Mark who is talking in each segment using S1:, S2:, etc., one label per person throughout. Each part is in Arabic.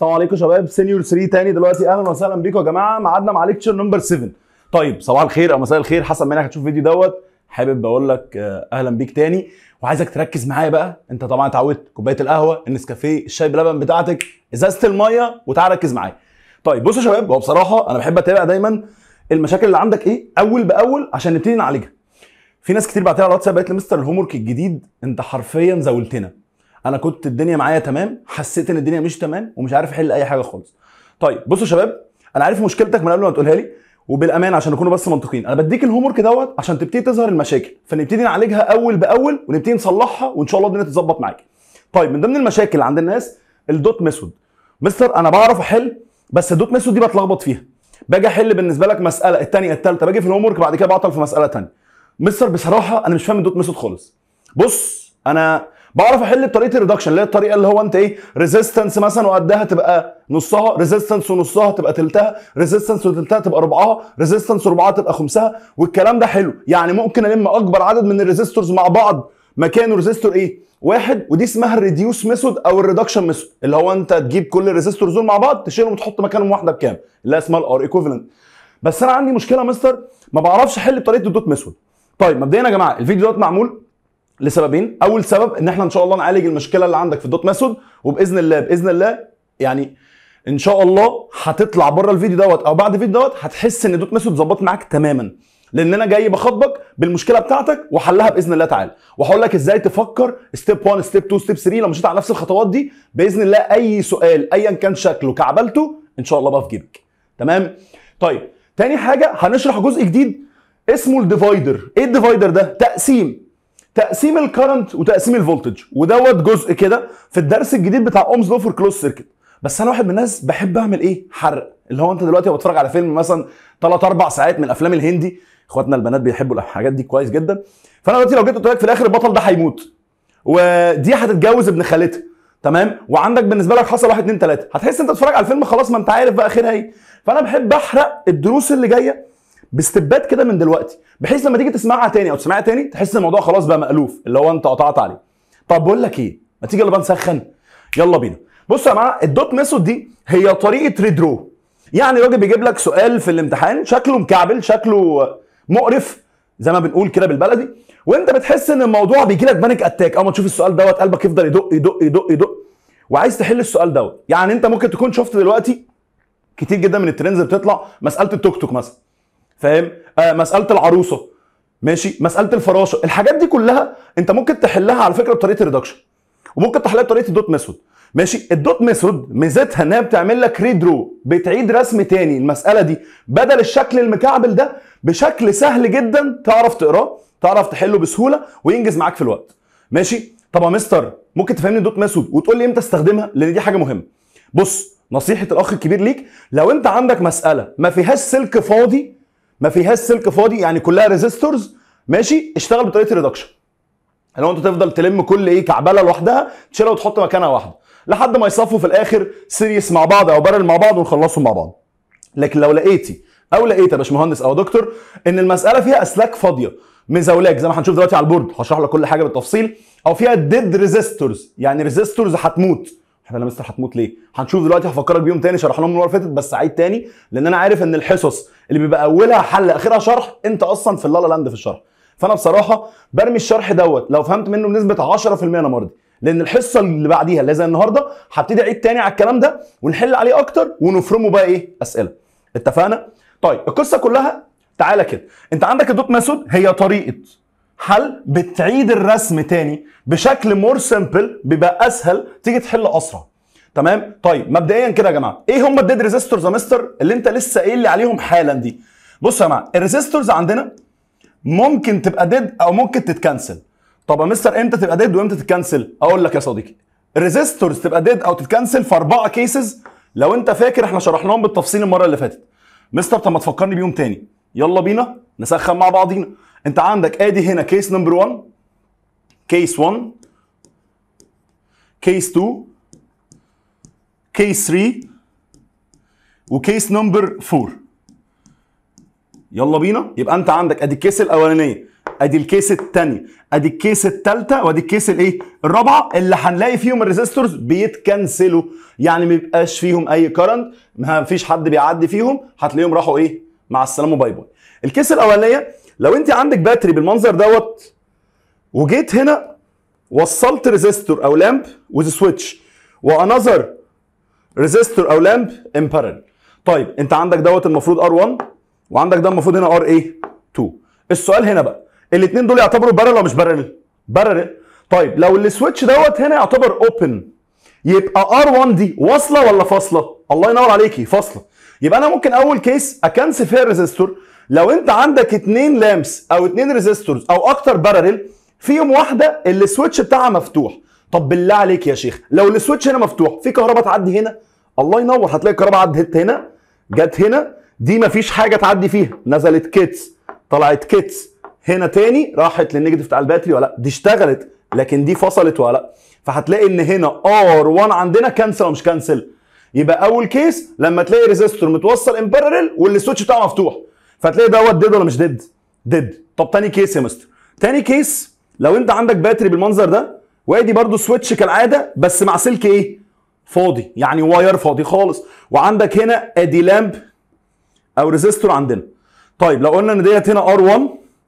S1: السلام عليكم شباب سينيور 3 تاني دلوقتي اهلا وسهلا بيكم يا جماعه ميعادنا مع ليكتشر نمبر 7 طيب صباح الخير او مساء الخير حسب ما انك هتشوف الفيديو دوت حابب اقول لك آه، اهلا بيك تاني وعايزك تركز معايا بقى انت طبعا اتعودت كوبايه القهوه النسكافيه الشاي بلبن بتاعتك ازازه الميه وتعالى ركز معايا طيب بصوا يا شباب هو بصراحه انا بحب اتابع دايما المشاكل اللي عندك ايه اول باول عشان نبتدي نعالجها في ناس كتير بعتلي على الواتساب قالت لي مستر الهوم ورك الجديد انت حرفيا زولتنا انا كنت الدنيا معايا تمام حسيت ان الدنيا مش تمام ومش عارف احل اي حاجه خالص طيب بصوا يا شباب انا عارف مشكلتك من قبل ما تقولها لي وبالامان عشان نكونوا بس منطقيين انا بديك الهوم ورك دوت عشان تبتدي تظهر المشاكل فنبتدي نعالجها اول باول ونبتدي نصلحها وان شاء الله الدنيا تتظبط معاك طيب من ضمن المشاكل اللي عند الناس الدوت ميثود مستر انا بعرف احل بس الدوت ميثود دي بتلخبط فيها باجي احل بالنسبه لك مساله الثانيه الثالثه باجي في الهوم ورك بعد كده بعطل في مساله ثانيه مستر بصراحه انا مش فاهم الدوت ميثود خالص بص انا بعرف احل بطريقه الريدكشن اللي هي الطريقه اللي هو انت ايه ريزيستنس مثلا وقدها تبقى نصها ريزيستنس ونصها تبقى ثلثها ريزيستنس وثلثها تبقى ربعها ريزيستنس وربعها تبقى خمسها والكلام ده حلو يعني ممكن الم اكبر عدد من الريزيستورز مع بعض مكانه ريزيستور ايه واحد ودي اسمها الريديوس ميثود او الريدكشن ميثود اللي هو انت تجيب كل الريزيستورز دول مع بعض تشيلهم وتحط مكانهم واحده بكام اللي اسمها الار ايكوفالنت بس انا عندي مشكله مستر ما بعرفش احل بطريقه الدوت ميثود طيب مبدئيا يا جماعه الفيديو دوت معمول لسببين اول سبب ان احنا ان شاء الله نعالج المشكله اللي عندك في الدوت ميثود وباذن الله باذن الله يعني ان شاء الله هتطلع بره الفيديو دوت او بعد الفيديو دوت هتحس ان دوت ميثود ظبط معاك تماما لان انا جاي بخاطبك بالمشكله بتاعتك وحلها باذن الله تعالى وهقول لك ازاي تفكر ستيب 1 ستيب 2 ستيب 3 لو مشيت على نفس الخطوات دي باذن الله اي سؤال ايا كان شكله كعبلته ان شاء الله بقى في جيبك تمام طيب تاني حاجه هنشرح جزء جديد اسمه الديفايدر ايه الديفايدر ده تقسيم تقسيم الكرنت وتقسيم الفولتج ودوت جزء كده في الدرس الجديد بتاع اومز لو فور كلوز سيركت بس انا واحد من الناس بحب اعمل ايه حرق اللي هو انت دلوقتي بتتفرج على فيلم مثلا 3 4 ساعات من الافلام الهندي اخواتنا البنات بيحبوا الحاجات دي كويس جدا فانا دلوقتي لو جيت قلت لك في الاخر البطل ده هيموت ودي هتتجوز ابن خالتها تمام وعندك بالنسبه لك حصل 1 2 3 هتحس انت بتتفرج على الفيلم خلاص ما انت عارف بقى اخرها ايه فانا بحب احرق الدروس اللي جايه باستبات كده من دلوقتي بحيث لما تيجي تسمعها تاني او تسمعها تاني تحس الموضوع خلاص بقى مألوف اللي هو انت قطعت عليه طب بقول لك ايه ما تيجي يلا بقى نسخن يلا بينا بصوا يا جماعه الدوت ميثود دي هي طريقه ريدرو يعني الراجل بيجيب لك سؤال في الامتحان شكله مكعبل شكله مقرف زي ما بنقول كده بالبلدي وانت بتحس ان الموضوع بيجي لك بانيك اتاك اول ما تشوف السؤال دوت قلبك يفضل يدق يدق يدق يدق وعايز تحل السؤال دوت يعني انت ممكن تكون شفت دلوقتي كتير جدا من الترندز بتطلع مساله التوك توك مثلا فاهم آه مساله العروسه ماشي مساله الفراشه الحاجات دي كلها انت ممكن تحلها على فكره بطريقه الريدكشن وممكن تحلها بطريقه الدوت ميثود ماشي الدوت ميثود ميزتها انها بتعمل لك ريدرو بتعيد رسم تاني المساله دي بدل الشكل المكعبل ده بشكل سهل جدا تعرف تقراه تعرف تحله بسهوله وينجز معاك في الوقت ماشي طب يا مستر ممكن تفهمني الدوت ميثود وتقول لي امتى استخدمها لان دي حاجه مهمه بص نصيحه الاخ الكبير ليك لو انت عندك مساله ما فيهاش سلك فاضي ما فيهاش سلك فاضي يعني كلها ريزيستورز ماشي اشتغل بطريقه الريدكشن اللي هو انت تفضل تلم كل ايه كعبله لوحدها تشيلها وتحط مكانها واحده لحد ما يصفوا في الاخر سيريس مع بعض او بارل مع بعض ونخلصهم مع بعض لكن لو لقيتي او لقيت يا باشمهندس او دكتور ان المساله فيها اسلاك فاضيه مزولاك زي ما هنشوف دلوقتي على البورد هشرح لك كل حاجه بالتفصيل او فيها ديد ريزيستورز يعني ريزيستورز هتموت احنا مستر هتموت ليه هنشوف دلوقتي هفكرك بيهم تاني شرح لهم المره اللي فاتت بس عيد تاني لان انا عارف ان الحصص اللي بيبقى اولها حل اخرها شرح انت اصلا في اللالا لاند في الشرح فانا بصراحه برمي الشرح دوت لو فهمت منه بنسبه 10% انا مرضي لان الحصه اللي بعديها اللي زي النهارده هبتدي اعيد تاني على الكلام ده ونحل عليه اكتر ونفرمه بقى ايه اسئله اتفقنا طيب القصه كلها تعالى كده انت عندك الدوت ميثود هي طريقه حل بتعيد الرسم تاني بشكل مور سمبل بيبقى اسهل تيجي تحل اسرع تمام طيب مبدئيا كده يا جماعه ايه هم الديد ريزيستورز يا مستر اللي انت لسه قايل لي عليهم حالا دي بصوا يا جماعه الريزيستورز عندنا ممكن تبقى ديد او ممكن تتكنسل طب يا مستر امتى تبقى ديد وامتى تتكنسل اقول لك يا صديقي الريزيستورز تبقى ديد او تتكنسل في اربعه كيسز لو انت فاكر احنا شرحناهم بالتفصيل المره اللي فاتت مستر طب ما تفكرني بيهم تاني يلا بينا نسخن مع بعضينا انت عندك ادي آه، هنا كيس نمبر 1 كيس 1 كيس 2 كيس 3 وكيس نمبر 4 يلا بينا يبقى انت عندك ادي الكيس الاولانيه ادي الكيس الثانيه ادي الكيس الثالثه وادي الكيس الايه الرابعه اللي هنلاقي فيهم الريزيستورز بيتكنسلوا يعني ما بيبقاش فيهم اي كرنت ما فيش حد بيعدي فيهم هتلاقيهم راحوا ايه مع السلامه باي باي الكيس الاولانيه لو انت عندك باتري بالمنظر دوت وجيت هنا وصلت ريزيستور او لامب وذ سويتش وانذر ريزيستور او لامب ان طيب انت عندك دوت المفروض ار1 وعندك ده المفروض هنا ار ايه 2 السؤال هنا بقى الاثنين دول يعتبروا بارل ولا مش بارل بارل طيب لو السويتش دوت هنا يعتبر اوبن يبقى ار1 دي واصله ولا فاصله الله ينور عليكي فاصله يبقى انا ممكن اول كيس اكنس فيها الريزيستور لو انت عندك اثنين لامبس او اثنين ريزيستورز او اكتر بارل فيهم واحده اللي السويتش بتاعها مفتوح طب بالله عليك يا شيخ لو السويتش هنا مفتوح في كهرباء تعدي هنا الله ينور هتلاقي الكهرباء عدت هنا جت هنا دي مفيش حاجه تعدي فيها نزلت كيتس طلعت كيتس هنا تاني راحت للنيجاتيف بتاع الباتري ولا دي اشتغلت لكن دي فصلت ولا لا فهتلاقي ان هنا ار 1 عندنا كانسل ومش كانسل يبقى اول كيس لما تلاقي ريزيستور متوصل ان بارلل والسويتش بتاعه مفتوح فتلاقي دوت ديد ولا مش ديد ديد طب تاني كيس يا مستر تاني كيس لو انت عندك باتري بالمنظر ده وادي برضو سويتش كالعاده بس مع سلك ايه فاضي يعني واير فاضي خالص وعندك هنا ادي لامب او ريزيستور عندنا طيب لو قلنا ان ديت هنا ار1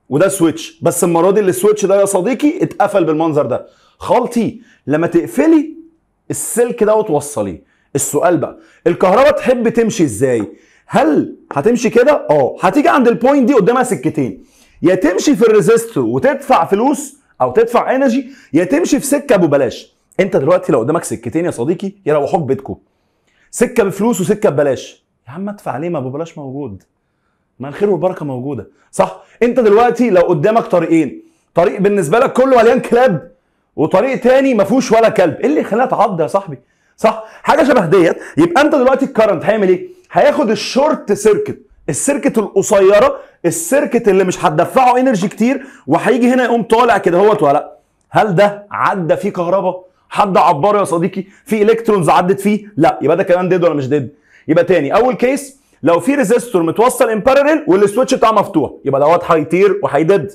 S1: وده سويتش بس المره دي السويتش ده يا صديقي اتقفل بالمنظر ده خالتي لما تقفلي السلك ده وتوصليه السؤال بقى الكهرباء تحب تمشي ازاي هل هتمشي كده اه هتيجي عند البوينت دي قدامها سكتين يا تمشي في الريزيستور وتدفع فلوس او تدفع انرجي يا تمشي في سكه ببلاش انت دلوقتي لو قدامك سكتين يا صديقي يروحوك بيتكم سكه بفلوس وسكه ببلاش يا عم ادفع ليه ما ببلاش موجود ما الخير والبركه موجوده صح انت دلوقتي لو قدامك طريقين طريق بالنسبه لك كله مليان كلاب وطريق تاني ما فيهوش ولا كلب ايه اللي يخليها تعض يا صاحبي صح حاجه شبه ديت يبقى انت دلوقتي الكرنت هيعمل ايه هياخد الشورت سيركت السيركت القصيره السيركت اللي مش هتدفعه انرجي كتير وهيجي هنا يقوم طالع كده هوت ولا هل ده عدى فيه كهرباء حد عبره يا صديقي في الكترونز عدت فيه لا يبقى ده كمان ديد ولا مش ديد يبقى تاني اول كيس لو في ريزيستور متوصل ان بارلل والسويتش بتاعه مفتوح يبقى دوت هيطير وهيدد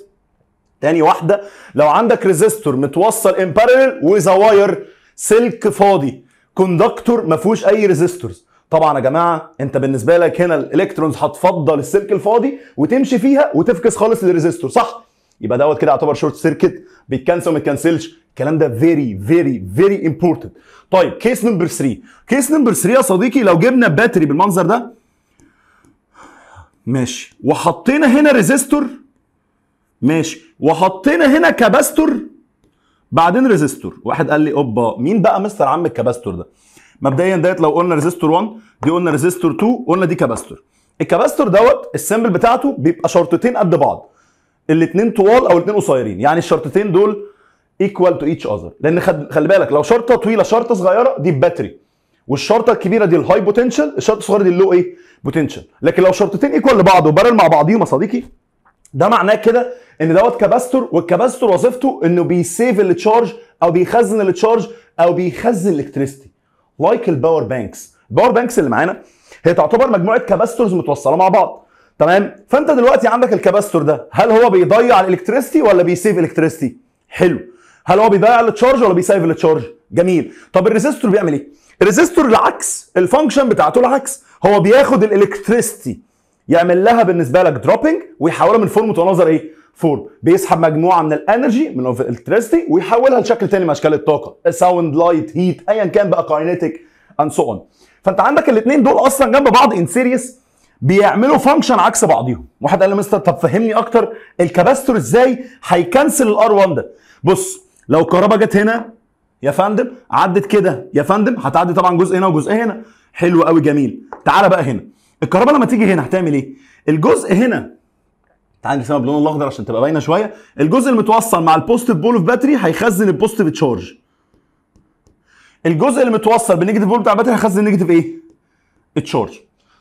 S1: تاني واحده لو عندك ريزيستور متوصل ان بارلل وزواير سلك فاضي كوندكتور ما فيهوش اي ريزيستورز طبعا يا جماعه انت بالنسبه لك هنا الالكترونز هتفضل السلك الفاضي وتمشي فيها وتفكس خالص الريزيستور صح يبقى دوت كده يعتبر شورت سيركت بيتكنسل وما يتكنسلش الكلام ده فيري فيري فيري امبورتنت طيب كيس نمبر 3 كيس نمبر 3 يا صديقي لو جبنا باتري بالمنظر ده ماشي وحطينا هنا ريزيستور ماشي وحطينا هنا كاباستور بعدين ريزيستور واحد قال لي اوبا مين بقى مستر عم الكاباستور ده مبدئيا ديت لو قلنا ريزيستور 1 دي قلنا ريزيستور 2 قلنا دي كاباستور الكاباستور دوت السيمبل بتاعته بيبقى شرطتين قد بعض الاثنين طوال او الاثنين قصيرين يعني الشرطتين دول ايكوال تو ايتش اذر لان خلي بالك لو شرطه طويله شرطه صغيره دي باتري والشرطه الكبيره دي الهاي بوتنشال الشرطه الصغيره دي اللو ايه بوتنشال لكن لو شرطتين ايكوال لبعض وبارل مع بعضيهم يا صديقي ده معناه كده ان دوت كاباستور والكاباستور وظيفته انه بيسيف التشارج او بيخزن التشارج او بيخزن الكتريستي لايك الباور بانكس الباور بانكس اللي معانا هي تعتبر مجموعه كاباستورز متوصله مع بعض تمام فانت دلوقتي عندك الكاباستور ده هل هو بيضيع الالكتريستي ولا بيسيف الكتريستي حلو هل هو بيضيع التشارج ولا بيسيف التشارج جميل طب الريزيستور بيعمل ايه الريزيستور العكس الفانكشن بتاعته العكس هو بياخد الالكتريستي يعمل لها بالنسبه لك دروبنج ويحولها من فورم متناظر ايه فورم بيسحب مجموعه من الانرجي من الالكتريستي ويحولها لشكل تاني من اشكال الطاقه ساوند لايت هيت ايا كان بقى كاينتيك اند سو اون فانت عندك الاثنين دول اصلا جنب بعض ان سيريس بيعملوا فانكشن عكس بعضيهم واحد قال لي مستر طب فهمني اكتر الكباستور ازاي هيكنسل الار 1 ده بص لو الكهرباء جت هنا يا فندم عدت كده يا فندم هتعدي طبعا جزء هنا وجزء هنا حلو قوي جميل تعالى بقى هنا الكهرباء لما تيجي هنا هتعمل ايه؟ الجزء هنا تعالى نرسمها باللون الاخضر عشان تبقى باينه شويه الجزء المتوصل مع البوستيف بول اوف باتري هيخزن البوستيف تشارج الجزء اللي متوصل بالنيجاتيف بول بتاع الباتري هيخزن النيجاتيف ايه؟ تشارج.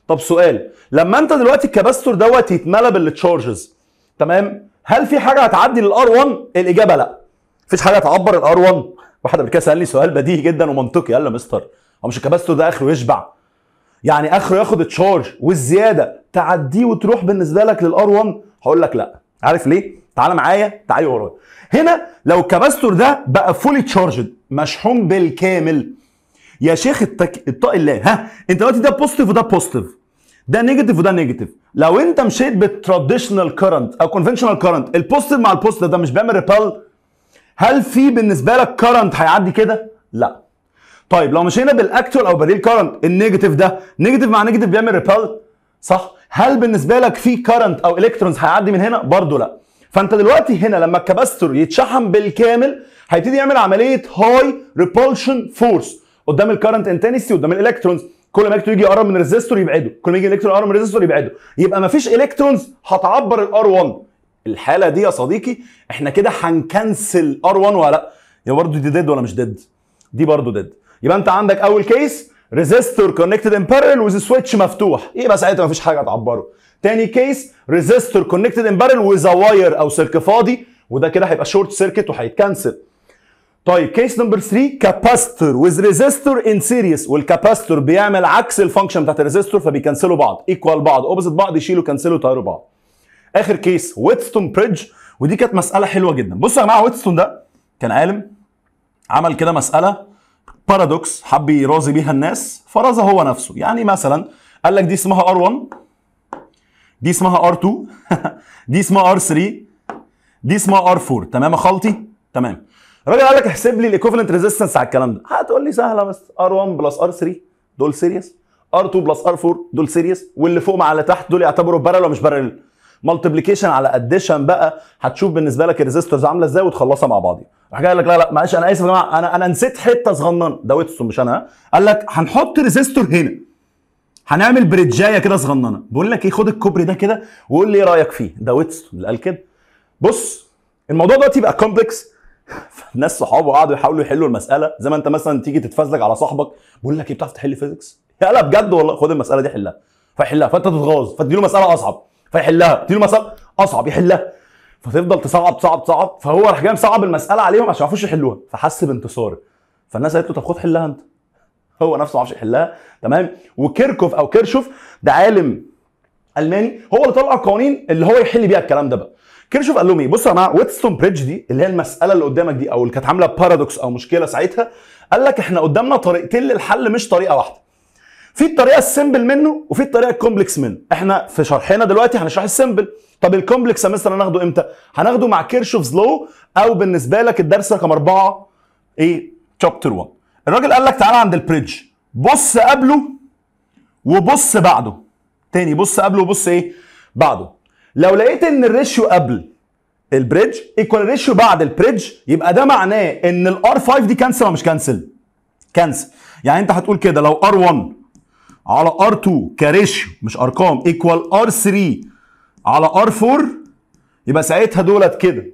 S1: طب سؤال لما انت دلوقتي الكباستور دوت يتملى بالتشارجز تمام هل في حاجه هتعدي للار 1 الاجابه لا مفيش حاجه هتعبر الار 1 واحد قبل كده سالني سؤال بديهي جدا ومنطقي قال لي يا مستر هو مش الكباستور ده اخره يشبع يعني اخره ياخد تشارج والزياده تعديه وتروح بالنسبه لك للار 1 هقول لك لا عارف ليه تعالى معايا تعالى ورايا هنا لو الكباستور ده بقى فولي تشارجد مشحون بالكامل يا شيخ التك... الطاق الله ها انت دلوقتي ده بوزيتيف وده بوزيتيف ده نيجاتيف وده نيجاتيف لو انت مشيت بالتراديشنال كرنت او كونفشنال كرنت البوزيتيف مع البوزيتيف ده مش بيعمل ريبل هل في بالنسبه لك كرنت هيعدي كده لا طيب لو مشينا بالاكتوال او بديل كارنت النيجاتيف ده نيجاتيف مع نيجاتيف بيعمل ريبل صح هل بالنسبه لك في كارنت او الكترونز هيعدي من هنا برضه لا فانت دلوقتي هنا لما الكباستور يتشحن بالكامل هيبتدي يعمل عمليه هاي ريبولشن فورس قدام الكارنت انتنسي قدام الالكترونز كل ما الكترون يجي يقرب من الريزستور يبعده كل ما يجي الكترون يقرب من الريزستور يبعده يبقى ما فيش الكترونز هتعبر الار 1 الحاله دي يا صديقي احنا كده هنكنسل ار 1 ولا لا يا برضه دي ديد ولا مش ديد دي برضه ديد يبقى انت عندك اول كيس ريزيستور كونكتد ان بارل وذ سويتش مفتوح يبقى ساعتها مفيش حاجه تعبره تاني كيس ريزيستور كونكتد ان بارل وذ واير او سلك فاضي وده كده هيبقى شورت سيركت وهيتكنسل طيب كيس نمبر 3 كاباستور وذ ريزيستور ان سيريس والكاباستور بيعمل عكس الفانكشن بتاعت الريزيستور فبيكنسلوا بعض ايكوال بعض اوبزيت بعض يشيلوا كنسلوا يطيروا بعض اخر كيس ويتستون بريدج ودي كانت مساله حلوه جدا بصوا يا جماعه ويتستون ده كان عالم عمل كده مساله بارادوكس حب يرازي بيها الناس فرازها هو نفسه يعني مثلا قال لك دي اسمها ار 1 دي اسمها ار 2 دي اسمها ار 3 دي اسمها ار 4 تمام يا خالتي تمام الراجل قال لك احسب لي الايكوفلنت ريزيستنس على الكلام ده هتقول لي سهله بس ار 1 بلس ار 3 دول سيريس ار 2 بلس ار 4 دول سيريس واللي فوق مع اللي تحت دول يعتبروا بارل مش بارل مالتيبليكيشن على اديشن بقى هتشوف بالنسبه لك الريزيستورز عامله ازاي وتخلصها مع بعضيها راح جاي لك لا لا معلش انا اسف يا جماعه انا انا نسيت حته صغننه ده ويتسون مش انا قال لك هنحط ريزيستور هنا هنعمل بريدجايه كده صغننه بقول لك ايه خد الكوبري ده كده وقول لي ايه رايك فيه ده ويتسون اللي قال كده بص الموضوع ده بقى كومبلكس فالناس صحابه قعدوا يحاولوا يحلوا المساله زي ما انت مثلا تيجي تتفزلك على صاحبك بقول لك ايه بتعرف تحل فيزيكس لا بجد والله خد المساله دي حلها فيحلها فانت تتغاظ فتديله مساله اصعب فيحلها تديله مساله اصعب يحلها فتفضل تصعب صعب صعب فهو راح جاي مصعب المساله عليهم عشان ما يعرفوش يحلوها فحس بانتصار فالناس قالت له طب خد حلها انت هو نفسه ما عرفش يحلها تمام وكيركوف او كيرشوف ده عالم الماني هو اللي طلع القوانين اللي هو يحل بيها الكلام ده بقى كيرشوف قال لهم ايه بصوا يا جماعه ويتستون بريدج دي اللي هي المساله اللي قدامك دي او اللي كانت عامله بارادوكس او مشكله ساعتها قال لك احنا قدامنا طريقتين للحل مش طريقه واحده في الطريقه السيمبل منه وفي الطريقه الكومبلكس منه احنا في شرحنا دلوقتي هنشرح السيمبل طب الكومبلكس مثلا هناخده امتى؟ هناخده مع كيرشوفز لو او بالنسبه لك الدرس رقم اربعه ايه؟ شابتر 1 الراجل قال لك تعالى عند البريدج بص قبله وبص بعده تاني بص قبله وبص ايه؟ بعده لو لقيت ان الريشيو قبل البريدج ايكوال الريشيو بعد البريدج يبقى ده معناه ان الار 5 دي كانسل ولا مش كانسل؟ كانسل يعني انت هتقول كده لو ار 1 على ار 2 كريشيو مش ارقام ايكوال ار 3 على ار 4 يبقى ساعتها دولت كده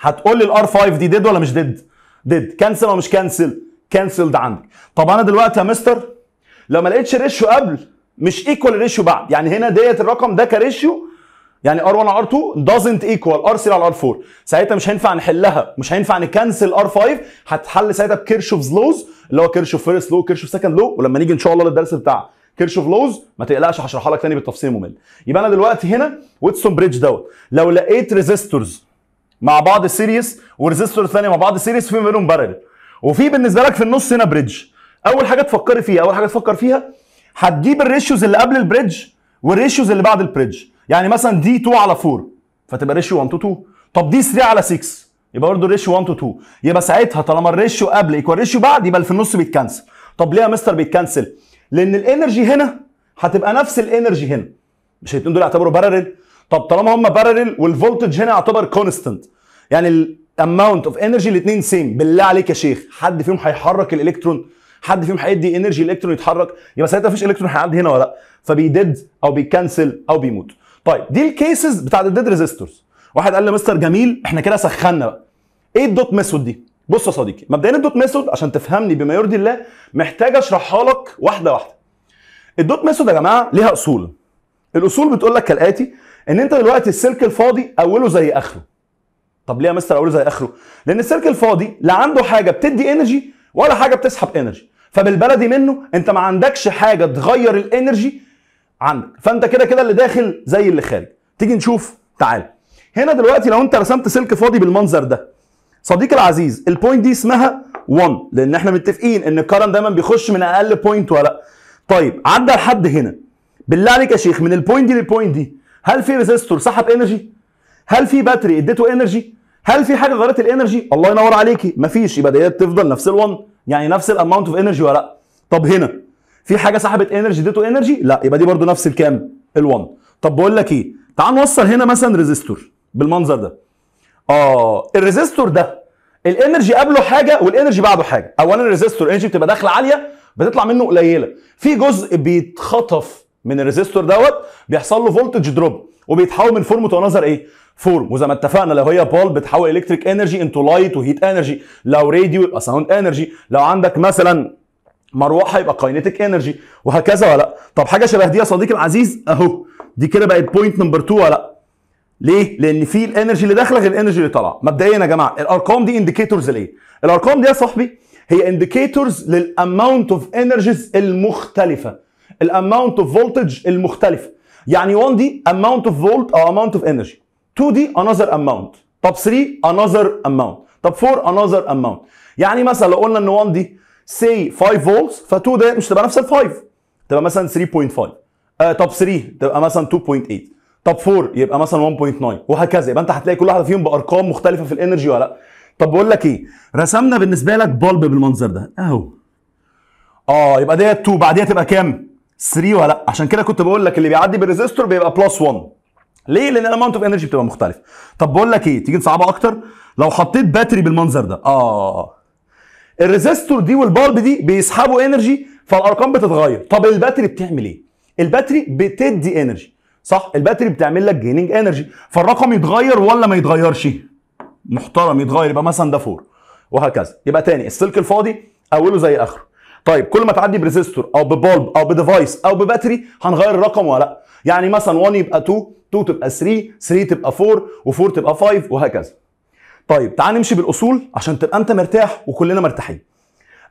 S1: هتقول لي الار 5 دي ديد ولا مش ديد؟ ديد كانسل ولا مش كانسل؟ ده عندك طب انا دلوقتي يا مستر لو ما لقيتش ريشيو قبل مش ايكوال ريشيو بعد يعني هنا ديت الرقم ده كريشيو يعني ار1 على ار2 دازنت ايكوال ار3 على ار4 ساعتها مش هينفع نحلها مش هينفع نكنسل ار5 هتحل ساعتها بكيرشوفز لوز اللي هو كيرشوف فيرست لو كيرشوف سكند لو ولما نيجي ان شاء الله للدرس بتاع كيرشوف لوز ما تقلقش هشرحها لك تاني بالتفصيل الممل يبقى انا دلوقتي هنا ويتسون بريدج دوت لو لقيت ريزيستورز مع بعض سيريس وريزيستور ثانيه مع بعض سيريس في بينهم بارل وفي بالنسبه لك في النص هنا بريدج اول حاجه تفكري فيها اول حاجه تفكر فيها هتجيب الريشيوز اللي قبل البريدج والريشيوز اللي بعد البريدج يعني مثلا دي 2 على 4 فتبقى ريشيو 1 تو 2 طب دي 3 على 6 يبقى برضه الريشيو 1 تو 2 يبقى ساعتها طالما الريشيو قبل ايكوال الريشيو بعد يبقى اللي في النص بيتكنسل طب ليه يا مستر بيتكنسل لان الانرجي هنا هتبقى نفس الانرجي هنا مش الاثنين دول يعتبروا بارلل طب طالما هم بارلل والفولتج هنا يعتبر كونستنت يعني الاماونت اوف انرجي الاثنين سيم بالله عليك يا شيخ حد فيهم هيحرك الالكترون حد فيهم هيدي انرجي الالكترون يتحرك يبقى ساعتها مفيش الكترون هيعدي هنا ولا لا فبيدد او بيكنسل او بيموت طيب دي الكيسز بتاعت الديد ريزيستورز واحد قال لي مستر جميل احنا كده سخنا بقى ايه الدوت ميثود دي بص يا صديقي مبدئيا الدوت ميثود عشان تفهمني بما يرضي الله محتاج اشرحها لك واحده واحده الدوت ميثود يا جماعه ليها اصول الاصول بتقول لك كالاتي ان انت دلوقتي السلك الفاضي اوله زي اخره طب ليه يا مستر اوله زي اخره لان السلك الفاضي لا عنده حاجه بتدي انرجي ولا حاجه بتسحب انرجي فبالبلدي منه انت ما عندكش حاجه تغير الانرجي عندك فانت كده كده اللي داخل زي اللي خارج تيجي نشوف تعال هنا دلوقتي لو انت رسمت سلك فاضي بالمنظر ده صديقي العزيز البوينت دي اسمها 1 لان احنا متفقين ان الكرنت دايما بيخش من اقل بوينت ولا طيب عدى لحد هنا بالله عليك يا شيخ من البوينت دي للبوينت دي هل في ريزيستور سحب انرجي هل في باتري اديته انرجي هل في حاجه غيرت الانرجي الله ينور عليكي مفيش يبقى ديت تفضل نفس ال1 يعني نفس الاماونت اوف انرجي ولا لا طب هنا في حاجه سحبت انرجي اديته انرجي لا يبقى دي برده نفس الكام ال1 طب بقول لك ايه تعال نوصل هنا مثلا ريزيستور بالمنظر ده اه الريزستور ده الانرجي قبله حاجه والانرجي بعده حاجه اولا الريزستور انرجي بتبقى داخله عاليه بتطلع منه قليله في جزء بيتخطف من الريزستور دوت بيحصل له فولتج دروب وبيتحول من فورم نظر ايه فورم وزي ما اتفقنا لو هي بول بتحول الكتريك انرجي انتو لايت وهيت انرجي لو راديو يبقى ساوند انرجي لو عندك مثلا مروحه يبقى كاينتيك انرجي وهكذا ولا طب حاجه شبه دي يا صديقي العزيز اهو دي كده بقت بوينت نمبر 2 ولا ليه؟ لان في الانرجي اللي داخله غير الانرجي اللي طالعه، مبدئيا يا جماعه الارقام دي انديكيتورز ليه؟ الارقام دي يا صاحبي هي انديكيتورز للاماونت اوف انرجيز المختلفه الاماونت اوف فولتج المختلفه يعني 1 دي اماونت اوف فولت او اماونت اوف انرجي 2 دي انذر اماونت طب 3 انذر اماونت طب 4 انذر اماونت يعني مثلا لو قلنا ان 1 دي سي 5 فولت ف 2 ده مش تبقى نفس ال 5 تبقى مثلا 3.5 آه طب 3 تبقى مثلا 2.8 طب 4 يبقى مثلا 1.9 وهكذا يبقى انت هتلاقي كل واحده فيهم بارقام مختلفه في الانرجي ولا لا طب بقول لك ايه رسمنا بالنسبه لك بالب بالمنظر ده اهو اه يبقى ديت 2 بعديها تبقى كام 3 ولا لا عشان كده كنت بقول لك اللي بيعدي بالريزستور بيبقى بلس 1 ليه لان الاماونت اوف انرجي بتبقى مختلف طب بقول لك ايه تيجي نصعبها اكتر لو حطيت باتري بالمنظر ده اه, آه،, آه. الريزستور دي والبالب دي بيسحبوا انرجي فالارقام بتتغير طب الباتري بتعمل ايه الباتري بتدي انرجي صح الباتري بتعمل لك جيننج انرجي فالرقم يتغير ولا ما يتغيرش محترم يتغير يبقى مثلا ده 4 وهكذا يبقى تاني السلك الفاضي اوله زي اخره طيب كل ما تعدي بريزيستور او ببولب او بديفايس او بباتري هنغير الرقم ولا لا يعني مثلا 1 يبقى 2 2 تبقى 3 3 تبقى 4 و4 تبقى 5 وهكذا طيب تعال نمشي بالاصول عشان تبقى انت مرتاح وكلنا مرتاحين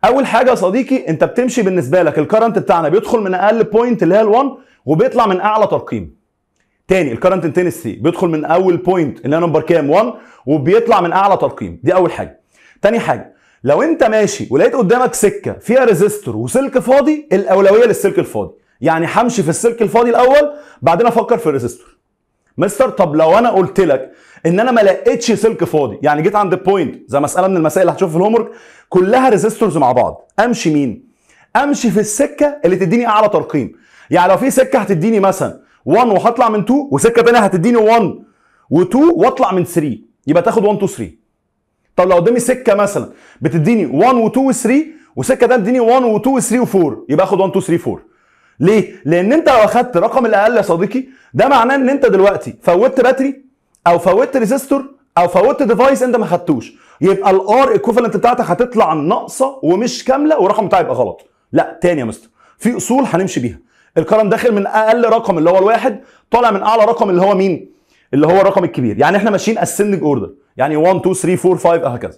S1: اول حاجه يا صديقي انت بتمشي بالنسبه لك الكرنت بتاعنا بيدخل من اقل بوينت اللي هي ال1 وبيطلع من اعلى ترقيم تاني الكرنت انتنسي بيدخل من اول بوينت اللي هي نمبر كام 1 وبيطلع من اعلى ترقيم دي اول حاجه تاني حاجه لو انت ماشي ولقيت قدامك سكه فيها ريزيستور وسلك فاضي الاولويه للسلك الفاضي يعني همشي في السلك الفاضي الاول بعدين افكر في الريزيستور مستر طب لو انا قلت لك ان انا ما لقيتش سلك فاضي يعني جيت عند بوينت زي مساله من المسائل اللي هتشوفها في الهومورك كلها ريزيستورز مع بعض امشي مين امشي في السكه اللي تديني اعلى ترقيم يعني لو في سكه هتديني مثلا 1 وهطلع من 2 وسكه ثانيه هتديني 1 و2 واطلع من 3 يبقى تاخد 1 2 3 طب لو قدامي سكه مثلا بتديني 1 و2 و3 وسكه ده تديني 1 و2 و3 و4 يبقى اخد 1 2 3 4 ليه؟ لان انت لو اخدت رقم الاقل يا صديقي ده معناه ان انت دلوقتي فوتت باتري او فوتت ريزيستور او فوتت ديفايس انت ما خدتوش يبقى الار ايكوفالنت بتاعتك هتطلع ناقصه ومش كامله والرقم بتاعي يبقى غلط لا تاني يا مستر في اصول هنمشي بيها الكرم داخل من اقل رقم اللي هو الواحد طالع من اعلى رقم اللي هو مين اللي هو الرقم الكبير يعني احنا ماشيين اسندنج اوردر يعني 1 2 3 4 5 هكذا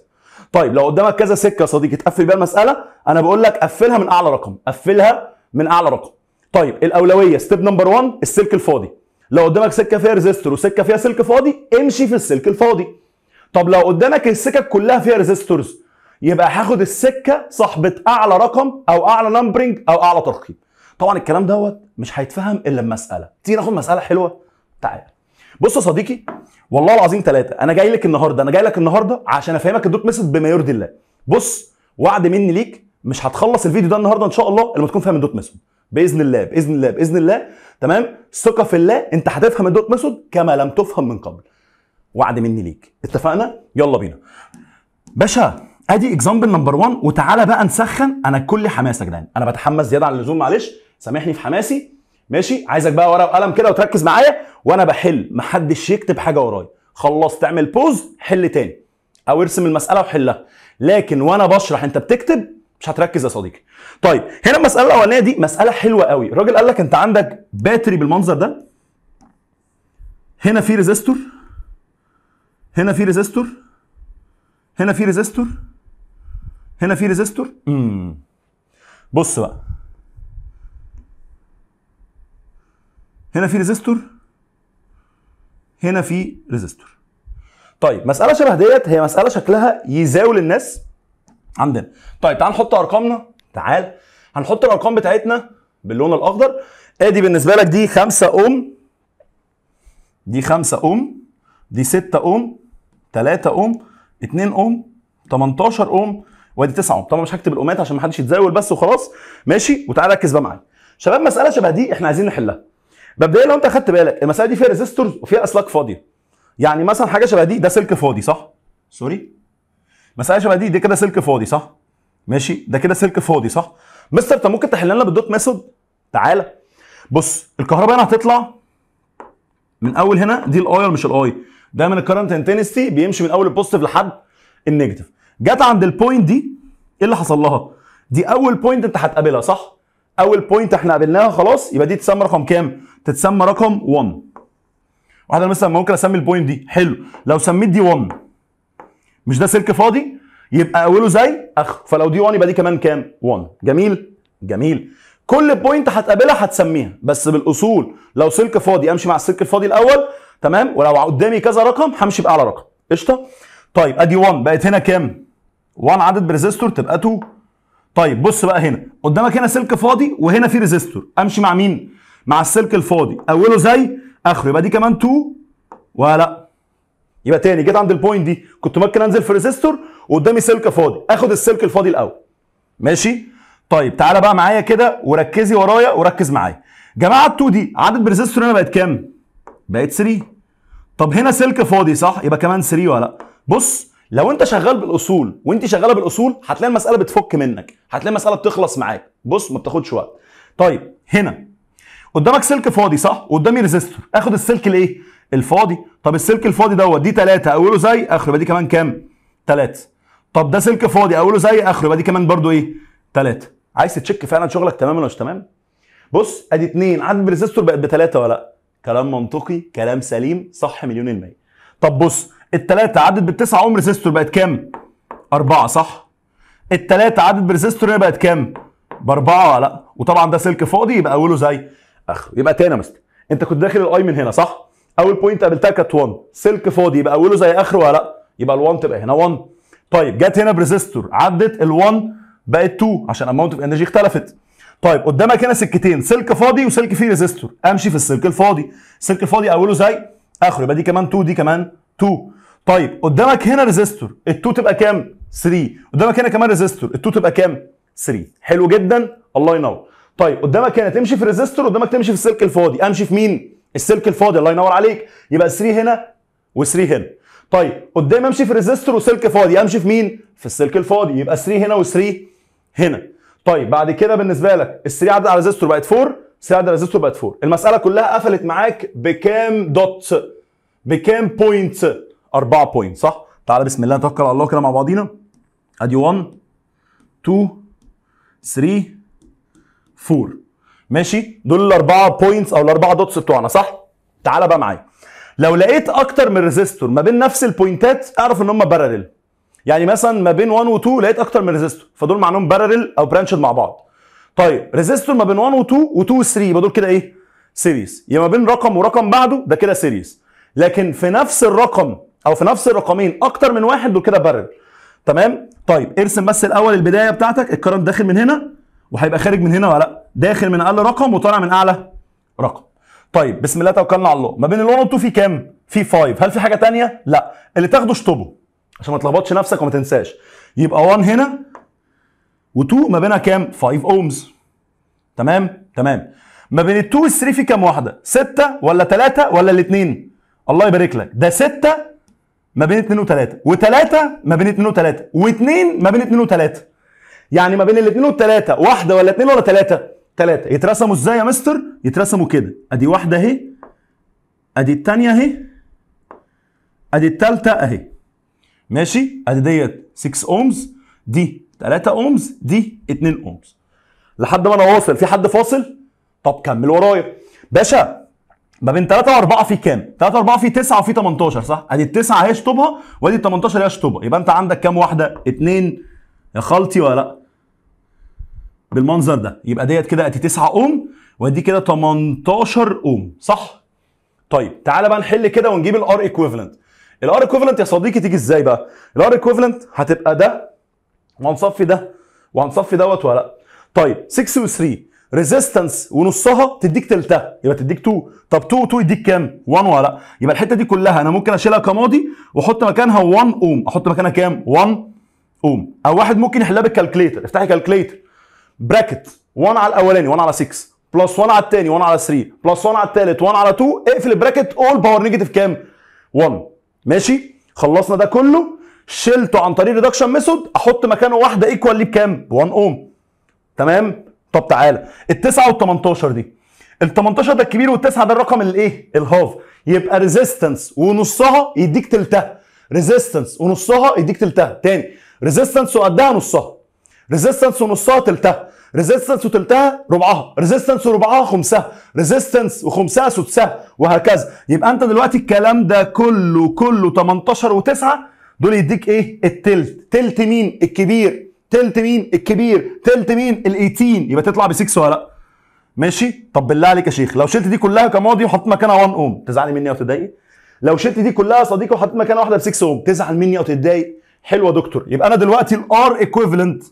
S1: طيب لو قدامك كذا سكه يا صديقي تقفل بيها المساله انا بقول لك قفلها من اعلى رقم قفلها من اعلى رقم طيب الاولويه ستيب نمبر 1 السلك الفاضي لو قدامك سكه فيها ريزيستور وسكه فيها سلك فاضي امشي في السلك الفاضي طب لو قدامك السكك كلها فيها ريزيستورز يبقى هاخد السكه صاحبه اعلى رقم او اعلى نمبرنج او اعلى ترقيم طبعا الكلام دوت مش هيتفهم الا بمساله تيجي ناخد مساله حلوه تعال بص يا صديقي والله العظيم ثلاثه انا جاي لك النهارده انا جاي لك النهارده عشان افهمك الدوت ميثود بما يرضي الله بص وعد مني ليك مش هتخلص الفيديو ده النهارده ان شاء الله لما تكون فاهم الدوت ميثود باذن الله باذن الله باذن الله تمام ثقه في الله انت هتفهم الدوت ميثود كما لم تفهم من قبل وعد مني ليك اتفقنا يلا بينا باشا ادي اكزامبل نمبر 1 وتعالى بقى نسخن انا كل حماسك ده انا بتحمس زياده عن اللزوم معلش سامحني في حماسي ماشي عايزك بقى ورقه وقلم كده وتركز معايا وانا بحل محدش يكتب حاجه ورايا خلصت اعمل بوز حل تاني او ارسم المساله وحلها لكن وانا بشرح انت بتكتب مش هتركز يا صديقي طيب هنا المساله الاولانيه دي مساله حلوه قوي الراجل قال لك انت عندك باتري بالمنظر ده هنا في ريزيستور هنا في ريزيستور هنا في ريزيستور هنا في ريزيستور امم بص بقى هنا في ريزيستور هنا في ريزيستور طيب مساله شبه ديت هي مساله شكلها يزاول الناس عندنا طيب تعال نحط ارقامنا تعال هنحط الارقام بتاعتنا باللون الاخضر ادي بالنسبه لك دي 5 اوم دي 5 اوم دي 6 اوم 3 اوم 2 اوم 18 اوم وادي 9 اوم طبعا مش هكتب الاومات عشان ما حدش يتزاول بس وخلاص ماشي وتعالى ركز بقى معايا شباب مساله شبه دي احنا عايزين نحلها مبدئيا لو انت اخدت بالك المساله دي فيها ريزيستورز وفيها اسلاك فاضيه يعني مثلا حاجه شبه دي ده سلك فاضي صح سوري مساله شبه دي دي كده سلك فاضي صح ماشي ده كده سلك فاضي صح مستر طب ممكن تحل لنا بالدوت ميثود تعالى بص الكهرباء هنا هتطلع من اول هنا دي الاي مش الاي ده من الكرنت انتنستي بيمشي من اول البوزيتيف لحد النيجاتيف جت عند البوينت دي ايه اللي حصل لها دي اول بوينت انت هتقابلها صح اول بوينت احنا قابلناها خلاص يبقى دي تسمى رقم كام تتسمى رقم 1 واحد مثلا ممكن اسمي البوينت دي حلو لو سميت دي 1 مش ده سلك فاضي يبقى اوله زي اخره فلو دي 1 يبقى دي كمان كام 1 جميل جميل كل بوينت هتقابلها هتسميها بس بالاصول لو سلك فاضي امشي مع السلك الفاضي الاول تمام ولو قدامي كذا رقم همشي باعلى رقم قشطه طيب ادي 1 بقت هنا كام 1 عدد بريزستور تبقى 2 طيب بص بقى هنا قدامك هنا سلك فاضي وهنا في ريزيستور امشي مع مين مع السلك الفاضي اوله زي اخره يبقى دي كمان 2 ولا يبقى تاني جيت عند البوينت دي كنت ممكن انزل في ريزيستور وقدامي سلك فاضي اخد السلك الفاضي الاول ماشي طيب تعالى بقى معايا كده وركزي ورايا وركز معايا جماعه ال2 دي عدد بريزيستور هنا بقت كام بقت 3 طب هنا سلك فاضي صح يبقى كمان 3 ولا لا بص لو انت شغال بالاصول وانت شغاله بالاصول هتلاقي المساله بتفك منك هتلاقي المساله بتخلص معاك بص ما بتاخدش وقت طيب هنا قدامك سلك فاضي صح قدامي ريزيستور اخد السلك الايه الفاضي طب السلك الفاضي دوت دي 3 اوله زي اخره يبقى دي كمان كام 3 طب ده سلك فاضي اوله زي اخره يبقى دي كمان برضو ايه 3 عايز تشك فعلا شغلك تمام ولا مش تمام بص ادي 2 عدد الريزيستور بقت بثلاثه ولا لا كلام منطقي كلام سليم صح مليون المية طب بص التلاتة عدت بالتسعه اوم ريزيستور بقت كام؟ اربعه صح؟ التلاتة عدت بريزيستور هنا بقت كام؟ باربعه لا وطبعا ده سلك فاضي يبقى اوله زي اخره يبقى تاني يا مستر انت كنت داخل الاي من هنا صح؟ اول بوينت قابلتها كانت 1 سلك فاضي يبقى اوله زي اخره ولا لا؟ يبقى ال1 تبقى هنا 1 طيب جت هنا بريزيستور عدت ال1 بقت 2 عشان اماونت اوف انرجي اختلفت طيب قدامك هنا سكتين سلك فاضي وسلك فيه ريزيستور امشي في السلك الفاضي السلك الفاضي اوله زي اخره يبقى دي كمان 2 دي كمان 2 طيب قدامك هنا ريزيستور ال2 تبقى كام 3 قدامك هنا كمان ريزيستور ال2 تبقى كام 3 حلو جدا الله ينور طيب قدامك هنا تمشي في ريزيستور قدامك تمشي في السلك الفاضي امشي في مين السلك الفاضي الله ينور عليك يبقى 3 هنا و3 هنا طيب قدام امشي في ريزيستور وسلك فاضي امشي في مين في السلك الفاضي يبقى 3 هنا و3 هنا طيب بعد كده بالنسبه لك ال 3 عدد على ريزيستور بقت 4 3 عدد على ريزيستور بقت 4 المساله كلها قفلت معاك بكام دوت بكام بوينت 4 بوينت صح؟ تعالى بسم الله نتوكل على الله كده مع بعضينا ادي 1 2 3 4 ماشي دول الاربعه بوينتس او الاربعه دوتس بتوعنا صح؟ تعالى بقى معايا لو لقيت اكتر من ريزيستور ما بين نفس البوينتات اعرف ان هم بارلل يعني مثلا ما بين 1 و 2 لقيت اكتر من ريزيستور فدول معناهم بارلل او برانشد مع بعض طيب ريزيستور ما بين 1 و 2 و 2 و 3 يبقى دول كده ايه سيريز يا ما بين رقم ورقم بعده ده كده سيريز لكن في نفس الرقم او في نفس الرقمين اكتر من واحد دول كده برر تمام طيب ارسم بس الاول البدايه بتاعتك الكرنت داخل من هنا وهيبقى خارج من هنا ولا لا داخل من اقل رقم وطالع من اعلى رقم طيب بسم الله توكلنا على الله ما بين ال1 وال2 في كام في 5 هل في حاجه تانية؟ لا اللي تاخده اشطبه عشان ما تلخبطش نفسك وما تنساش يبقى 1 هنا و2 ما بينها كام 5 اومز تمام تمام ما بين ال2 وال3 في كام واحده 6 ولا 3 ولا الاثنين الله يبارك لك ده 6 ما بين 2 و3 و3 ما بين 2 و3 و2 ما بين 2 و3 يعني ما بين الاثنين 3 واحده ولا اثنين ولا ثلاثه ثلاثه يترسموا ازاي يا مستر يترسموا كده ادي واحده اهي ادي الثانيه اهي ادي الثالثه اهي ماشي ادي ديت 6 اومز دي 3 اومز دي 2 اومز لحد ما انا واصل في حد فاصل طب كمل ورايا باشا ما بين 3 و4 في كام؟ 3 و4 في 9 وفي 18 صح؟ ادي التسعه هي شطوبها وادي ال 18 هي شطوبها يبقى انت عندك كام واحده؟ اثنين يا خالتي ولا لا؟ بالمنظر ده يبقى ديت كده ادي 9 اوم وادي كده 18 اوم صح؟ طيب تعالى بقى نحل كده ونجيب الار ايكويفالنت الار ايكويفالنت يا صديقي تيجي ازاي بقى؟ الار ايكويفالنت هتبقى ده وهنصفي ده وهنصفي دوت ولا لا؟ طيب 6 و 3 ريزيستنس ونصها تديك تلتها يبقى تديك 2 طب 2 و2 يديك كام 1 ولا يبقى الحته دي كلها انا ممكن اشيلها كماضي واحط مكانها 1 اوم احط مكانها كام 1 اوم او واحد ممكن يحلها بالكالكليتر افتحي كالكليتر براكت 1 على الاولاني 1 على 6 بلس 1 على الثاني 1 على 3 بلس 1 على الثالث 1 على 2 اقفل البراكت اول باور نيجاتيف كام 1 ماشي خلصنا ده كله شلته عن طريق ريدكشن ميثود احط مكانه واحده ايكوال ليه بكام 1 اوم تمام طب تعالى ال 9 وال18 دي ال18 ده الكبير وال 9 ده الرقم الايه؟ الهاف يبقى ريزيستنس ونصها يديك تلتها ريزيستنس ونصها يديك تلتها تاني ريزيستنس وقدها نصها ريزيستنس ونصها تلتها ريزيستنس وتلتها ربعها ريزيستنس وربعها خمسها ريزيستنس وخمسها سدسها وهكذا يبقى انت دلوقتي الكلام ده كله كله 18 و9 دول يديك ايه التلت تلت مين الكبير تلت مين الكبير تلت مين ال18 يبقى تطلع ب 6 ولا لا ماشي طب بالله عليك يا شيخ لو شلت دي كلها كماضي وحطيت مكانها 1 اوم تزعل مني او تتضايق لو شلت دي كلها صديقة وحطيت مكانها واحده ب 6 اوم تزعل مني او تتضايق حلوه يا دكتور يبقى انا دلوقتي الار ايكويفالنت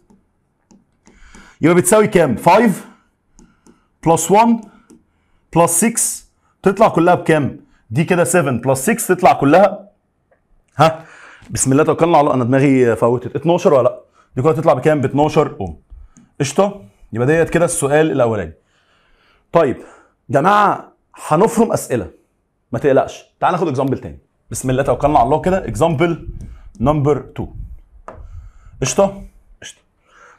S1: يبقى بتساوي كام 5 بلس 1 بلس 6 تطلع كلها بكام دي كده 7 بلس 6 تطلع كلها ها بسم الله توكلنا على الله انا دماغي فوتت 12 ولا لا دي كلها تطلع بكام ب 12 اوم قشطه يبقى ديت كده السؤال الاولاني طيب جماعه هنفرم اسئله ما تقلقش تعال ناخد اكزامبل تاني بسم الله توكلنا على الله كده اكزامبل نمبر 2 قشطه قشطه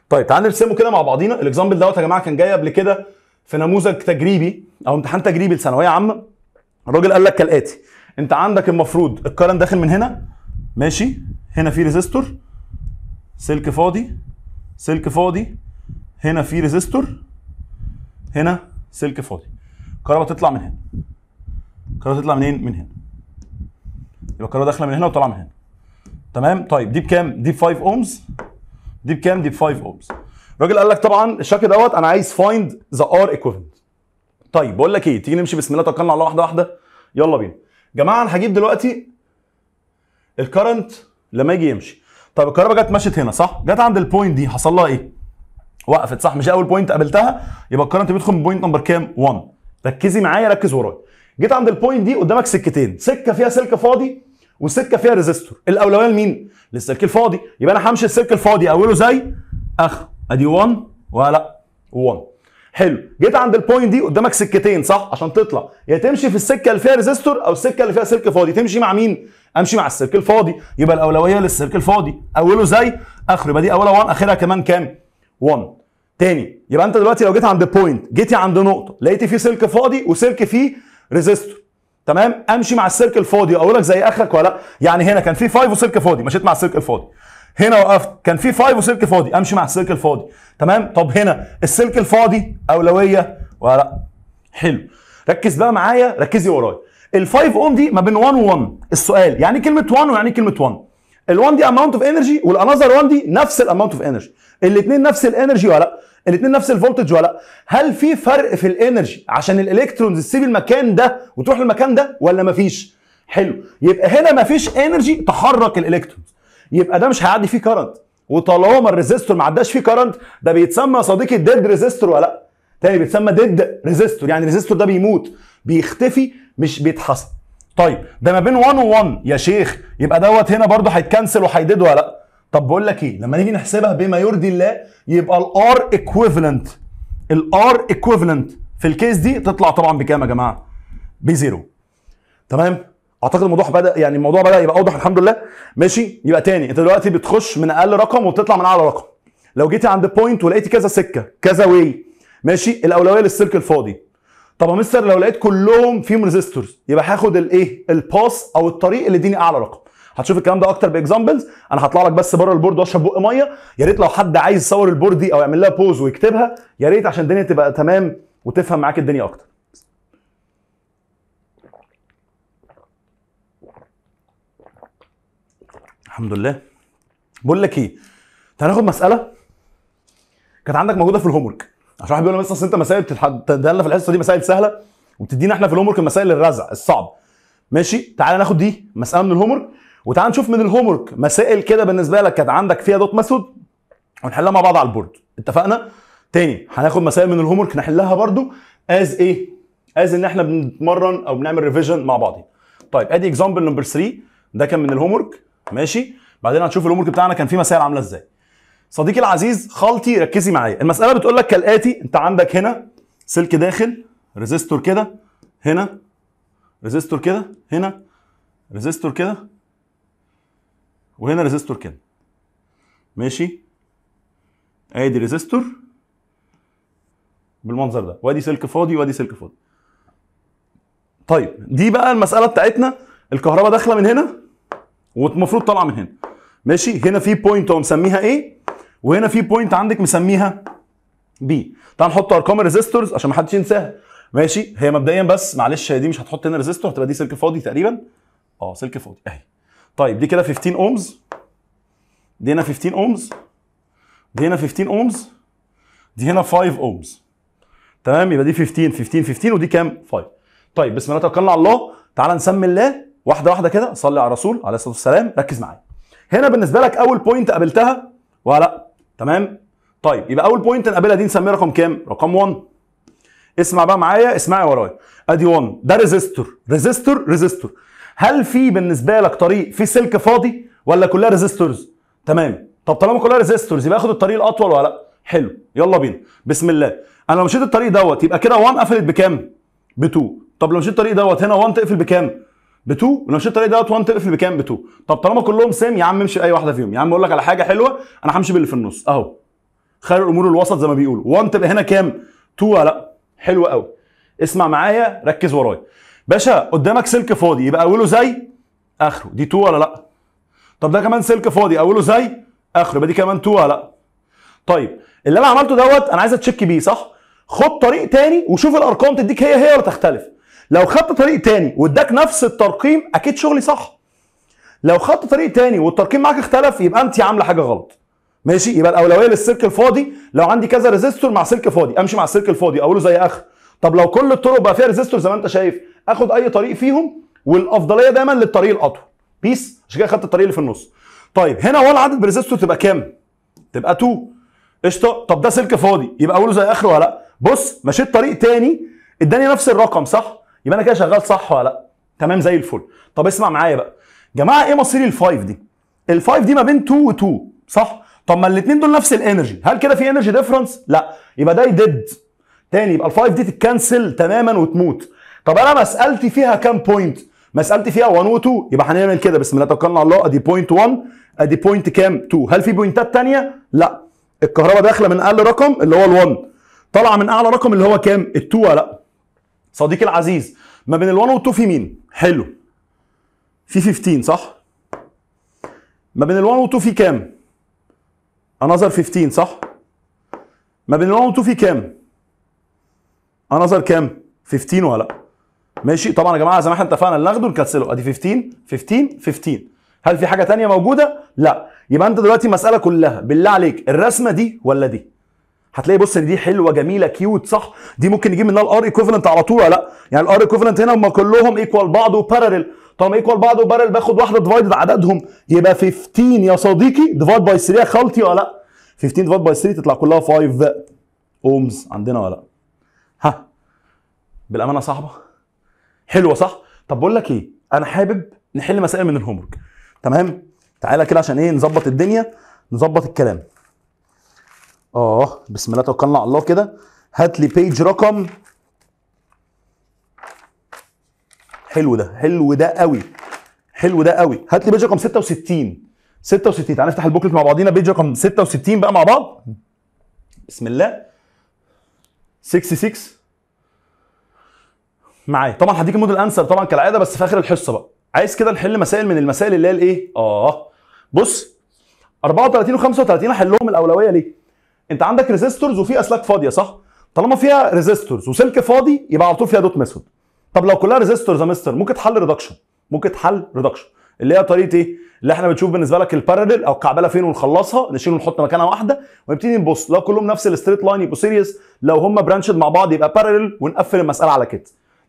S1: طيب تعال نرسمه كده مع بعضينا الاكزامبل دوت يا جماعه كان جاي قبل كده في نموذج تجريبي او امتحان تجريبي لثانويه عامه الراجل قال لك كالاتي انت عندك المفروض الكرن داخل من هنا ماشي هنا في ريزيستور سلك فاضي سلك فاضي هنا في ريزيستور هنا سلك فاضي الكهرباء تطلع من هنا الكهرباء تطلع منين من هنا يبقى الكهرباء داخله من هنا وطالعه من هنا تمام طيب دي بكام دي ب 5 اومز دي بكام دي ب 5 اومز الراجل قال لك طبعا الشكل دوت انا عايز فايند ذا ار ايكوفنت طيب بقول لك ايه تيجي نمشي بسم الله توكلنا على الله واحده واحده يلا بينا جماعه انا هجيب دلوقتي الكرنت لما يجي يمشي طب الكهرباء جت مشت هنا صح جت عند البوينت دي حصل لها ايه وقفت صح مش اول بوينت قابلتها يبقى الكرنت بيدخل بوينت نمبر كام 1 ركزي معايا ركز ورايا جيت عند البوينت دي قدامك سكتين سكه فيها سلك فاضي وسكه فيها ريزيستور الاولويه لمين للسلك الفاضي يبقى انا همشي السلك الفاضي اوله زي اخ ادي 1 ولا 1 حلو جيت عند البوينت دي قدامك سكتين صح عشان تطلع يا تمشي في السكه اللي فيها ريزيستور او السكه اللي فيها سلك فاضي تمشي مع مين امشي مع السلك الفاضي يبقى الاولويه للسلك الفاضي اوله زي اخره يبقى دي اولها 1 اخرها كمان كام 1 تاني يبقى انت دلوقتي لو جيت عند بوينت جيتي عند نقطه لقيتي فيه سلك فاضي وسلك فيه ريزيستور تمام امشي مع السلك الفاضي اقول لك زي اخرك ولا لا يعني هنا كان في 5 وسلك فاضي مشيت مع السلك الفاضي هنا وقفت كان في 5 وسلك فاضي امشي مع السلك الفاضي تمام طب هنا السلك الفاضي اولويه ولا لا حلو ركز بقى معايا ركزي ورايا ال5 اوم دي ما بين 1 و1 السؤال يعني كلمه 1 ويعني كلمه 1 ال1 دي اماونت اوف انرجي والانذر 1 دي نفس الاماونت اوف انرجي الاثنين نفس الانرجي ولا لا الاثنين نفس الفولتج ولا لا هل في فرق في الانرجي عشان الالكترونز تسيب المكان ده وتروح للمكان ده ولا مفيش حلو يبقى هنا مفيش انرجي تحرك الالكترونز يبقى ده مش هيعدي فيه كرنت وطالما الريزستور ما عداش فيه كرنت ده بيتسمى يا صديقي ديد ريزستور ولا لا تاني بيتسمى ديد ريزستور يعني الريزستور ده بيموت بيختفي مش بيتحسب طيب ده ما بين 1 و1 يا شيخ يبقى دوت هنا برضو هيتكنسل وهيدد ولا لا طب بقول لك ايه لما نيجي نحسبها بما يرضي الله يبقى الار ايكويفالنت الار ايكويفالنت في الكيس دي تطلع طبعا بكام يا جماعه بزيرو تمام اعتقد الموضوع بدا يعني الموضوع بدا يبقى اوضح الحمد لله ماشي يبقى تاني انت دلوقتي بتخش من اقل رقم وبتطلع من اعلى رقم لو جيتي عند بوينت ولقيتي كذا سكه كذا واي ماشي الاولويه للسيركل الفاضي طب يا مستر لو لقيت كلهم فيهم ريزيستورز يبقى هاخد الايه الباس او الطريق اللي يديني اعلى رقم هتشوف الكلام ده اكتر باكزامبلز انا هطلع لك بس بره البورد واشرب بق ميه يا ريت لو حد عايز يصور البورد دي او يعمل لها بوز ويكتبها يا ريت عشان الدنيا تبقى تمام وتفهم معاك الدنيا اكتر الحمد لله بقول لك ايه تعال ناخد مساله كانت عندك موجوده في الهومورك عشان واحد بيقول لي اصل انت مسائل بتتدلى لنا في الحصه دي مسائل سهله وبتدينا احنا في الهوم ورك مسائل الرزع الصعب ماشي تعالى ناخد دي مساله من الهوم ورك وتعالى نشوف من الهوم ورك مسائل كده بالنسبه لك كانت عندك فيها دوت ميثود ونحلها مع بعض على البورد اتفقنا تاني هناخد مسائل من الهوم ورك نحلها برده از ايه از ان احنا بنتمرن او بنعمل ريفيجن مع بعض طيب ادي اكزامبل نمبر 3 ده كان من الهوم ورك ماشي بعدين هنشوف الهوم ورك بتاعنا كان فيه مسائل عامله ازاي صديقي العزيز خالتي ركزي معايا المساله بتقول لك كالاتي انت عندك هنا سلك داخل ريزيستور كده هنا ريزيستور كده هنا ريزيستور كده وهنا ريزيستور كده ماشي ادي ريزيستور بالمنظر ده وادي سلك فاضي وادي سلك فاضي طيب دي بقى المساله بتاعتنا الكهرباء داخله من هنا والمفروض طالعه من هنا ماشي هنا في بوينت هو مسميها ايه وهنا في بوينت عندك مسميها بي تعال نحط ارقام الريزيستورز عشان ما حدش ينساها ماشي هي مبدئيا بس معلش هي دي مش هتحط هنا ريزيستور هتبقى دي سلك فاضي تقريبا اه سلك فاضي اهي طيب دي كده 15 اومز دي هنا 15 اومز دي هنا 15 اومز دي هنا 5 اومز تمام يبقى دي 15 15 15 ودي كام 5 طيب بسم الله توكلنا على الله تعال نسمي الله واحده واحده كده صلي على الرسول عليه الصلاه والسلام ركز معايا هنا بالنسبه لك اول بوينت قابلتها ولا تمام طيب يبقى اول بوينت نقابلها دي نسميه رقم كام رقم 1 اسمع بقى معايا اسمعي ورايا ادي 1 ده ريزيستور ريزيستور ريزيستور هل في بالنسبه لك طريق في سلك فاضي ولا كلها ريزيستورز تمام طب طالما كلها ريزيستورز يبقى اخد الطريق الاطول ولا لا حلو يلا بينا بسم الله انا لو مشيت الطريق دوت يبقى كده 1 قفلت بكام ب 2 طب لو مشيت الطريق دوت هنا 1 تقفل بكام ب 2 ولو مشيت الطريق دوت 1 تقفل بكام ب 2 طب طالما كلهم سيم يا عم امشي باي واحده فيهم يا عم اقول لك على حاجه حلوه انا همشي باللي في النص اهو خير الامور الوسط زي ما بيقولوا 1 تبقى هنا كام 2 لا حلو قوي اسمع معايا ركز ورايا باشا قدامك سلك فاضي يبقى اوله زي اخره دي 2 ولا لا طب ده كمان سلك فاضي اوله زي اخره يبقى دي كمان 2 ولا لا طيب اللي انا عملته دوت انا عايز اتشيك بيه صح خد طريق تاني وشوف الارقام تديك هي هي ولا تختلف لو خدت طريق تاني واداك نفس الترقيم اكيد شغلي صح لو خدت طريق تاني والترقيم معاك اختلف يبقى انت عامله حاجه غلط ماشي يبقى الاولويه للسلك الفاضي لو عندي كذا ريزيستور مع سلك فاضي امشي مع السلك الفاضي اقوله زي اخر طب لو كل الطرق بقى فيها ريزيستور زي ما انت شايف اخد اي طريق فيهم والافضليه دايما للطريق الاطول بيس عشان كده خدت الطريق اللي في النص طيب هنا هو العدد بريزيستور تبقى كام تبقى 2 قشطه طب ده سلك فاضي يبقى اقوله زي اخره ولا لا بص مشيت طريق تاني اداني نفس الرقم صح يبقى انا كده شغال صح ولا لا تمام زي الفل طب اسمع معايا بقى جماعه ايه مصير الفايف 5 دي الفايف 5 دي ما بين 2 و2 صح طب ما الاثنين دول نفس الانرجي هل كده في انرجي ديفرنس لا يبقى ده يدد تاني يبقي الفايف ال5 دي تتكنسل تماما وتموت طب انا مسالتي فيها كام بوينت مسالتي فيها 1 و2 يبقى هنعمل كده بسم الله توكلنا على الله ادي بوينت 1 ادي بوينت كام 2 هل في بوينتات ثانيه لا الكهرباء داخله من اقل رقم اللي هو ال1 طالعه من اعلى رقم اللي هو كام ال2 لا صديقي العزيز ما بين ال1 وال2 في مين؟ حلو في 15 صح؟ ما بين ال1 وال2 في كام؟ انذر 15 صح؟ ما بين ال1 وال2 في كام؟ انذر كام؟ 15 ولا لا؟ ماشي طبعا يا جماعه زي ما احنا اتفقنا اللي ناخده نكنسله ادي 15 15 15 هل في حاجه ثانيه موجوده؟ لا يبقى انت دلوقتي المساله كلها بالله عليك الرسمه دي ولا دي؟ هتلاقي بص ان دي حلوه جميله كيوت صح دي ممكن نجيب منها الار ايكوفالنت على طول لا يعني الار ايكوفالنت هنا هم كلهم ايكوال بعض وبارالل طالما ايكوال بعض وبارالل باخد واحده ديفايد عددهم يبقى 15 يا صديقي ديفايد باي 3 خالتي ولا لا 15 ديفايد باي 3 تطلع كلها 5 اومز عندنا ولا لا ها بالامانه صعبه حلوه صح طب بقول لك ايه انا حابب نحل مسائل من الهومورك تمام تعالى كده عشان ايه نظبط الدنيا نظبط الكلام اه بسم الله توكلنا على الله كده هات لي بيج رقم حلو ده حلو ده قوي حلو ده قوي هات لي بيج رقم 66 66 تعالى نفتح البوكلت مع بعضينا بيج رقم 66 بقى مع بعض بسم الله 66 معايا طبعا هديك المود انسر طبعا كالعاده بس في اخر الحصه بقى عايز كده نحل مسائل من المسائل اللي هي الايه اه بص 34 و35 احلهم الاولويه ليه انت عندك ريزيستورز وفي اسلاك فاضيه صح طالما فيها ريزيستورز وسلك فاضي يبقى على طول فيها دوت ميثود طب لو كلها ريزيستورز يا مستر ممكن تحل ريدكشن ممكن تحل ريدكشن اللي هي طريقه ايه اللي احنا بنشوف بالنسبه لك البارالل او الكعبله فين ونخلصها نشيل ونحط مكانها واحده ونبتدي نبص لو كلهم نفس الستريت لاين يبقوا سيريس لو هم برانشد مع بعض يبقى بارالل ونقفل المساله على كده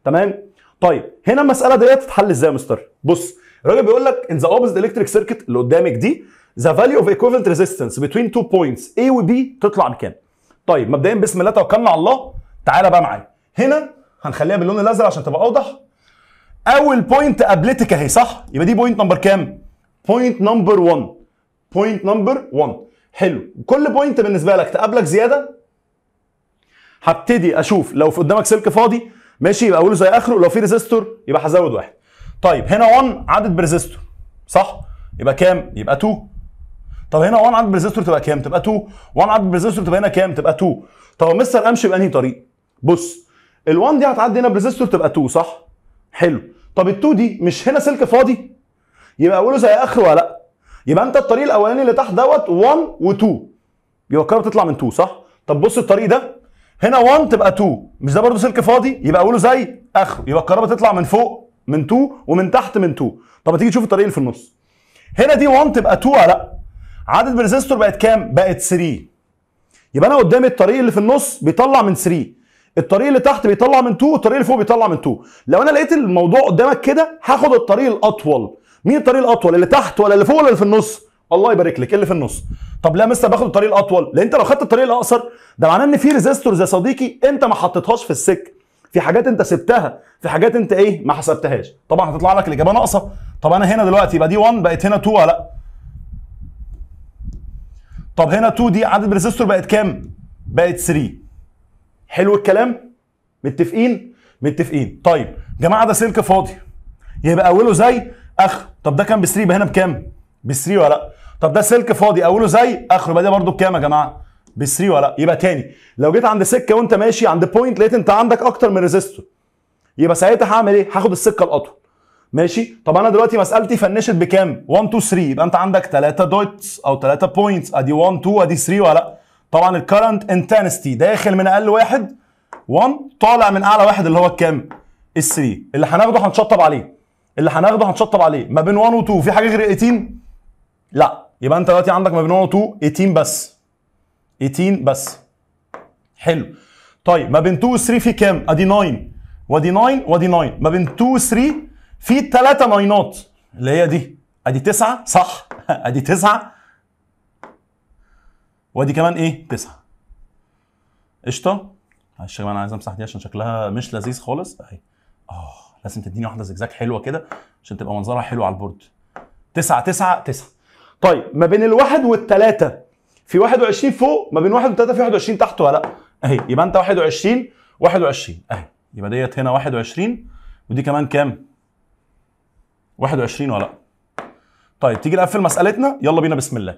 S1: تمام طيب هنا المساله ديت تتحل ازاي يا مستر بص الراجل بيقول لك ان ذا اوبزيت الكتريك سيركت اللي قدامك دي ذا فاليو اوف ايكويفالنت ريزيستنس بتوين تو بوينتس A و B تطلع بكام طيب مبدئيا بسم الله توكلنا على الله تعالى بقى معايا هنا هنخليها باللون الازرق عشان تبقى اوضح اول بوينت قابلتك اهي صح يبقى دي بوينت نمبر كام بوينت نمبر 1 بوينت نمبر 1 حلو كل بوينت بالنسبه لك تقابلك زياده هبتدي اشوف لو في قدامك سلك فاضي ماشي يبقى اوله زي اخره لو في ريزيستور يبقى هزود واحد طيب هنا 1 عدد بريزستور صح يبقى كام يبقى 2 طب هنا 1 عدد بريزستور تبقى كام تبقى 2 1 عدد بريزستور تبقى هنا كام تبقى 2 طب مستر امشي بانهي طريق بص ال1 دي هتعدي هنا بريزستور تبقى 2 صح حلو طب ال2 دي مش هنا سلك فاضي يبقى اوله زي اخره ولا لا يبقى انت الطريق الاولاني اللي تحت دوت 1 و2 يبقى الكهرباء بتطلع من 2 صح طب بص الطريق ده هنا 1 تبقى 2 مش ده برضه سلك فاضي يبقى اوله زي اخره يبقى الكهرباء تطلع من فوق من 2 ومن تحت من 2 طب ما تيجي تشوف الطريق اللي في النص هنا دي 1 تبقى 2 ولا لا عدد الريزستور بقت كام بقت 3 يبقى انا قدامي الطريق اللي في النص بيطلع من 3 الطريق اللي تحت بيطلع من 2 والطريق اللي فوق بيطلع من 2 لو انا لقيت الموضوع قدامك كده هاخد الطريق الاطول مين الطريق الاطول اللي تحت ولا اللي فوق ولا اللي في النص الله يبارك لك اللي في النص طب لا مستر باخد الطريق الاطول لان انت لو خدت الطريق الاقصر ده معناه ان في ريزيستورز يا صديقي انت ما حطيتهاش في السكه في حاجات انت سبتها في حاجات انت ايه ما حسبتهاش طبعا هتطلع لك الاجابه ناقصه طب انا هنا دلوقتي يبقى دي 1 بقت هنا 2 ولا لا طب هنا 2 دي عدد الريزستور بقت كام بقت 3 حلو الكلام متفقين متفقين طيب جماعه ده سلك فاضي يبقى اوله زي اخر طب ده كان ب 3 يبقى هنا بكام ب 3 ولا لا طب ده سلك فاضي اوله زي اخره يبقى ده برده بكام يا جماعه ب 3 ولا لا يبقى تاني لو جيت عند سكه وانت ماشي عند بوينت لقيت انت عندك اكتر من ريزيستور يبقى ساعتها هعمل ايه؟ هاخد السكه الاطول ماشي طب انا دلوقتي مسالتي فنشت بكام 1 2 3 يبقى انت عندك 3 دوتس او 3 بوينتس ادي 1 2 ادي 3 ولا لا طبعا الكرنت انتنستي داخل من اقل واحد 1 طالع من اعلى واحد اللي هو الكام ال 3 اللي هناخده هنشطب عليه اللي هناخده هنشطب عليه ما بين 1 و 2 في حاجه غير 18 لا يبقى انت دلوقتي عندك ما بين 1 و 2 18 بس 18 بس حلو طيب ما بين 2 و 3 في كام؟ ادي 9 وادي 9 وادي 9 ما بين 2 و 3 في 3 ناينات اللي هي دي ادي 9 صح ادي 9 وادي كمان ايه؟ 9 قشطه معلش يا جماعه انا عايز امسح دي عشان شكلها مش لذيذ خالص اهي اه لازم تديني واحده زجزاج حلوه كده عشان تبقى منظرها حلو على البورد 9 9 9 طيب ما بين الواحد والثلاثه في 21 فوق ما بين 1 و3 في 21 تحت ولا لا اهي يبقى انت 21 21 اهي يبقى ديت هنا 21 ودي كمان كام 21 ولا لا طيب تيجي نقفل مسالتنا يلا بينا بسم الله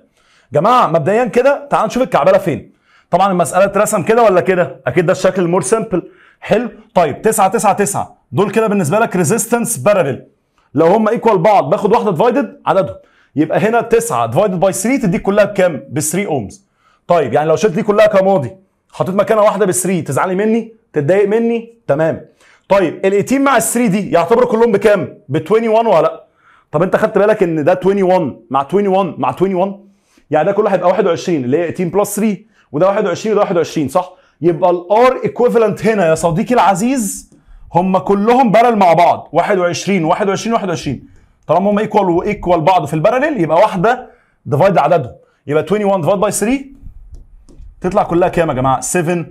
S1: جماعه مبدئيا كده تعال نشوف الكعبله فين طبعا المساله اترسم كده ولا كده اكيد ده الشكل المور سمبل حلو طيب 9 9 9 دول كده بالنسبه لك ريزيستنس بارلل لو هم ايكوال بعض باخد واحده ديفايدد عددهم يبقى هنا 9 ديفايدد باي 3 تديك كلها بكام؟ ب 3 اومز طيب يعني لو شلت دي كلها كماضي حطيت مكانها واحده ب 3 تزعلي مني؟ تتضايق مني؟ تمام طيب ال 18 مع ال 3 دي يعتبروا كلهم بكام؟ ب 21 ولا لا؟ طب انت خدت بالك ان ده 21 مع 21 مع 21 يعني ده كله هيبقى 21 اللي هي 18 بلس 3 وده 21 وده 21 صح؟ يبقى الار ايكويفالنت هنا يا صديقي العزيز هم كلهم بلل مع بعض 21 21 21 طالما هم ايكوال وايكوال بعض في الباراليل يبقى واحده ديفايد عددهم يبقى 21 ديفايد باي 3 تطلع كلها كام يا جماعه 7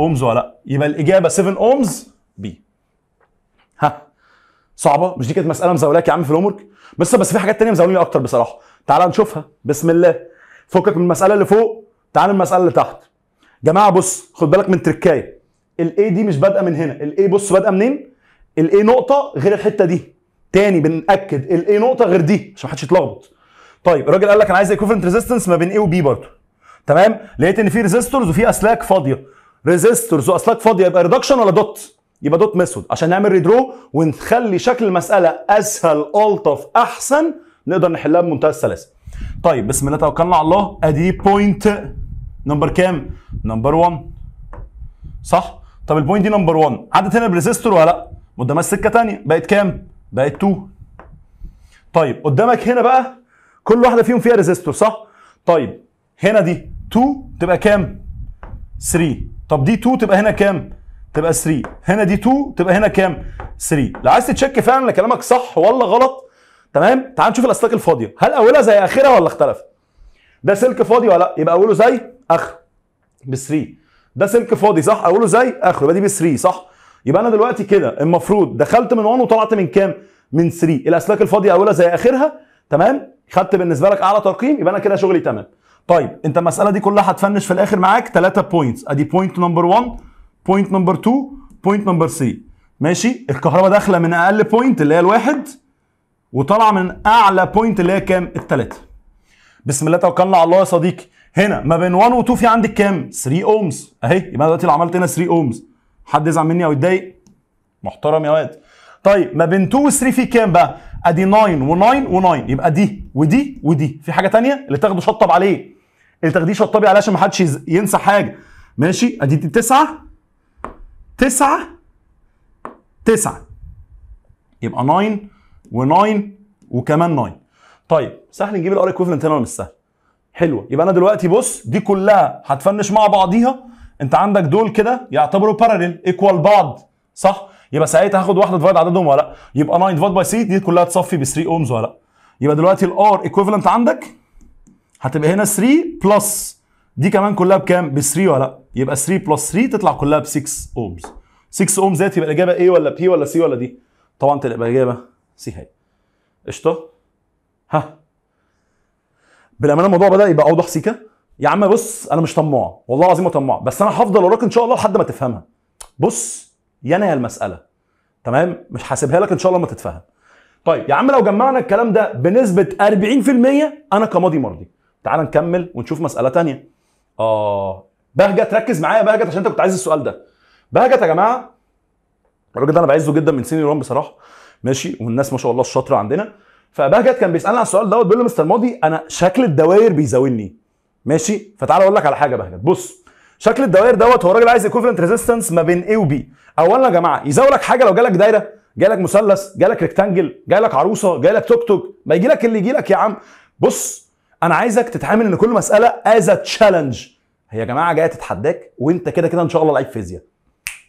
S1: اومز ولا لا يبقى الاجابه 7 اومز بي ها صعبه مش دي كانت مساله مزولاك يا عم في الهومورك بس بس في حاجات ثانيه مزولاني اكتر بصراحه تعال نشوفها بسم الله فكك من المساله اللي فوق تعال المساله اللي تحت جماعه بص خد بالك من تركايه الاي دي مش بادئه من هنا الاي بص بادئه منين الاي نقطه غير الحته دي تاني بنأكد الاي نقطه غير دي عشان محدش يتلخبط طيب الراجل قال لك انا عايز ايكوفرنت ريزيستنس ما بين ايه وبي برضه تمام لقيت ان في ريزيستورز وفي اسلاك فاضيه ريزيستورز واسلاك فاضيه يبقى ريدكشن ولا دوت يبقى دوت ميثود عشان نعمل ريدرو ونخلي شكل المساله اسهل الطف احسن نقدر نحلها بمنتهى السلاسه طيب بسم الله توكلنا على الله ادي بوينت نمبر كام نمبر 1 صح طب البوينت دي نمبر 1 عدت هنا بريزيستور ولا لا قدامها السكه ثانيه بقت كام بقت 2 طيب قدامك هنا بقى كل واحده فيهم فيها ريزيستور صح طيب هنا دي 2 تبقى كام 3 طب دي 2 تبقى هنا كام تبقى 3 هنا دي 2 تبقى هنا كام 3 لو عايز تتشك فعلا كلامك صح ولا غلط تمام تعال نشوف الاسلاك الفاضيه هل اولها زي اخرها ولا اختلفت ده سلك فاضي ولا لا يبقى اوله زي اخره ب 3 ده سلك فاضي صح اوله زي اخره يبقى دي ب 3 صح يبقى انا دلوقتي كده المفروض دخلت من 1 وطلعت من كام؟ من 3 الاسلاك الفاضيه اولها زي اخرها تمام؟ خدت بالنسبه لك اعلى ترقيم يبقى انا كده شغلي تمام. طيب انت المساله دي كلها هتفنش في الاخر معاك 3 بوينتس ادي بوينت نمبر 1 بوينت نمبر 2 بوينت نمبر 3 ماشي الكهرباء داخله من اقل بوينت اللي هي الواحد وطالعه من اعلى بوينت اللي هي كام؟ الثلاثه. بسم الله توكلنا على الله يا صديقي هنا ما بين 1 و2 في عندك كام؟ 3 اومز اهي يبقى دلوقتي لو عملت هنا 3 اومز حد يزعل مني او يتضايق محترم يا واد طيب ما بين 2 و 3 في كام بقى ادي 9 و9 و9 يبقى دي ودي ودي في حاجه ثانيه اللي تاخده شطب عليه اللي تاخديه شطبي عليه عشان ما حدش ينسى حاجه ماشي ادي 9 9 9 يبقى 9 و9 وكمان 9 طيب سهل نجيب الار ايكويفلنت هنا ولا مش سهل حلوه يبقى انا دلوقتي بص دي كلها هتفنش مع بعضيها انت عندك دول كده يعتبروا باراليل ايكوال بعض صح يبقى ساعتها هاخد واحده ديفايد عددهم ولا لا يبقى 9 ديفايد باي 3 دي كلها تصفي ب 3 اومز ولا لا يبقى دلوقتي الار ايكويفالنت عندك هتبقى هنا 3 بلس دي كمان كلها بكام ب 3 ولا لا يبقى 3 بلس 3 تطلع كلها ب 6 اومز 6 اومز ديت يبقى الاجابه ايه ولا بي ولا سي ولا دي طبعا تبقى الاجابه سي هي قشطه ها بالامانه الموضوع بدا يبقى اوضح سيكا يا عم بص انا مش طماع والله العظيم طماع بس انا هفضل وراك ان شاء الله لحد ما تفهمها بص يا انا يا المساله تمام مش هسيبها لك ان شاء الله ما تتفهم طيب يا عم لو جمعنا الكلام ده بنسبه 40% انا كماضي مرضي تعال نكمل ونشوف مساله تانية اه بهجه تركز معايا بهجه عشان انت كنت عايز السؤال ده بهجت يا جماعه الراجل ده انا بعزه جدا من سيني بصراحه ماشي والناس ما شاء الله الشاطره عندنا فبهجت كان بيسالني على السؤال دوت بيقول له مستر ماضي انا شكل الدوائر بيزاولني ماشي فتعال اقول لك على حاجه بهجت بص شكل الدوائر دوت هو الراجل عايز ايكوفلنت ريزيستنس ما بين ايه وبي اولا يا جماعه يزاولك حاجه لو جالك دايره جالك مثلث جالك ريكتانجل جالك عروسه جالك توك توك ما يجيلك اللي يجيلك يا عم بص انا عايزك تتعامل ان كل مساله از تشالنج هي يا جماعه جايه تتحداك وانت كده كده ان شاء الله لعيب فيزياء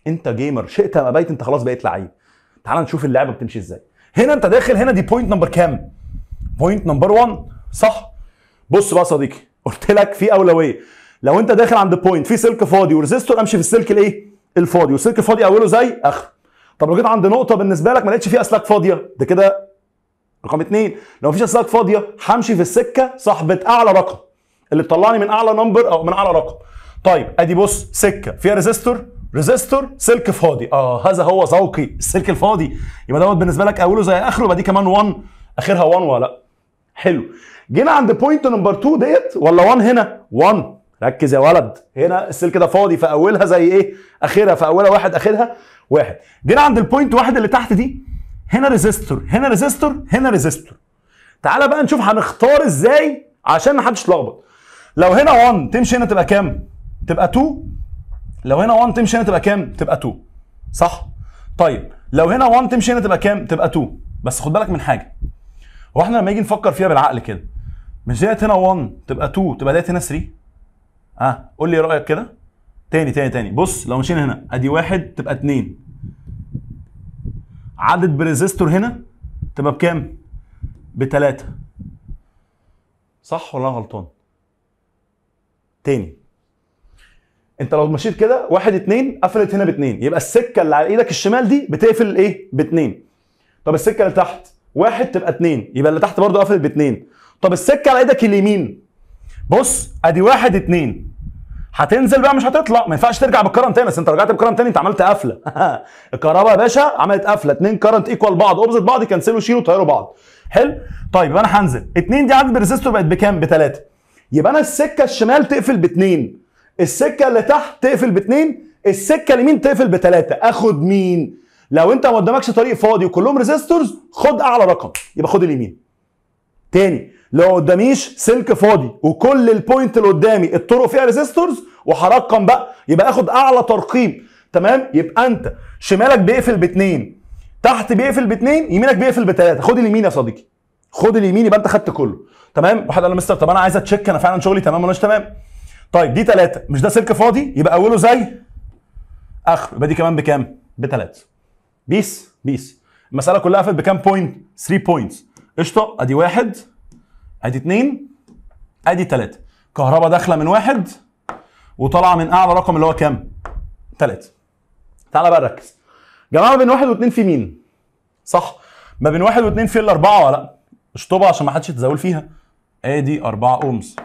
S1: انت جيمر شئت ما بيت انت خلاص بقيت لعيب تعال نشوف اللعبه بتمشي ازاي هنا انت داخل هنا دي بوينت نمبر كام بوينت نمبر 1 صح بص بقى صديقي قلت لك في اولويه لو انت داخل عند بوينت في سلك فاضي وريزيستور امشي في السلك الايه الفاضي والسلك الفاضي اوله زي اخره طب لو جيت عند نقطه بالنسبه لك ما لقيتش فيها اسلاك فاضيه ده كده رقم اتنين لو مفيش اسلاك فاضيه همشي في السكه صاحبه اعلى رقم اللي تطلعني من اعلى نمبر او من اعلى رقم طيب ادي بص سكه فيها ريزيستور ريزيستور سلك فاضي اه هذا هو ذوقي السلك الفاضي يبقى دوت بالنسبه لك اوله زي اخره يبقى دي كمان 1 اخرها 1 ولا لا حلو جينا عند بوينت نمبر 2 ديت ولا 1 هنا 1 ركز يا ولد هنا السلك ده فاضي في اولها زي ايه اخرها في اولها واحد اخرها واحد جينا عند البوينت واحد اللي تحت دي هنا ريزيستور هنا ريزيستور هنا ريزيستور تعالى بقى نشوف هنختار ازاي عشان محدش يتلخبط لو هنا 1 تمشي هنا تبقى كام تبقى 2 لو هنا 1 تمشي هنا تبقى كام تبقى 2 صح طيب لو هنا 1 تمشي هنا تبقى كام تبقى 2 بس خد بالك من حاجه هو احنا لما نيجي نفكر فيها بالعقل كده مش زائد هنا 1 تبقى 2 تبقى دايت هنا 3 ها قول لي رايك كده تاني تاني تاني بص لو مشينا هنا ادي 1 تبقى 2 عدد بريزستور هنا تبقى بكام ب 3 صح ولا انا غلطان تاني انت لو مشيت كده 1 2 قفلت هنا ب 2 يبقى السكه اللي على ايدك الشمال دي بتقفل ايه ب 2 طب السكه اللي تحت 1 تبقى 2 يبقى اللي تحت برضه قفلت ب 2 طب السكه على ايدك اليمين بص ادي واحد اتنين هتنزل بقى مش هتطلع ما ينفعش ترجع بالكرم تاني بس انت رجعت بالكرم تاني انت عملت قفله الكهرباء يا باشا عملت قفله اتنين كرنت ايكوال بعض اوبزيت بعض كنسلوا شيلوا طيروا بعض حلو طيب يبقى انا هنزل اتنين دي عدد الريزستور بقت بكام بتلاته يبقى انا السكه الشمال تقفل باتنين السكه اللي تحت تقفل باتنين السكه اليمين تقفل بتلاته اخد مين لو انت ما قدامكش طريق فاضي وكلهم ريزيستورز خد اعلى رقم يبقى خد اليمين تاني لو قداميش سلك فاضي وكل البوينت اللي قدامي الطرق فيها ريزيستورز وهرقم بقى يبقى اخد اعلى ترقيم تمام يبقى انت شمالك بيقفل باتنين تحت بيقفل باتنين يمينك بيقفل بتلاته خد اليمين يا صديقي خد اليمين يبقى انت خدت كله تمام واحد قال مستر طب انا عايز اتشيك انا فعلا شغلي تمام ولا مش تمام طيب دي ثلاثه مش ده سلك فاضي يبقى اوله زي اخره يبقى دي كمان بكام بثلاثه بيس بيس المساله كلها قفلت بكام بوينت 3 بوينتس قشطه ادي واحد ادي اتنين ادي تلاته كهرباء داخله من واحد وطالعه من اعلى رقم اللي هو كام؟ تلاته تعالى بقى نركز جماعه ما بين واحد واثنين في مين؟ صح ما بين واحد واثنين في الاربعه ولا لا؟ اشطبها عشان ما حدش يتزاول فيها ادي 4 اومز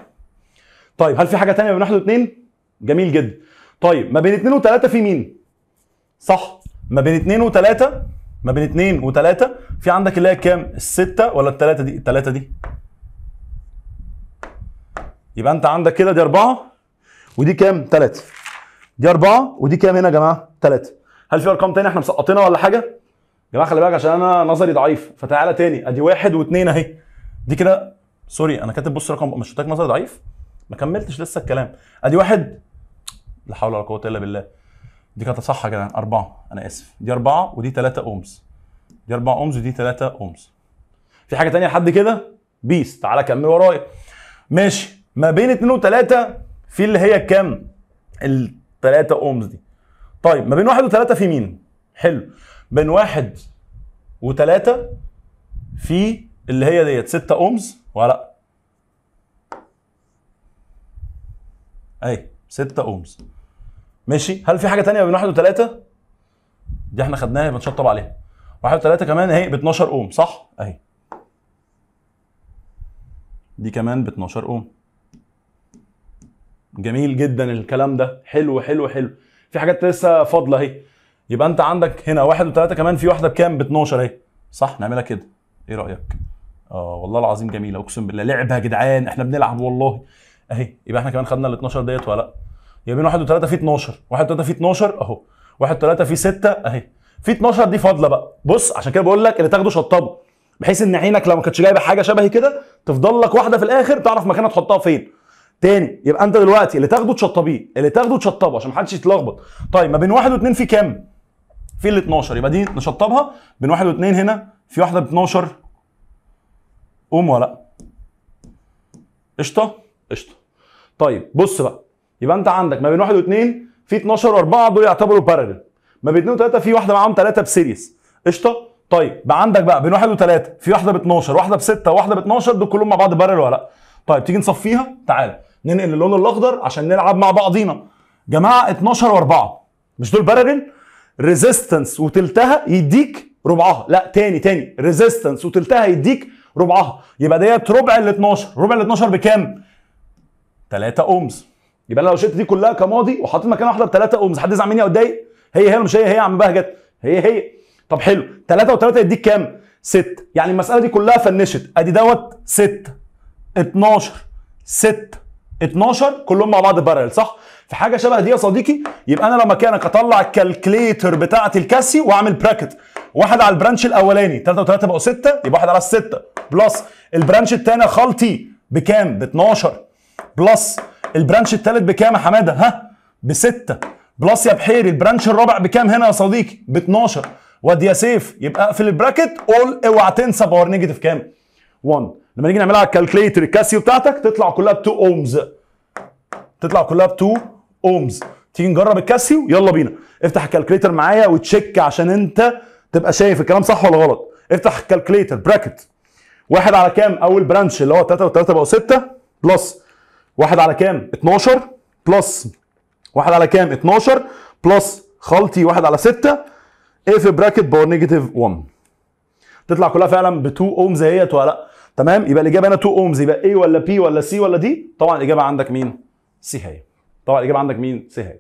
S1: طيب هل في حاجه ثانيه بين واحد واثنين؟ جميل جدا طيب ما بين اثنين وثلاثه في مين؟ صح ما بين اثنين وثلاثه ما بين اثنين وثلاثه في عندك اللي هي كام؟ السته ولا الثلاثه دي؟ الثلاثه دي يبقى انت عندك كده دي اربعه ودي كام؟ ثلاثه دي اربعه ودي كام هنا يا جماعه؟ ثلاثه هل في ارقام تاني احنا مسقطينها ولا حاجه؟ يا جماعه خلي بالك عشان انا نظري ضعيف فتعالى تاني ادي واحد واثنين اهي دي كده سوري انا كاتب بص رقم مش قلت نظري ضعيف؟ ما كملتش لسه الكلام ادي واحد لا حول ولا قوه الا بالله دي كانت صح يا جماعة اربعه انا اسف دي اربعه ودي ثلاثه اومز دي اربعه اومز ودي ثلاثه اومز في حاجه تانية لحد كده؟ بيس تعالى كمل ورايا ماشي ما بين 2 و3 في اللي هي كام؟ ال 3 اومز دي. طيب ما بين 1 و3 في مين؟ حلو. بين 1 و3 في اللي هي ديت 6 اومز ولا ايوه 6 اومز ماشي هل في حاجه ثانيه بين 1 و3 دي احنا خدناها بنشطب عليها 1 و3 كمان اهي ب 12 اوم صح اهي دي كمان ب 12 اوم جميل جدا الكلام ده حلو حلو حلو في حاجات لسه فاضله اهي يبقى انت عندك هنا واحد وثلاثه كمان في واحده بكام ب 12 اهي صح نعملها كده ايه رايك اه والله العظيم جميله اقسم بالله لعبه يا جدعان احنا بنلعب والله اهي يبقى احنا كمان خدنا ال 12 ديت ولا لا يبقى بين واحد وثلاثه في 12 واحد وثلاثه في 12 اهو واحد وثلاثه في 6 اهي في 12 دي فاضله بقى بص عشان كده بقول لك اللي تاخده شطبه بحيث ان عينك لو ما كانتش جايبه حاجه شبهي كده تفضل لك واحده في الاخر تعرف مكانها تحطها فين تاني يبقى انت دلوقتي اللي تاخده تشطبيه اللي تاخده تشطبه عشان محدش يتلخبط طيب ما بين واحد واثنين في كام؟ في ال 12 يبقى دي نشطبها بين واحد واثنين هنا في واحده ب 12 قوم ولا قشطه قشطه طيب بص بقى يبقى انت عندك ما بين واحد واثنين في 12 و4 دول يعتبروا بارلل ما بين 2 و3 في واحده معاهم 3 بسيريس قشطه طيب بقى عندك بقى بين 1 و3 في واحده ب 12 واحده ب 6 وواحده ب 12 دول كلهم مع بعض بارلل ولا لا طيب تيجي نصفيها تعالى ننقل اللون الاخضر عشان نلعب مع بعضينا جماعه 12 و4 مش دول باراليل ريزيستنس وتلتها يديك ربعها لا تاني تاني ريزيستنس وتلتها يديك ربعها يبقى ديت ربع ال 12 ربع ال 12 بكام 3 اومز يبقى انا لو شلت دي كلها كماضي وحطيت مكان واحده ب 3 اومز حد يزعل مني او اتضايق هي هي مش هي هي يا عم بهجت هي هي طب حلو 3 و3 يديك كام 6 يعني المساله دي كلها فنشت ادي دوت 6 12 6 12 كلهم مع بعض بارل صح في حاجه شبه دي يا صديقي يبقى انا لو مكانك اطلع الكالكليتر بتاعه الكاسي واعمل براكت واحد على البرانش الاولاني 3 و3 بقوا 6 يبقى واحد على 6 بلس البرانش الثاني خالتي بكام ب 12 بلس البرانش الثالث بكام يا حماده ها ب 6 بلس يا بحير البرانش الرابع بكام هنا يا صديقي ب 12 وادي يا سيف يبقى اقفل البراكت اول اوعى تنسى باور نيجاتيف كام 1 لما نيجي نعملها على الكالكليتر الكاسيو بتاعتك تطلع كلها ب 2 اومز تطلع كلها ب 2 اومز تيجي نجرب الكاسيو يلا بينا افتح الكالكليتر معايا وتشيك عشان انت تبقى شايف الكلام صح ولا غلط افتح الكالكليتر براكت واحد على كام اول برانش اللي هو 3 و3 بقوا 6 بلس واحد على كام 12 بلس واحد على كام 12 بلس خالتي واحد على 6 ايه في براكت باور نيجاتيف 1 تطلع كلها فعلا ب 2 اومز زي ولا لا تمام يبقى الاجابه هنا 2 اومز يبقى اي ولا بي ولا سي ولا دي طبعا الاجابه عندك مين سي هي طبعا الاجابه عندك مين سي هي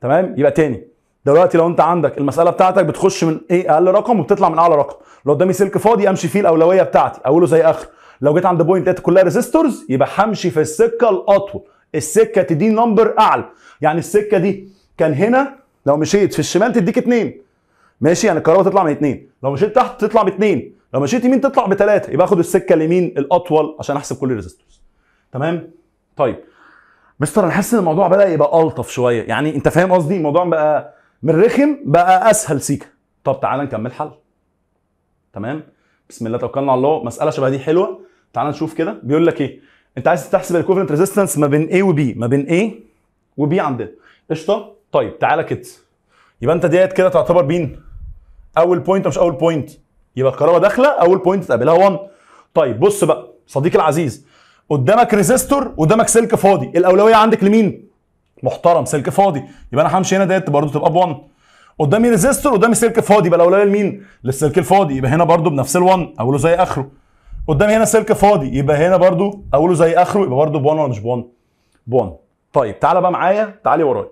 S1: تمام يبقى تاني دلوقتي لو انت عندك المساله بتاعتك بتخش من ايه اقل رقم وبتطلع من اعلى رقم لو قدامي سلك فاضي امشي فيه الاولويه بتاعتي اوله زي اخره لو جيت عند بوينت كلها ريزيستورز يبقى همشي في السكه الاطول السكه تدي نمبر اعلى يعني السكه دي كان هنا لو مشيت في الشمال تديك اتنين ماشي يعني الكهرباء تطلع من اتنين لو مشيت تحت تطلع باتنين لو مشيت يمين تطلع بثلاثه يبقى اخد السكه اليمين الاطول عشان احسب كل الريزستورز تمام طيب مستر انا حاسس ان الموضوع بدا يبقى الطف شويه يعني انت فاهم قصدي الموضوع بقى من رخم بقى اسهل سيكه طب تعالى نكمل حل تمام بسم الله توكلنا على الله مساله شبه دي حلوه تعالى نشوف كده بيقول لك ايه انت عايز تحسب الكوفنت ريزيستنس ما بين A وB ما بين A وB عندنا قشطه طيب تعالى كده يبقى انت ديت كده تعتبر بين اول بوينت مش اول بوينت يبقى الكهرباء داخله اول بوينت تقابلها 1 طيب بص بقى صديقي العزيز قدامك ريزيستور قدامك سلك فاضي الاولويه عندك لمين محترم سلك فاضي يبقى انا همشي هنا ديت برضه تبقى ب 1 قدامي ريزيستور قدامي سلك فاضي يبقى الاولويه لمين للسلك الفاضي يبقى هنا برضه بنفس ال1 اوله زي اخره قدامي هنا سلك فاضي يبقى هنا برضه اوله زي اخره يبقى برضه ب1 ولا مش ب1 ب1 طيب تعالى بقى معايا تعالي ورايا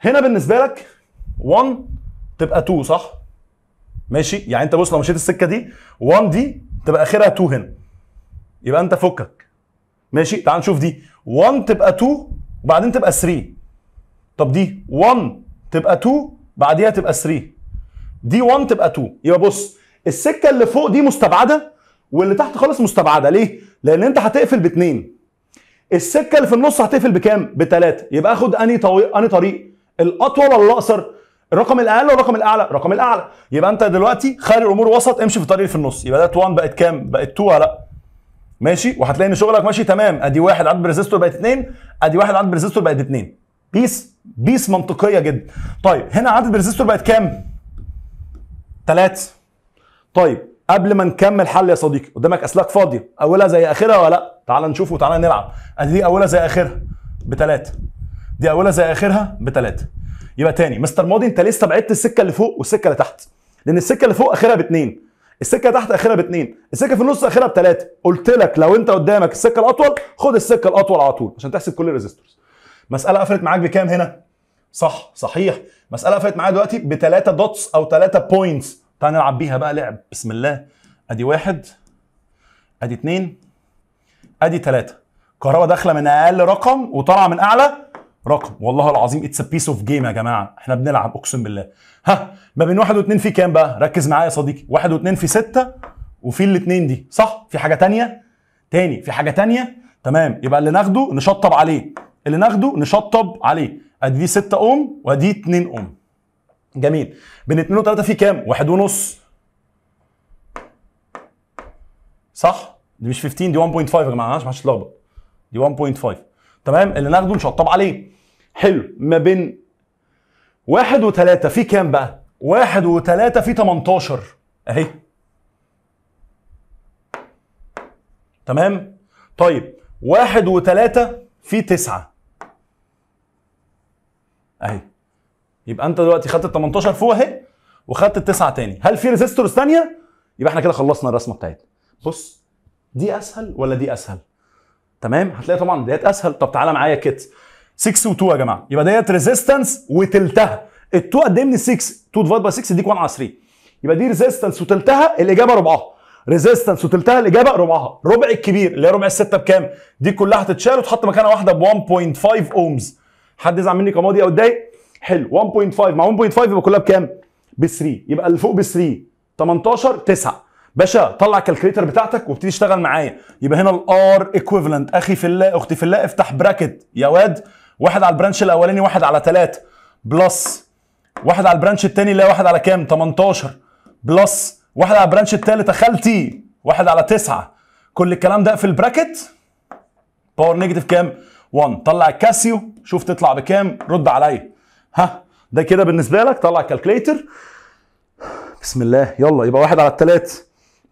S1: هنا بالنسبه لك 1 تبقى 2 صح ماشي يعني انت بص لو مشيت السكه دي 1 دي تبقى اخرها 2 هنا يبقى انت فكك ماشي تعال نشوف دي 1 تبقى 2 وبعدين تبقى 3 طب دي 1 تبقى 2 بعديها تبقى 3 دي 1 تبقى 2 يبقى بص السكه اللي فوق دي مستبعده واللي تحت خالص مستبعده ليه لان انت هتقفل باثنين السكه اللي في النص هتقفل بكام بثلاثه يبقى اخد اني طريق اني طريق الاطول ولا الاقصر الرقم الاقل والرقم الاعلى الرقم الاعلى يبقى انت دلوقتي خلي الامور وسط امشي في الطريق اللي في النص يبقى ده 1 بقت كام بقت 2 لا ماشي وهتلاقي ان شغلك ماشي تمام ادي واحد عدد بريزستور بقت 2 ادي واحد عدد بريزستور بقت 2 بيس بيس منطقيه جدا طيب هنا عدد بريزستور بقت كام 3 طيب قبل ما نكمل حل يا صديقي قدامك اسلاك فاضيه اولها زي اخرها ولا لا تعال نشوف وتعال نلعب ادي اولها زي اخرها 3 دي اولها زي اخرها 3 يبقى تاني مستر ماضي انت لسه بعدت السكه اللي فوق والسكه اللي تحت لان السكه اللي فوق اخرها باثنين السكه تحت اخرها باثنين السكه في النص اخرها بثلاثه قلت لك لو انت قدامك السكه الاطول خد السكه الاطول على طول عشان تحسب كل الريزيستورز مساله قفلت معاك بكام هنا صح صحيح مساله قفلت معايا دلوقتي بثلاثه دوتس او ثلاثه بوينتس تعال نلعب بيها بقى لعب بسم الله ادي واحد ادي اثنين ادي ثلاثه كهرباء داخله من اقل رقم وطالعه من اعلى رقم والله العظيم اتس ا بيس اوف جيم يا جماعه احنا بنلعب اقسم بالله ها ما بين واحد واثنين في كام بقى ركز معايا يا صديقي واحد واثنين في ستة وفي الاثنين دي صح في حاجه تانية تاني في حاجه تانية تمام يبقى اللي ناخده نشطب عليه اللي ناخده نشطب عليه ادي 6 اوم وادي 2 اوم جميل بين 2 و3 في كام واحد ونص صح دي مش 15 دي 1.5 يا جماعه معلش حدش دي 1.5 تمام اللي ناخده نشطب عليه حلو ما بين واحد وثلاثة في كام بقى؟ واحد وثلاثة في 18 اهي تمام؟ طيب واحد وثلاثة في تسعة اهي يبقى انت دلوقتي خدت ال 18 فوق اهي وخدت التسعة تاني هل في ريزيستورز تانية؟ يبقى احنا كده خلصنا الرسمة بتاعتنا بص دي اسهل ولا دي اسهل؟ تمام هتلاقي طبعا ديت اسهل طب تعالى معايا كيت 6 و2 يا جماعه يبقى ديت ريزيستنس وتلتها ال2 قد ايه من 6 2 ديفايد باي 6 يديك 1 على 3 يبقى دي ريزيستنس وتلتها الاجابه ربعها ريزيستنس وتلتها الاجابه ربعها ربع الكبير اللي هي ربع السته بكام دي كلها هتتشال وتحط مكانها واحده ب 1.5 اومز حد يزعل مني كماضي او اتضايق حلو 1.5 مع 1.5 يبقى كلها بكام ب 3 يبقى اللي فوق ب 3 18 9 باشا طلع الكالكليتر بتاعتك وابتدي اشتغل معايا يبقى هنا الار ايكويفالنت اخي في الله اختي في الله افتح براكت يا واد واحد على البرانش الاولاني واحد على 3 بلس واحد على البرانش الثاني لا واحد على كام 18 بلس واحد على البرانش الثالث خالتي واحد على 9 كل الكلام ده في البراكت باور نيجاتيف كام 1 طلع الكاسيو شوف تطلع بكام رد عليا ها ده كده بالنسبه لك طلع الكالكليتر بسم الله يلا يبقى واحد على الثلاث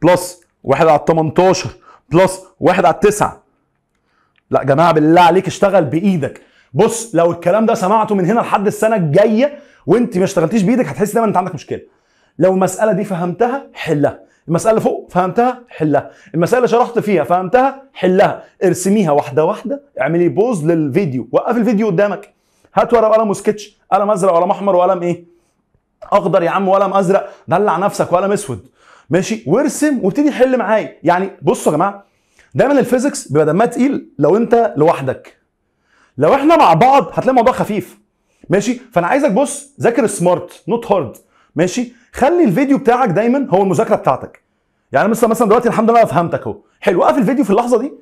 S1: بلس 1 على 18 بلس 1 على 9 لا يا جماعه بالله عليك اشتغل بايدك بص لو الكلام ده سمعته من هنا لحد السنه الجايه وانت ما اشتغلتيش بايدك هتحس دايما انت عندك مشكله لو المساله دي فهمتها حلها المساله اللي فوق فهمتها حلها المساله اللي شرحت فيها فهمتها حلها ارسميها واحده واحده اعملي بوز للفيديو وقف الفيديو قدامك هات ورقه وقلم وسكتش قلم ازرق وقلم احمر وقلم ايه اخضر يا عم وقلم ازرق دلع نفسك وقلم اسود ماشي وارسم وابتدي حل معايا يعني بصوا يا جماعه دايما الفيزيكس بيبقى دمها تقيل لو انت لوحدك لو احنا مع بعض هتلاقي الموضوع خفيف ماشي فانا عايزك بص ذاكر سمارت نوت هارد ماشي خلي الفيديو بتاعك دايما هو المذاكره بتاعتك يعني مثلا مثلا دلوقتي الحمد لله انا فهمتك اهو حلو وقف الفيديو في اللحظه دي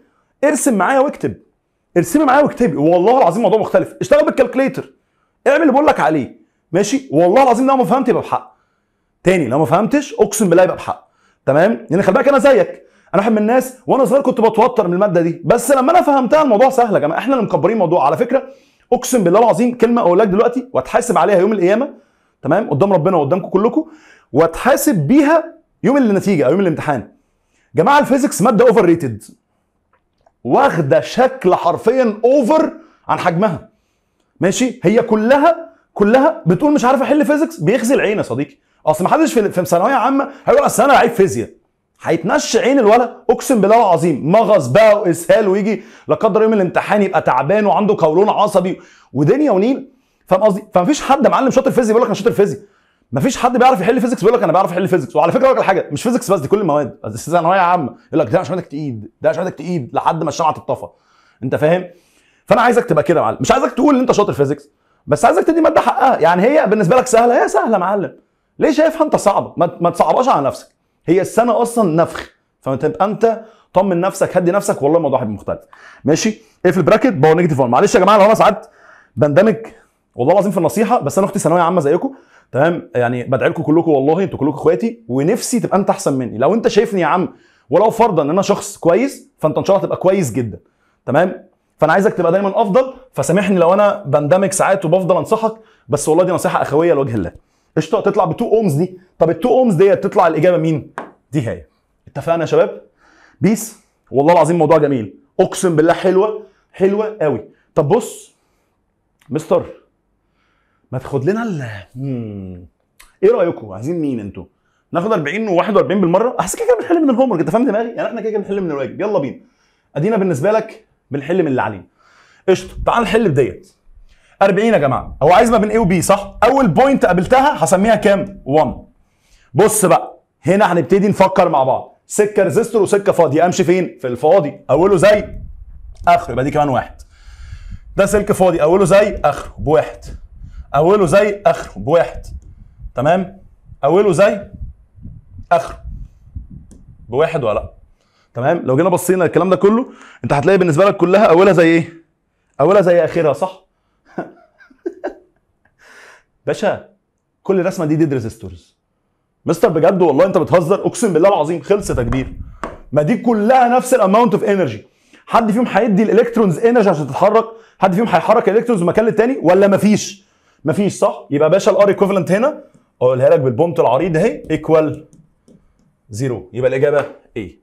S1: ارسم معايا واكتب ارسمي معايا واكتبي والله العظيم موضوع مختلف اشتغل بالكالكليتر اعمل اللي بقول لك عليه ماشي والله العظيم لو ما فهمت يبقى بحق تاني لو ما فهمتش اقسم بالله يبقى بحق تمام لان يعني خلي بالك انا زيك انا واحد من الناس وانا صغير كنت بتوتر من الماده دي بس لما انا فهمتها الموضوع سهل يا جماعه احنا اللي مكبرين الموضوع على فكره اقسم بالله العظيم كلمه اقول لك دلوقتي واتحاسب عليها يوم القيامه تمام قدام ربنا وقدامكم كلكم واتحاسب بيها يوم النتيجه او يوم الامتحان جماعه الفيزيكس ماده اوفر ريتد واخده شكل حرفيا اوفر عن حجمها ماشي هي كلها كلها بتقول مش عارف احل فيزيكس بيخزي العين يا صديقي اصل ما حدش في ثانويه عامه هيقول اصل انا لعيب فيزياء هيتنش عين الولد اقسم بالله العظيم مغص بقى واسهال ويجي لا قدر يوم الامتحان يبقى تعبان وعنده قولون عصبي ودنيا ونيل فاهم قصدي فمفيش حد معلم شاطر فيزياء بيقول لك انا شاطر فيزياء مفيش حد بيعرف يحل فيزيكس بيقول لك انا بعرف احل فيزيكس وعلى فكره اقول لك حاجه مش فيزيكس بس دي كل المواد بس ثانويه عامه يقول لك ده عشان ايدك تقيد ده عشان ايدك تقيد لحد ما الشمعه تطفى انت فاهم فانا عايزك تبقى كده يا معلم مش عايزك تقول ان انت شاطر فيزيكس بس عايزك تدي ماده حقها يعني هي بالنسبه لك سهله هي سهله معلم ليه شايفها انت صعبه ما, تصعبهاش على نفسك هي السنه اصلا نفخ فتبقى انت طمن نفسك هدي نفسك والله الموضوع هيبقى مختلف ماشي اقفل براكت باور نيجاتيف 1 معلش يا جماعه لو انا ساعات بندمج والله العظيم في النصيحه بس انا اختي ثانويه عامه زيكم تمام يعني بدعي لكم كلكم والله انتوا كلكم اخواتي ونفسي تبقى انت احسن مني لو انت شايفني يا عم ولو فرضا ان انا شخص كويس فانت ان شاء الله هتبقى كويس جدا تمام فانا عايزك تبقى دايما افضل فسامحني لو انا بندمج ساعات وبفضل انصحك بس والله دي نصيحه اخويه لوجه الله قشطه تطلع ب 2 اومز دي طب ال 2 اومز ديت تطلع الاجابه مين؟ دي هي اتفقنا يا شباب؟ بيس والله العظيم موضوع جميل اقسم بالله حلوه حلوه قوي طب بص مستر ما تاخد لنا ال ايه رايكم عايزين مين انتوا ناخد 40 و41 بالمره احس كده بنحل من الهوم ورك انت فاهم دماغي يعني احنا كده بنحل من الواجب يلا بينا ادينا بالنسبه لك بنحل من اللي علينا قشطه تعال نحل بديت 40 يا جماعه هو عايز ما بين و وبي صح اول بوينت قابلتها هسميها كام 1 بص بقى هنا هنبتدي نفكر مع بعض سكه ريزيستور وسكه فاضيه امشي فين في الفاضي اوله زي اخره يبقى دي كمان واحد ده سلك فاضي اوله زي اخره بواحد اوله زي اخره بواحد تمام اوله زي اخره بواحد ولا لا تمام لو جينا بصينا الكلام ده كله انت هتلاقي بالنسبه لك كلها اولها زي ايه اولها زي اخرها صح باشا كل الرسمه دي ديد ريزيستورز مستر بجد والله انت بتهزر اقسم بالله العظيم خلص يا كبير ما دي كلها نفس الاماونت اوف انرجي حد فيهم هيدي الالكترونز انرجي عشان تتحرك حد فيهم هيحرك الالكترونز مكان للتاني ولا مفيش مفيش صح يبقى باشا الار ايكوفالنت هنا اقولها لك بالبونت العريض اهي ايكوال زيرو يبقى الاجابه ايه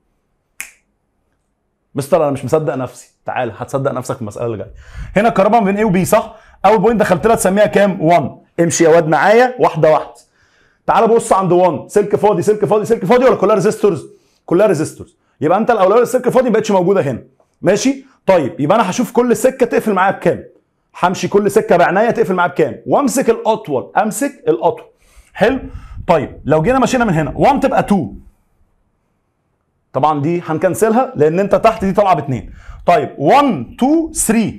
S1: مستر انا مش مصدق نفسي تعال هتصدق نفسك في المساله اللي جايه هنا الكهرباء بين ايه وبي صح اول بوينت دخلت لها تسميها كام 1 امشي يا واد معايا واحده واحده تعال بص عند وان سلك فاضي سلك فاضي سلك فاضي ولا كلها ريزيستورز كلها ريزيستورز يبقى انت الاولويه السلك الفاضي ما بقتش موجوده هنا ماشي طيب يبقى انا هشوف كل سكه تقفل معايا بكام همشي كل سكه بعنايه تقفل معايا بكام وامسك الاطول امسك الاطول حلو طيب لو جينا مشينا من هنا وان تبقى 2 طبعا دي هنكنسلها لان انت تحت دي طالعه باثنين طيب 1 2 3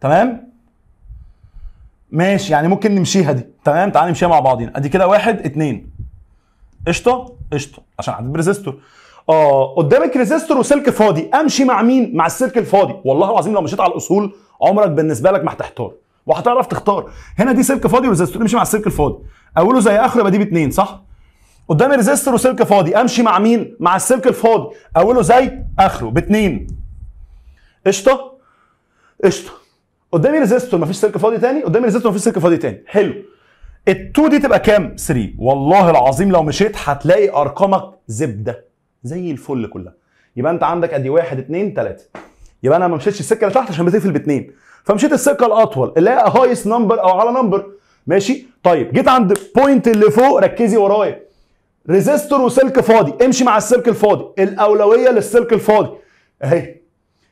S1: تمام ماشي يعني ممكن نمشيها دي تمام تعال نمشيها مع بعضينا ادي كده واحد اتنين قشطه قشطه عشان هتبقى ريزيستور اه قدامك ريزيستور وسلك فاضي امشي مع مين مع السلك الفاضي والله العظيم لو مشيت على الاصول عمرك بالنسبه لك ما هتحتار وهتعرف تختار هنا دي سلك فاضي وريزيستور امشي مع السلك الفاضي اوله زي اخره يبقى دي باتنين صح قدامي ريزيستور وسلك فاضي امشي مع مين مع السلك الفاضي اوله زي اخره باتنين قشطه قشطه قدامي ريزيستور مفيش سلك فاضي تاني قدامي ريزيستور مفيش سلك فاضي تاني حلو ال2 دي تبقى كام 3 والله العظيم لو مشيت هتلاقي ارقامك زبده زي الفل كلها يبقى انت عندك ادي 1 2 3 يبقى انا ما مشيتش السكه اللي تحت عشان بتقفل باثنين فمشيت السكه الاطول اللي هي هايست نمبر او على نمبر ماشي طيب جيت عند بوينت اللي فوق ركزي ورايا ريزيستور وسلك فاضي امشي مع السلك الفاضي الاولويه للسلك الفاضي اهي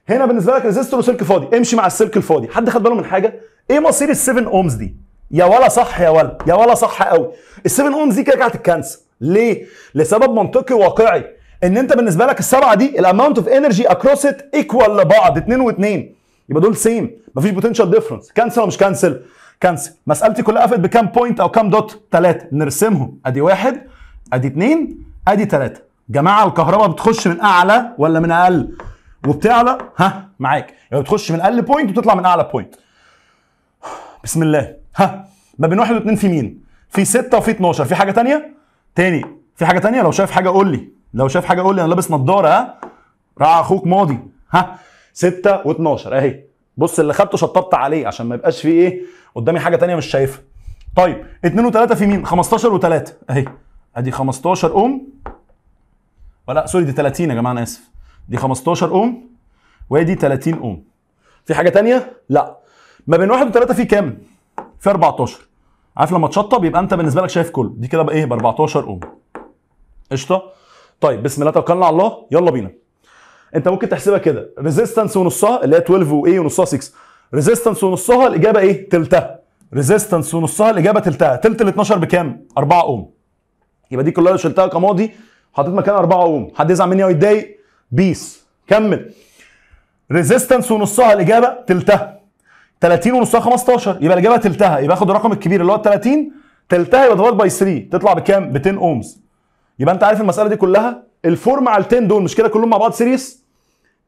S1: هنا بالنسبه لك ريزيستور وسلك فاضي امشي مع السلك الفاضي حد خد باله من حاجه ايه مصير ال7 اومز دي يا ولا صح يا ولا يا ولا صح قوي ال7 اومز دي كده كانت هتتكنسل ليه لسبب منطقي واقعي ان انت بالنسبه لك السبعه دي الاماونت اوف انرجي اكروس ات ايكوال لبعض 2 و2 يبقى دول سيم مفيش بوتنشال ديفرنس كانسل ولا مش كانسل كانسل مسالتي كلها قفلت بكام بوينت او كام دوت ثلاثه نرسمهم ادي واحد ادي اثنين ادي ثلاثه جماعه الكهرباء بتخش من اعلى ولا من اقل وبتعلى ها معاك يعني بتخش من اقل بوينت وتطلع من اعلى بوينت بسم الله ها ما بين واحد واثنين في مين في ستة وفي 12 في حاجه تانية؟ تاني في حاجه تانية؟ لو شايف حاجه قول لي لو شايف حاجه قول لي انا لابس نضاره ها راعي اخوك ماضي ها سته و12 اهي بص اللي خدته شطبت عليه عشان ما يبقاش فيه ايه قدامي حاجه تانية مش شايفها طيب 2 و3 في مين 15 و3 اهي ادي 15 ام ولا سوري دي 30 يا جماعه انا اسف دي 15 اوم وادي 30 اوم في حاجه تانية لا ما بين واحد وثلاثة في كام في 14 عارف لما تشطب يبقى انت بالنسبه لك شايف كله دي كده بقى ايه ب 14 اوم قشطه طيب بسم الله توكلنا على الله يلا بينا انت ممكن تحسبها كده ريزيستنس ونصها اللي هي 12 وايه ونصها 6 ريزيستنس ونصها الاجابه ايه ثلثها ريزيستنس ونصها الاجابه ثلثها ثلث ال 12 بكام 4 اوم يبقى دي كلها لو شلتها كماضي حطيت مكانها 4 اوم حد يزعل مني او يتضايق بيس كمل ريزيستنس ونصها الاجابه تلتها 30 ونصها 15 يبقى الاجابه تلتها يبقى اخد الرقم الكبير اللي هو 30 تلتها يبقى ديفايد باي 3 تطلع بكام؟ ب 10 اومز يبقى انت عارف المساله دي كلها الفور مع ال 10 دول مش كده كلهم مع بعض سيريس؟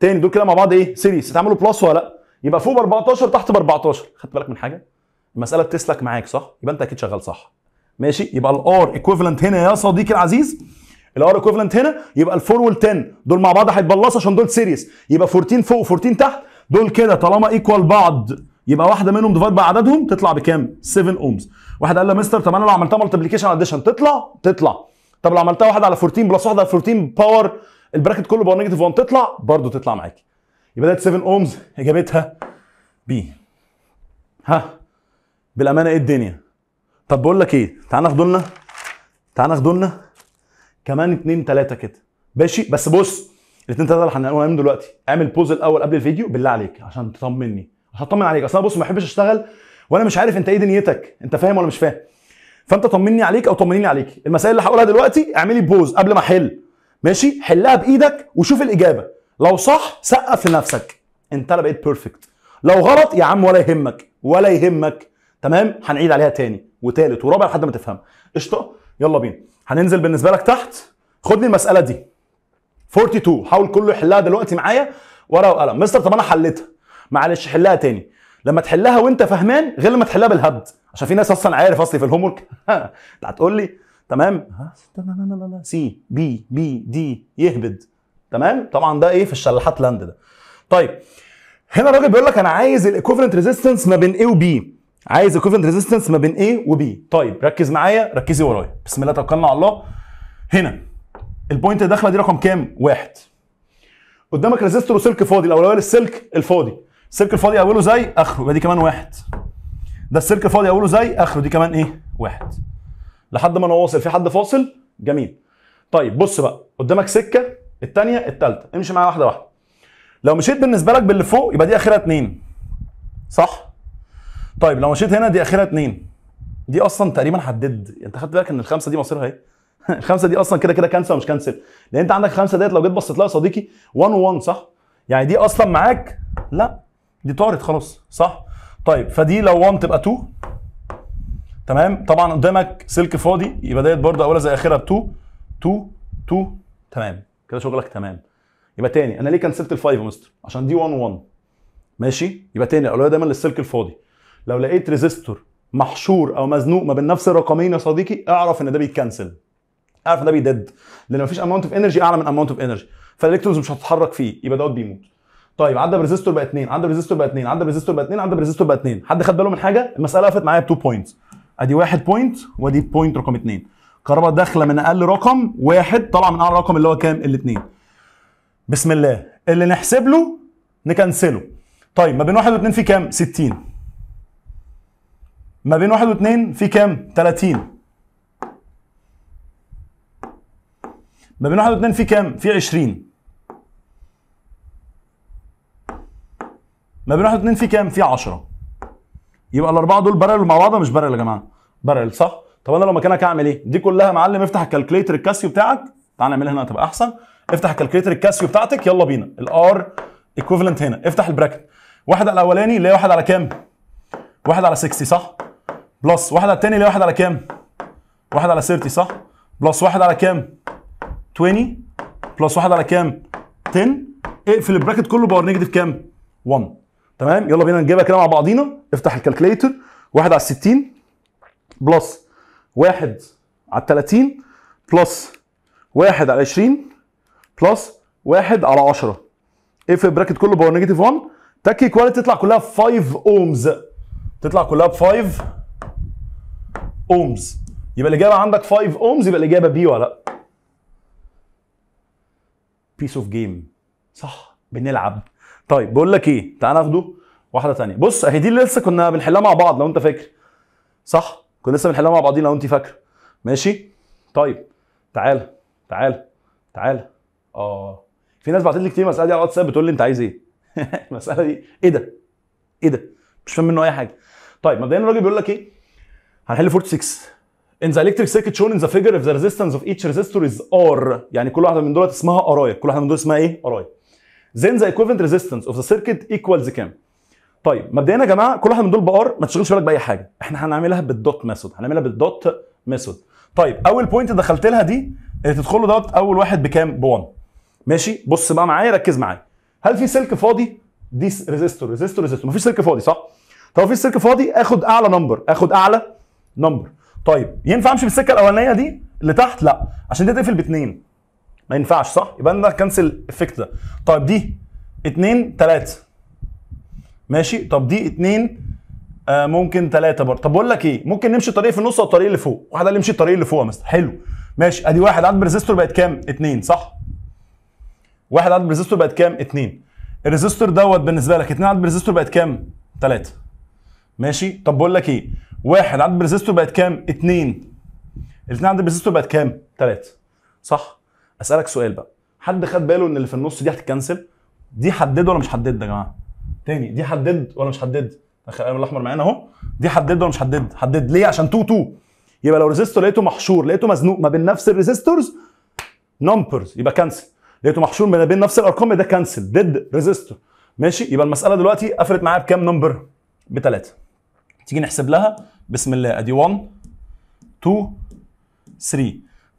S1: تاني دول كده مع بعض ايه؟ سيريس اتعملوا بلس ولا لا؟ يبقى فوق ب 14 تحت ب 14 خدت بالك من حاجه؟ المساله بتسلك معاك صح؟ يبقى انت اكيد شغال صح ماشي يبقى الار ايكويفالنت هنا يا صديقي العزيز الار ايكوفلنت هنا يبقى الفور وال10 دول مع بعض هيتبلصوا عشان دول سيريس يبقى 14 فوق و14 تحت دول كده طالما ايكوال بعض يبقى واحده منهم ديفايد بعددهم تطلع بكام 7 اومز واحد قال لي مستر طب انا لو عملتها مالتيبليكيشن اديشن تطلع تطلع طب لو عملتها واحده على 14 بلس واحده على 14 باور البراكت كله باور نيجاتيف 1 تطلع برضه تطلع معاكي يبقى ده 7 اومز اجابتها بي ها بالامانه ايه الدنيا طب بقول لك ايه تعال لنا تعال لنا كمان اتنين تلاته كده ماشي بس بص الاتنين تلاته اللي هنقولهم دلوقتي اعمل بوز الاول قبل الفيديو بالله عليك عشان تطمني عشان اطمن عليك اصل انا بص ما بحبش اشتغل وانا مش عارف انت ايه دنيتك انت فاهم ولا مش فاهم فانت طمني عليك او طمنيني عليك المسائل اللي هقولها دلوقتي اعملي بوز قبل ما احل ماشي حلها بايدك وشوف الاجابه لو صح سقف لنفسك انت انا بقيت بيرفكت لو غلط يا عم ولا يهمك ولا يهمك تمام هنعيد عليها تاني وتالت ورابع لحد ما تفهم قشطه يلا بينا هننزل بالنسبه لك تحت خدني المساله دي 42 حاول كله يحلها دلوقتي معايا ورقه وقلم مستر طب انا حليتها معلش حلها تاني لما تحلها وانت فهمان غير لما تحلها بالهبد عشان في ناس اصلا عارف اصلي في الهوم ورك انت هتقول لي تمام سي بي بي دي يهبد تمام طبعا ده ايه في الشلحات لاند ده طيب هنا الراجل بيقول لك انا عايز الايكوفلنت ريزيستنس ما بين ايه وبي عايز الكوفنت ريزيستنس ما بين A وB طيب ركز معايا ركزي ورايا بسم الله توكلنا على الله هنا البوينت اللي داخله دي رقم كام؟ واحد قدامك ريزيستور وسلك فاضي الاولويه للسلك الفاضي السلك الفاضي اوله زي اخره يبقى دي كمان واحد ده السلك الفاضي اوله زي اخره دي كمان ايه؟ واحد لحد ما انا واصل في حد فاصل جميل طيب بص بقى قدامك سكه الثانيه الثالثه امشي معايا واحده واحده لو مشيت بالنسبه لك باللي فوق يبقى دي اخرها اثنين صح؟ طيب لو مشيت هنا دي اخرها اتنين دي اصلا تقريبا حددت انت خدت بالك ان الخمسه دي مصيرها ايه؟ الخمسه دي اصلا كده كده كانسل مش كانسل لان انت عندك خمسه ديت لو جيت بصيت لها يا صديقي 1 1 صح؟ يعني دي اصلا معاك لا دي طارت خلاص صح؟ طيب فدي لو 1 تبقى 2 تمام طبعا قدامك سلك فاضي يبقى ديت برضه اولها زي اخرها ب 2 2 2 تمام كده شغلك تمام يبقى تاني انا ليه كنسلت الفايف يا مستر؟ عشان دي 1 1 ماشي يبقى تاني الاولويه دايما للسلك الفاضي لو لقيت ريزيستور محشور او مزنوق ما بين نفس الرقمين يا صديقي اعرف ان ده بيتكنسل اعرف ان ده بيدد لان مفيش اماونت اوف انرجي اعلى من اماونت اوف انرجي فالالكترونز مش هتتحرك فيه يبقى دوت بيموت طيب عدى بريزيستور بقى 2 عدى بريزيستور بقى 2 عدى بريزيستور بقى 2 عدى بريزيستور بقى 2 حد خد باله من حاجه المساله قفلت معايا ب 2 بوينتس ادي واحد بوينت وادي بوينت رقم 2 كهرباء داخله من اقل رقم واحد طالعه من اعلى رقم اللي هو كام الاثنين بسم الله اللي نحسب له نكنسله طيب ما بين واحد واثنين في كام 60 ما بين واحد واثنين في كام؟ 30 ما بين واحد واثنين في كام؟ في 20 ما بين واحد واثنين في كام؟ في 10 يبقى الاربعه دول بارل مع بعض مش بارل يا جماعه؟ بارل صح؟ طب انا لو مكانك هعمل ايه؟ دي كلها يا معلم افتح الكالكليتر الكاسيو بتاعك تعال نعملها هنا هتبقى احسن افتح الكالكليتر الكاسيو بتاعتك يلا بينا الار ايكوفلنت هنا افتح البراكت واحد على الاولاني اللي هي واحد على كام؟ واحد على 60 صح؟ بلس واحد على التاني اللي واحد على كام؟ واحد على 30 صح؟ بلس واحد على كام؟ 20 بلس واحد على كام؟ 10 اقفل البراكت كله باور نيجاتيف كام؟ 1 تمام؟ يلا بينا نجيبها كده مع بعضينا افتح الكالكليتر واحد على 60 بلس واحد على 30 بلس واحد على 20 بلس واحد على 10 اقفل البراكت كله باور نيجاتيف 1 تك كواليتي تطلع كلها ب 5 اومز تطلع كلها ب 5 اومز يبقى الاجابه عندك 5 اومز يبقى الاجابه بي ولا لا بيس اوف جيم صح بنلعب طيب بقول لك ايه تعال ناخده واحده ثانيه بص اهي دي اللي لسه كنا بنحلها مع بعض لو انت فاكر صح كنا لسه بنحلها مع بعضين لو انت فاكره ماشي طيب تعال تعال تعال اه في ناس بعتت لي كتير مساله دي على الواتساب بتقول لي انت عايز ايه المساله دي ايه ده ايه ده مش فاهم منه اي حاجه طيب مبدئيا الراجل بيقول لك ايه هنحل 46 in the electric circuit shown in the figure if the resistance of each resistor is R يعني كل واحده من دولت اسمها قرايه كل واحده من دول اسمها ايه قرايه then the equivalent resistance of the circuit equals كام طيب مبدئيا يا جماعه كل واحدة من دول بار ما تشغلش بالك باي حاجه احنا هنعملها بالدوت ميثود هنعملها بالدوت ميثود طيب اول بوينت دخلت لها دي اللي تدخل له دوت اول واحد بكام ب 1 ماشي بص بقى معايا ركز معايا هل في سلك فاضي دي ريزيستور ريزيستور ريزيستور مفيش سلك فاضي صح طب في سلك فاضي اخد اعلى نمبر اخد اعلى نمبر طيب ينفع امشي بالسكه الاولانيه دي اللي تحت لا عشان دي تقفل باثنين ما ينفعش صح يبقى انا كنسل الافكت ده طيب دي 2 3 ماشي طب دي 2 آه ممكن 3 برضه طب بقول لك ايه ممكن نمشي الطريق في النص او الطريق اللي فوق واحد قال لي امشي الطريق اللي فوق مثلا حلو ماشي ادي واحد عدد بريزيستور بقت كام 2 صح واحد عدد بريزيستور بقت كام 2 الريزيستور دوت بالنسبه لك 2 عدد بريزيستور بقت كام 3 ماشي طب بقول لك ايه واحد عند برزيستو بقت كام؟ اثنين الاثنين عند برزيستو بقت كام؟ ثلاثة صح؟ اسألك سؤال بقى حد خد باله ان اللي في النص دي هتتكنسل؟ دي حدد ولا مش حدد يا جماعة؟ تاني دي حدد ولا مش حدد؟ القلم الاحمر معانا اهو دي حدد ولا مش حدد؟ حدد ليه؟ عشان 2 2 يبقى لو ريزيستور لقيته محشور لقيته مزنوق ما بين نفس الريزيستورز نمبرز يبقى كنسل لقيته محشور ما بين نفس الارقام ده كنسل ديد ريزيستور ماشي يبقى المساله دلوقتي قفلت معايا بكام نمبر بثلاثه تيجي نحسب لها بسم الله ادي 1 2 3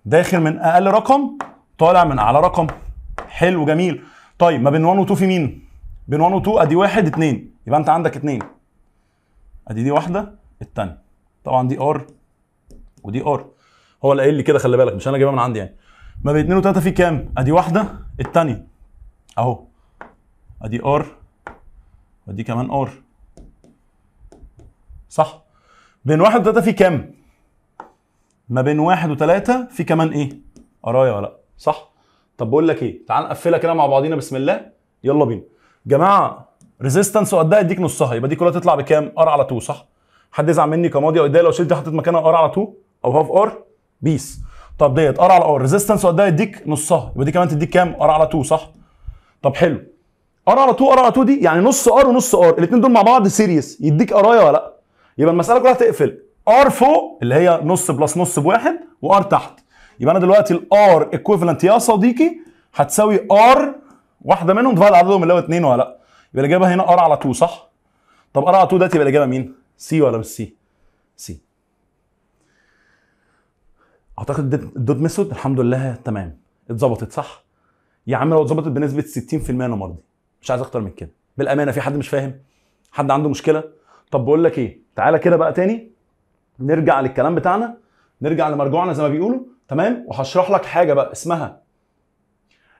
S1: داخل من اقل رقم طالع من اعلى رقم حلو جميل طيب ما بين 1 و 2 في مين؟ بين 1 و 2 ادي 1 2 يبقى انت عندك 2 ادي دي واحده الثانيه طبعا دي ار ودي ار هو اللي قايل لي كده خلي بالك مش انا جايبها من عندي يعني ما بين 2 و3 في كام؟ ادي واحده الثانيه اهو ادي ار ودي كمان ار صح بين واحد وثلاثة في كام؟ ما بين واحد وثلاثة في كمان ايه؟ قرايه ولا لا؟ صح؟ طب بقول لك ايه؟ تعال نقفلها كده مع بعضينا بسم الله يلا بينا. جماعة ريزيستنس وقدها يديك نصها يبقى دي كلها تطلع بكام؟ ار على 2 صح؟ حد يزعل مني كماضي او ايديا لو شلت حطيت مكانها ار على 2 او هاف ار بيس. طب ديت ار على ار ريزيستنس وقدها يديك نصها يبقى دي كمان تديك كام؟ ار على 2 صح؟ طب حلو. ار على 2 ار على 2 دي يعني نص ار ونص ار الاثنين دول مع بعض سيريس يديك قرايه ولا لا؟ يبقى المساله كلها تقفل ار فوق اللي هي نص بلس نص بواحد وار تحت يبقى انا دلوقتي الار ايكويفالنت يا صديقي هتساوي ار واحده منهم تفضل عددهم اللي هو اثنين ولا لا يبقى الاجابه هنا ار على 2 صح طب ار على 2 ده يبقى الاجابه مين سي ولا مش سي سي اعتقد الدوت ميثود الحمد لله تمام اتظبطت صح يا عم لو اتظبطت بنسبه 60% انا مرضي مش عايز اكتر من كده بالامانه في حد مش فاهم حد عنده مشكله طب بقول لك ايه تعالى كده بقى تاني نرجع للكلام بتاعنا نرجع لمرجوعنا زي ما بيقولوا تمام وهشرح لك حاجه بقى اسمها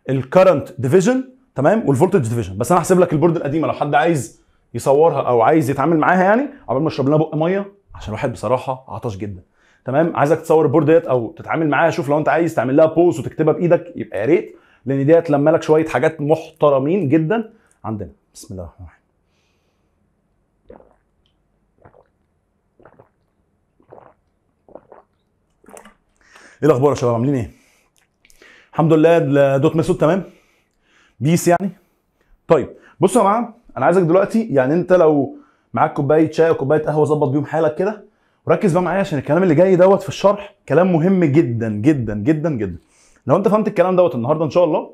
S1: الكرنت ديفيجن تمام والفولتج ديفيجن بس انا هسيب لك البورد القديمه لو حد عايز يصورها او عايز يتعامل معاها يعني عقبال ما اشرب لنا بق ميه عشان الواحد بصراحه عطش جدا تمام عايزك تصور البورد ديت او تتعامل معاها شوف لو انت عايز تعمل لها بوز وتكتبها بايدك يبقى يا ريت لان ديت لما لك شويه حاجات محترمين جدا عندنا بسم الله الرحمن الرحيم ايه الاخبار يا شباب عاملين ايه الحمد لله دوت ميثود تمام بيس يعني طيب بصوا يا جماعه انا عايزك دلوقتي يعني انت لو معاك كوبايه شاي وكوبايه قهوه ظبط بيهم حالك كده وركز بقى معايا عشان الكلام اللي جاي دوت في الشرح كلام مهم جدا جدا جدا جدا لو انت فهمت الكلام دوت النهارده ان شاء الله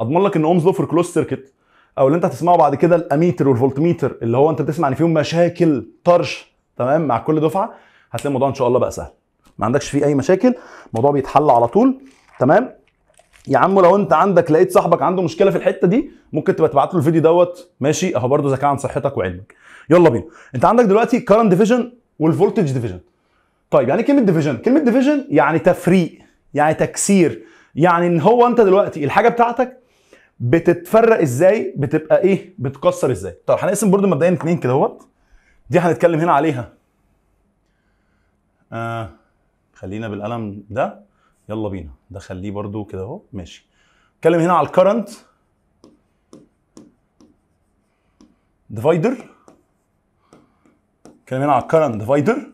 S1: اضمن لك ان اومز لو فور كلوز سيركت او اللي انت هتسمعه بعد كده الاميتر والفولتميتر اللي هو انت بتسمع ان فيهم مشاكل طرش تمام مع كل دفعه هتلاقي الموضوع ان شاء الله بقى سهل ما عندكش فيه اي مشاكل الموضوع بيتحل على طول تمام يا عم لو انت عندك لقيت صاحبك عنده مشكله في الحته دي ممكن تبقى تبعت له الفيديو دوت ماشي اهو برده ذكاء عن صحتك وعلمك يلا بينا انت عندك دلوقتي كارنت ديفيجن والفولتج ديفيجن طيب يعني كلمه ديفيجن كلمه ديفيجن يعني تفريق يعني تكسير يعني ان هو انت دلوقتي الحاجه بتاعتك بتتفرق ازاي بتبقى ايه بتكسر ازاي طب هنقسم برده مبدئيا اتنين كده اهوت دي هنتكلم هنا عليها آه خلينا بالقلم ده يلا بينا ده خليه برده كده اهو ماشي اتكلم هنا على الكرنت ديفايدر اتكلم هنا على الكرنت ديفايدر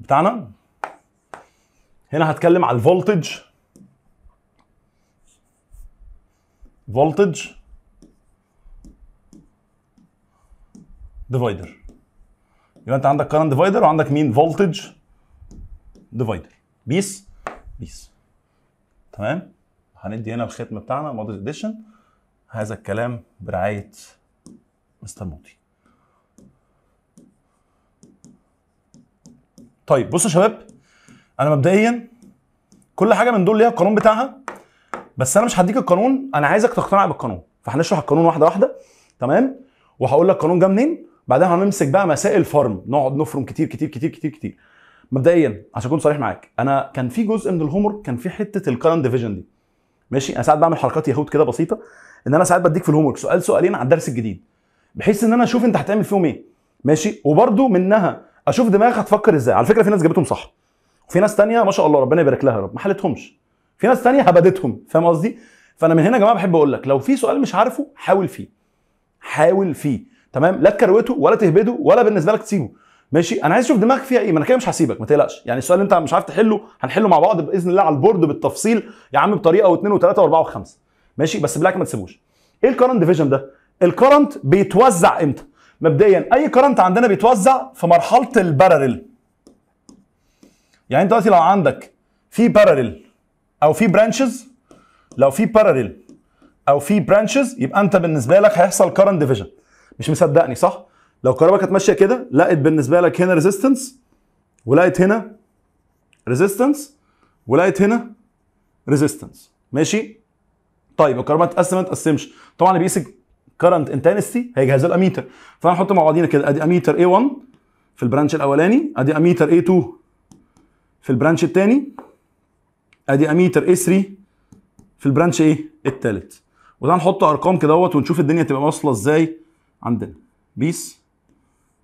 S1: بتاعنا هنا هتكلم على الفولتج فولتج ديفايدر يبقى انت عندك كرنت ديفايدر وعندك مين فولتج ديفايدر بيس بيس تمام هندي هنا الختم بتاعنا موديل اديشن هذا الكلام برعايه مستر موطي طيب بصوا يا شباب انا مبدئيا كل حاجه من دول ليها القانون بتاعها بس انا مش هديك القانون انا عايزك تقتنع بالقانون فهنشرح القانون واحده واحده تمام وهقول لك القانون جه منين بعدها هنمسك بقى مسائل فرم نقعد نفرم كتير كتير كتير كتير كتير مبدئيا عشان اكون صريح معاك انا كان في جزء من الهومر كان في حته الكرنت ديفيجن دي ماشي انا ساعات بعمل حركات يهود كده بسيطه ان انا ساعات بديك في الهومورك سؤال سؤالين على الدرس الجديد بحيث ان انا اشوف انت هتعمل فيهم ايه ماشي وبرده منها اشوف دماغك هتفكر ازاي على فكره في ناس جابتهم صح وفي ناس تانية ما شاء الله ربنا يبارك لها يا رب ما حلتهمش في ناس تانية هبدتهم فاهم قصدي فانا من هنا يا جماعه بحب اقول لك لو في سؤال مش عارفه حاول فيه حاول فيه تمام لا تكروته ولا تهبده ولا بالنسبه لك تسيبه ماشي انا عايز اشوف دماغك فيها ايه ما انا كده مش هسيبك ما تقلقش يعني السؤال اللي انت مش عارف تحله هنحله مع بعض باذن الله على البورد بالتفصيل يا عم بطريقه واثنين وثلاثه واربعه وخمسه ماشي بس بلاك ما تسيبوش ايه الكرنت ديفيجن ده الكرنت بيتوزع امتى مبدئيا اي كرنت عندنا بيتوزع في مرحله البارلل يعني انت دلوقتي لو عندك في بارلل او في برانشز لو في بارلل او في برانشز يبقى انت بالنسبه لك هيحصل كرنت ديفيجن مش مصدقني صح لو الكهرباء كانت ماشيه كده لقت بالنسبه لك هنا ريزيستنس ولقت هنا ريزيستنس ولقت هنا ريزيستنس ماشي طيب الكهرباء تتقسم ما تتقسمش طبعا اللي بيقيس كرنت انتنستي هي جهاز الاميتر فهنحط مع بعضينا كده ادي اميتر A1 في البرانش الاولاني ادي اميتر A2 في البرانش الثاني ادي اميتر A3 في البرانش ايه الثالث وده هنحط ارقام كدهوت ونشوف الدنيا تبقى واصله ازاي عندنا بيس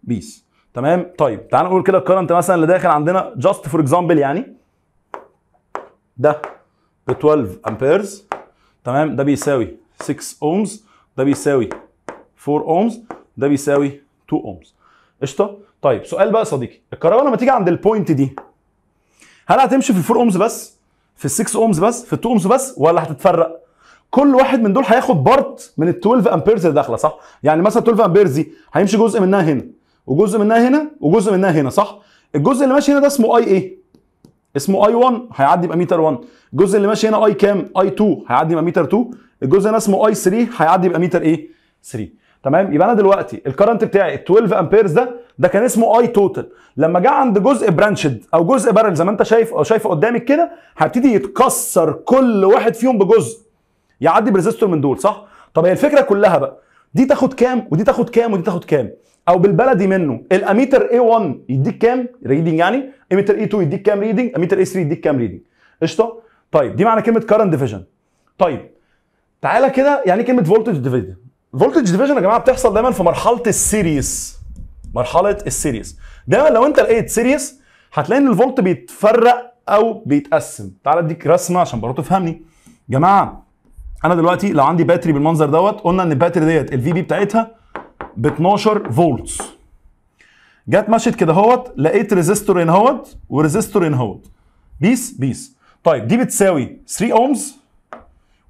S1: بيس تمام طيب تعال نقول كده الكرنت مثلا اللي داخل عندنا جاست فور اكزامبل يعني ده ب 12 امبيرز تمام ده بيساوي 6 اومز ده بيساوي 4 اومز ده بيساوي 2 اومز قشطه طيب سؤال بقى يا صديقي الكهرباء لما تيجي عند البوينت دي هل هتمشي في ال4 اومز بس في ال6 اومز بس في ال2 اومز بس ولا هتتفرق كل واحد من دول هياخد بارت من ال 12 امبيرز اللي داخله صح يعني مثلا 12 امبيرز دي هيمشي جزء منها هنا وجزء منها هنا وجزء منها هنا صح الجزء اللي ماشي هنا ده اسمه اي ايه اسمه اي 1 هيعدي يبقى متر 1 الجزء اللي ماشي هنا اي كام اي 2 هيعدي يبقى متر 2 الجزء هنا اسمه اي 3 هيعدي يبقى متر ايه 3 تمام يبقى انا دلوقتي الكرنت بتاعي 12 امبيرز ده ده كان اسمه اي توتال لما جه عند جزء برانشد او جزء بارل زي ما انت شايف او شايفه قدامك كده هبتدي يتكسر كل واحد فيهم بجزء يعدي بريزستور من دول صح طب هي الفكره كلها بقى دي تاخد كام ودي تاخد كام ودي تاخد كام او بالبلدي منه الاميتر A1 يديك كام ريدنج يعني اميتر A2 يديك كام ريدنج اميتر A3 يديك كام ريدنج قشطه طيب دي معنى كلمه كارنت ديفيجن طيب تعالى كده يعني كلمه فولتج ديفيجن فولتج ديفيجن يا جماعه بتحصل دايما في مرحله السيريس مرحله السيريس دايما لو انت لقيت سيريس هتلاقي ان الفولت بيتفرق او بيتقسم تعالى اديك رسمه عشان برضه تفهمني جماعه انا دلوقتي لو عندي باتري بالمنظر دوت قلنا ان الباتري ديت الفي بي بتاعتها ب 12 فولت جت مشيت كده اهوت لقيت ريزيستور هنا اهوت وريزيستور هنا اهوت بيس بيس طيب دي بتساوي 3 اومز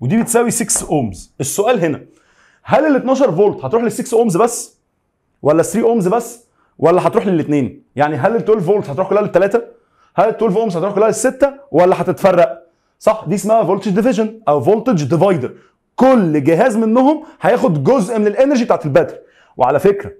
S1: ودي بتساوي 6 اومز السؤال هنا هل ال 12 فولت هتروح لل 6 اومز بس ولا 3 اومز بس ولا هتروح للاثنين يعني هل ال 12 فولت هتروح كلها للثلاثه هل ال 12 اومز هتروح كلها للسته ولا هتتفرق صح دي اسمها فولتج ديفيجن او فولتج ديفايدر كل جهاز منهم هياخد جزء من الانرجي بتاعت الباتري وعلى فكره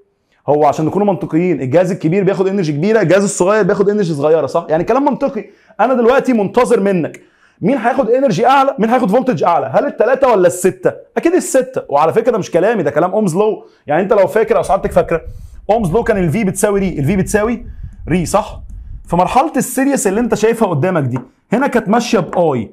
S1: هو عشان نكون منطقيين الجهاز الكبير بياخد انرجي كبيره الجهاز الصغير بياخد انرجي صغيره صح يعني كلام منطقي انا دلوقتي منتظر منك مين هياخد انرجي اعلى مين هياخد فولتج اعلى هل الثلاثه ولا السته اكيد السته وعلى فكره ده مش كلامي ده كلام اومز لو يعني انت لو فاكر او سعادتك فاكره اومز لو كان الفي بتساوي ري الفي بتساوي ري صح في مرحله السيريس اللي انت شايفها قدامك دي هنا كانت ماشيه باي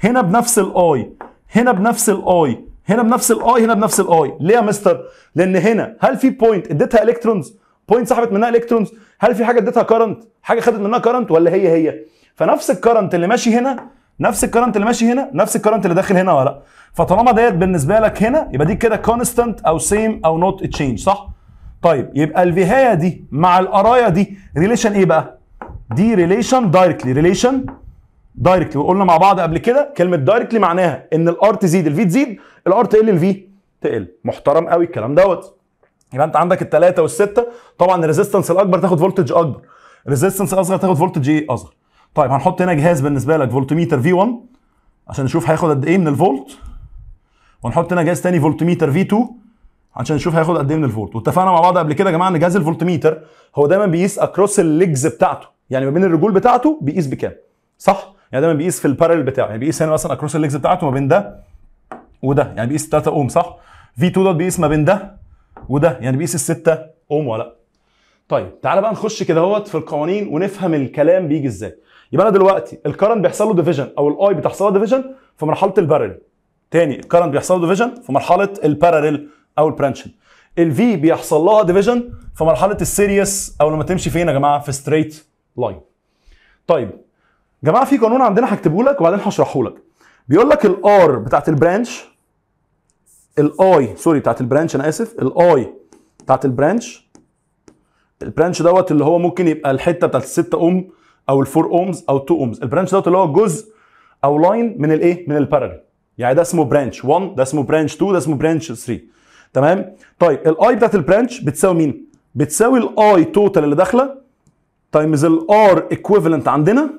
S1: هنا بنفس الاي هنا بنفس الاي هنا بنفس الاي هنا بنفس الاي ليه يا مستر لان هنا هل في بوينت اديتها الكترونز بوينت سحبت منها الكترونز هل في حاجه اديتها كرنت حاجه خدت منها كرنت ولا هي هي فنفس الكرنت اللي ماشي هنا نفس الكرنت اللي ماشي هنا نفس الكرنت اللي داخل هنا ولا لا فطالما ديت بالنسبه لك هنا يبقى دي كده كونستانت او سيم او نوت تشينج صح طيب يبقى الفيهايا دي مع القرايه دي ريليشن ايه بقى دي ريليشن دايركتلي ريليشن دايركتلي وقلنا مع بعض قبل كده كلمه دايركتلي معناها ان الار تزيد الفي تزيد الار تقل الفي تقل محترم قوي الكلام دوت يبقى انت عندك الثلاثه والسته طبعا الريزيستنس الاكبر تاخد فولتج اكبر الريزيستنس الاصغر تاخد فولتج ايه اصغر طيب هنحط هنا جهاز بالنسبه لك فولتميتر في 1 عشان نشوف هياخد قد ايه من الفولت ونحط هنا جهاز تاني فولتميتر في 2 عشان نشوف هياخد قد ايه من الفولت واتفقنا مع بعض قبل كده يا جماعه ان جهاز الفولتميتر هو دايما بيقيس اكروس الليجز بتاعته يعني ما بين الرجول بتاعته بيقيس بكام صح يعني دايما بيقيس في البارل بتاعه يعني بيقيس هنا مثلا اكروس الليجز بتاعته ما بين ده وده يعني بيقيس 3 اوم صح في 2 دوت بيقيس ما بين ده وده يعني بيقيس ال 6 اوم ولا لا طيب تعالى بقى نخش كده اهوت في القوانين ونفهم الكلام بيجي ازاي يبقى انا دلوقتي الكرن بيحصل له ديفيجن او الاي بتحصل له ديفيجن في مرحله البارل تاني الكرن بيحصل له ديفيجن في مرحله البارل او البرانشن الفي بيحصل لها ديفيجن في مرحله السيريس او لما تمشي فين يا جماعه في ستريت لاين طيب جماعه في قانون عندنا هكتبه لك وبعدين هشرحه لك بيقول لك الار بتاعت البرانش الاي سوري بتاعت البرانش انا اسف الاي بتاعت البرانش البرانش دوت اللي هو ممكن يبقى الحته بتاعت الستة اوم او الفور اومز او التو اومز البرانش دوت اللي هو جزء او لاين من الايه من البارل يعني ده اسمه برانش 1 ده اسمه برانش 2 ده اسمه برانش 3 تمام طيب الاي بتاعت البرانش بتساوي مين بتساوي الاي توتال اللي داخله تايمز الار ايكويفالنت عندنا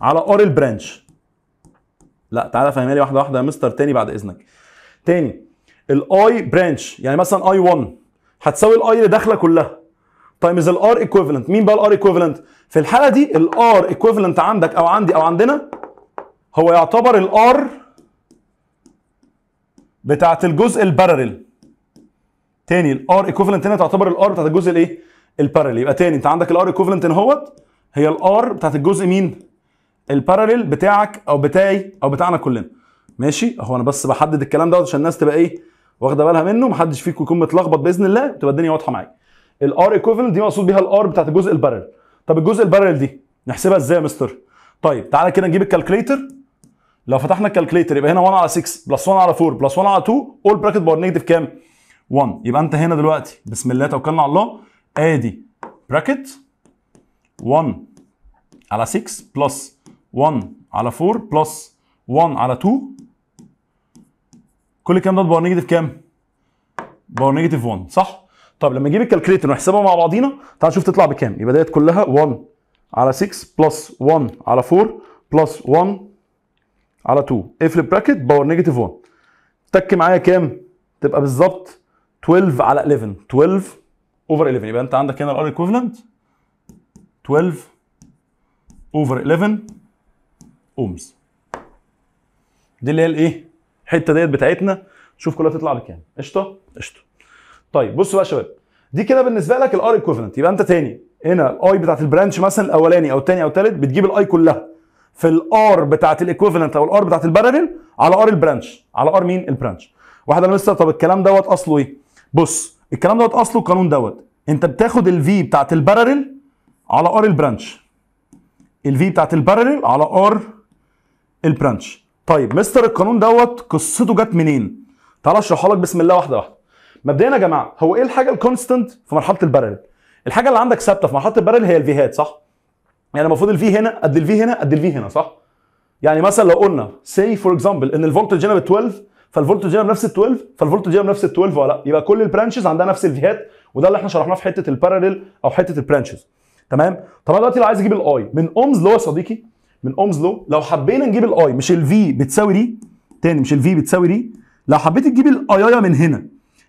S1: على ار البرانش لا تعالى فهمها لي واحده واحده يا مستر تاني بعد اذنك تاني الاي برانش يعني مثلا اي 1 هتساوي الاي اللي داخله كلها تايمز الار ايكويفالنت مين بقى الار ايكويفالنت في الحاله دي الار ايكويفالنت عندك او عندي او عندنا هو يعتبر الار بتاعه الجزء الباراليل تاني الار ايكويفالنت هنا تعتبر الار بتاعه الجزء الايه الباراليل يبقى تاني انت عندك الار ايكويفالنت هنا اهوت هي الار بتاعه الجزء مين الباراليل بتاعك او بتاعي او بتاعنا كلنا ماشي اهو انا بس بحدد الكلام دوت عشان الناس تبقى ايه واخده بالها منه محدش فيكم يكون متلخبط باذن الله تبقى الدنيا واضحه معايا الار ايكويفالنت دي مقصود بيها الار بتاعت الجزء البارل طب الجزء البارل دي نحسبها ازاي يا مستر طيب تعالى كده نجيب الكالكليتر لو فتحنا الكالكليتر يبقى هنا 1 على 6 بلس 1 على 4 بلس 1 على 2 اول براكت باور نيجاتيف كام 1 يبقى انت هنا دلوقتي بسم الله توكلنا على الله ادي براكت 1 على 6 بلس 1 على 4 بلس 1 على 2 كل الكلام ده باور نيجاتيف كام؟ باور نيجاتيف 1 صح؟ طب لما نجيب الكالكليتر ونحسبها مع بعضينا تعال نشوف تطلع بكام يبقى ديت كلها 1 على 6 بلس 1 على 4 بلس 1 على 2 اقفل براكت باور نيجاتيف 1 تك معايا كام؟ تبقى بالظبط 12 على 11 12 اوفر 11 يبقى انت عندك هنا الار ايكوفلنت 12 اوفر 11 اومز دي اللي هي الايه؟ الحته ديت بتاعتنا نشوف كلها تطلع بكام يعني. قشطه قشطه طيب بصوا بقى يا شباب دي كده بالنسبه لك الار ايكوفلنت يبقى انت تاني هنا الاي بتاعت البرانش مثلا الاولاني او الثاني او الثالث بتجيب الاي كلها في الار بتاعت الايكوفلنت او الار بتاعت الباراليل على ار البرانش على ار مين البرانش واحد انا لسه طب الكلام دوت اصله ايه بص الكلام دوت اصله القانون دوت انت بتاخد الفي بتاعت الباراليل على ار البرانش الفي بتاعت الباراليل على ار البرانش طيب مستر القانون دوت قصته جت منين؟ تعالى اشرحها لك بسم الله واحده واحده. مبدئيا يا جماعه هو ايه الحاجه الكونستنت في مرحله البرل؟ الحاجه اللي عندك ثابته في مرحله البرل هي الفيهات صح؟ يعني المفروض الفي هنا قد الفي هنا قد الفي هنا صح؟ يعني مثلا لو قلنا سي فور اكزامبل ان الفولتج هنا ب 12 فالفولتج هنا بنفس ال 12 فالفولتج هنا بنفس ال 12 ولا لا؟ يبقى كل البرانشز عندها نفس الفيهات وده اللي احنا شرحناه في حته البارلل او حته البرانشز. تمام؟ طب انا دلوقتي لو عايز اجيب الاي من اومز اللي هو صديقي من اومز لو لو حبينا نجيب الاي مش الفي بتساوي دي تاني مش الفي بتساوي دي لو حبيت تجيب الايايا من هنا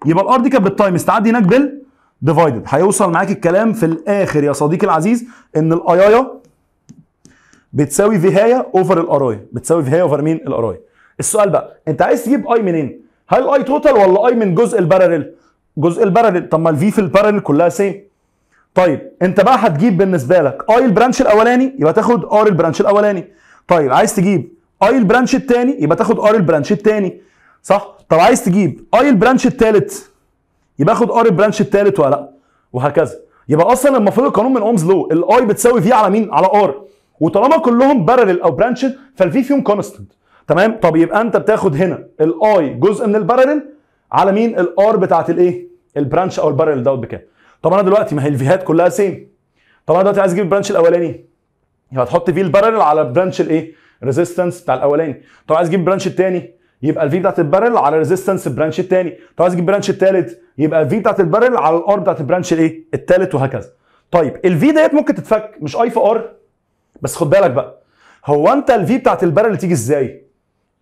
S1: يبقى الار دي كانت بالتايمز تعدي هناك بال ديفايدد هيوصل معاك الكلام في الاخر يا صديقي العزيز ان الايايا بتساوي في هاي اوفر الاراي بتساوي في هاي اوفر مين الاراي السؤال بقى انت عايز تجيب اي منين هل اي توتال ولا اي من جزء الباراليل جزء الباراليل طب ما الفي في الباراليل كلها سيم طيب انت بقى هتجيب بالنسبه لك اي البرانش الاولاني يبقى تاخد ار البرانش الاولاني طيب عايز تجيب اي البرانش الثاني يبقى تاخد ار البرانش الثاني صح طب عايز تجيب اي البرانش الثالث يبقى اخد ار البرانش الثالث ولا لا وهكذا يبقى اصلا المفروض القانون من اومز لو الاي بتساوي في على مين على ار وطالما كلهم بارلل او برانش فالفي فيهم كونستنت تمام طب يبقى انت بتاخد هنا الاي جزء من البارلل على مين الار بتاعت الايه البرانش او البارلل دوت بكام طب انا دلوقتي ما هي الفيهات كلها سيم طب انا دلوقتي عايز اجيب البرانش الاولاني يبقى تحط فيه البارل على البرانش الايه ريزيستنس بتاع الاولاني طب عايز اجيب البرانش الثاني يبقى الفي بتاعت البارل على ريزيستنس البرانش الثاني طب عايز اجيب البرانش الثالث يبقى الفي بتاعت البارل على الار بتاعت البرانش الايه الثالث وهكذا طيب الفي ديت ممكن تتفك مش اي في ار بس خد بالك بقى هو انت الفي بتاعت البارل تيجي ازاي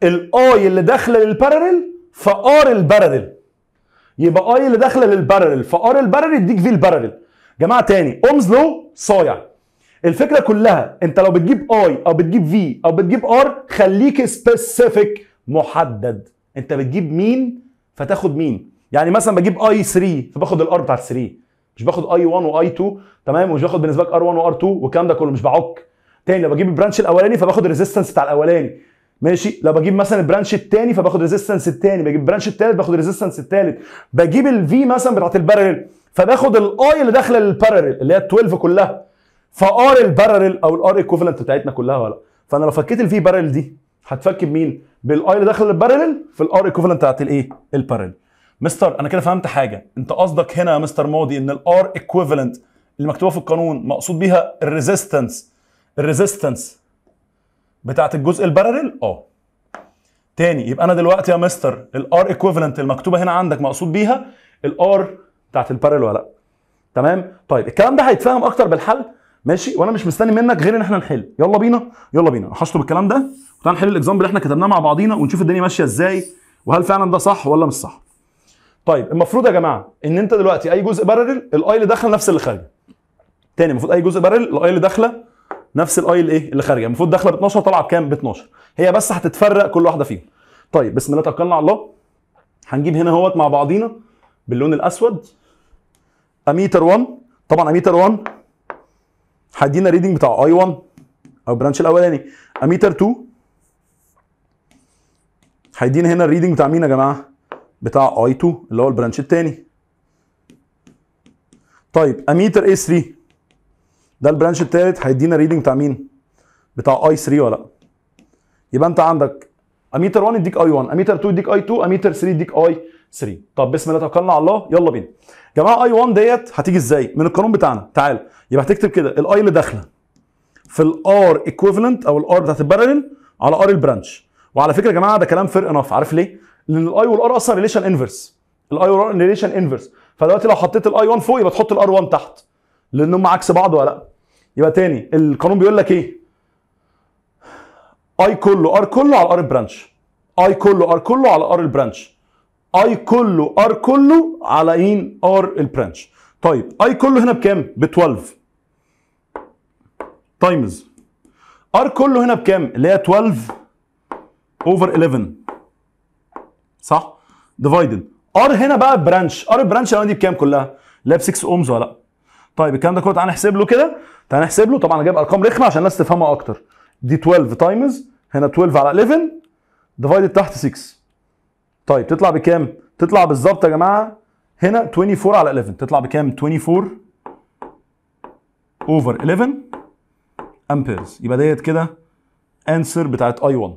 S1: الاي اللي داخله للبارل في ار البارل يبقى اي اللي داخله للبارلل فار البارلل يديك في البارلل جماعه تاني اومز لو صايع الفكره كلها انت لو بتجيب اي او بتجيب في او بتجيب ار خليك سبيسيفيك محدد انت بتجيب مين فتاخد مين يعني مثلا بجيب اي 3 فباخد الار بتاع 3 مش باخد اي 1 واي 2 تمام ومش باخد بالنسبه لك ار 1 وار 2 والكلام ده كله مش بعك تاني لو بجيب البرانش الاولاني فباخد الريزيستنس بتاع الاولاني ماشي لو بجيب مثلا البرانش الثاني فباخد ريزيستنس الثاني بجيب البرانش الثالث باخد ريزيستنس الثالث بجيب الفي مثلا بتاعت الباراليل فباخد الاي اللي داخله الباراليل اللي هي ال 12 كلها فار الباراليل او الار ايكوفالنت بتاعتنا كلها ولا فانا لو فكيت الفي باراليل دي هتفك بمين بالاي اللي داخل الباراليل في الار ايكوفالنت بتاعت الايه الباراليل مستر انا كده فهمت حاجه انت قصدك هنا يا مستر ماضي ان الار ايكوفالنت اللي مكتوبه في القانون مقصود بيها الريزيستنس الريزيستنس بتاعت الجزء البارلل اه تاني يبقى انا دلوقتي يا مستر الار ايكويفالنت المكتوبه هنا عندك مقصود بيها الار بتاعت البارلل ولا لا تمام طيب الكلام ده هيتفهم اكتر بالحل ماشي وانا مش مستني منك غير ان احنا نحل يلا بينا يلا بينا هشطب بالكلام ده وتعالى نحل الاكزامبل اللي احنا كتبناه مع بعضينا ونشوف الدنيا ماشيه ازاي وهل فعلا ده صح ولا مش صح طيب المفروض يا جماعه ان انت دلوقتي اي جزء بارلل الاي اللي داخله نفس اللي خارجه تاني المفروض اي جزء بارلل الاي اللي داخله نفس الاي الايه اللي خارجه يعني المفروض داخله ب 12 طالعه بكام ب 12 هي بس هتتفرق كل واحده فيهم طيب بسم الله توكلنا على الله هنجيب هنا اهوت مع بعضينا باللون الاسود اميتر 1 طبعا اميتر 1 هيدينا ريدنج بتاع اي 1 او البرانش الاولاني اميتر 2 هيدينا هنا الريدنج بتاع مين يا جماعه بتاع اي 2 اللي هو البرانش الثاني طيب اميتر اي 3 ده البرانش الثالث هيدينا ريدنج بتاع مين؟ بتاع اي 3 ولا لا؟ يبقى انت عندك اميتر 1 يديك اي 1 اميتر 2 يديك اي 2 اميتر 3 يديك اي 3 طب بسم الله توكلنا على الله يلا بينا يا جماعه اي 1 ديت هتيجي ازاي من القانون بتاعنا تعال يبقى هتكتب كده الاي اللي داخله في الار ايكوفلنت او الار بتاعت البارلل على ار البرانش وعلى فكره يا جماعه ده كلام فرق انف، عارف ليه لان الاي والار اصلا ريليشن انفرس الاي والار ريليشن انفرس فدلوقتي لو حطيت الاي 1 فوق يبقى تحط الار 1 تحت لانهم عكس بعض ولا لا يبقى تاني القانون بيقول لك ايه اي كله ار كله على ار البرانش اي كله ار كله على ار البرانش اي كله ار كله على اين ار البرانش طيب اي كله هنا بكام ب 12 تايمز ار كله هنا بكام اللي هي 12 اوفر 11 صح ديفايدد ار هنا بقى برانش ار البرانش الاولانيه دي بكام كلها لا ب 6 اومز ولا لا طيب الكلام ده كله تعالى نحسب له كده تعالى نحسب له طبعا انا جايب ارقام رخمه عشان الناس تفهمها اكتر دي 12 تايمز هنا 12 على 11 ديفايدد تحت 6 طيب تطلع بكام؟ تطلع بالظبط يا جماعه هنا 24 على 11 تطلع بكام؟ 24 اوفر 11 امبيرز يبقى ديت كده انسر بتاعت اي 1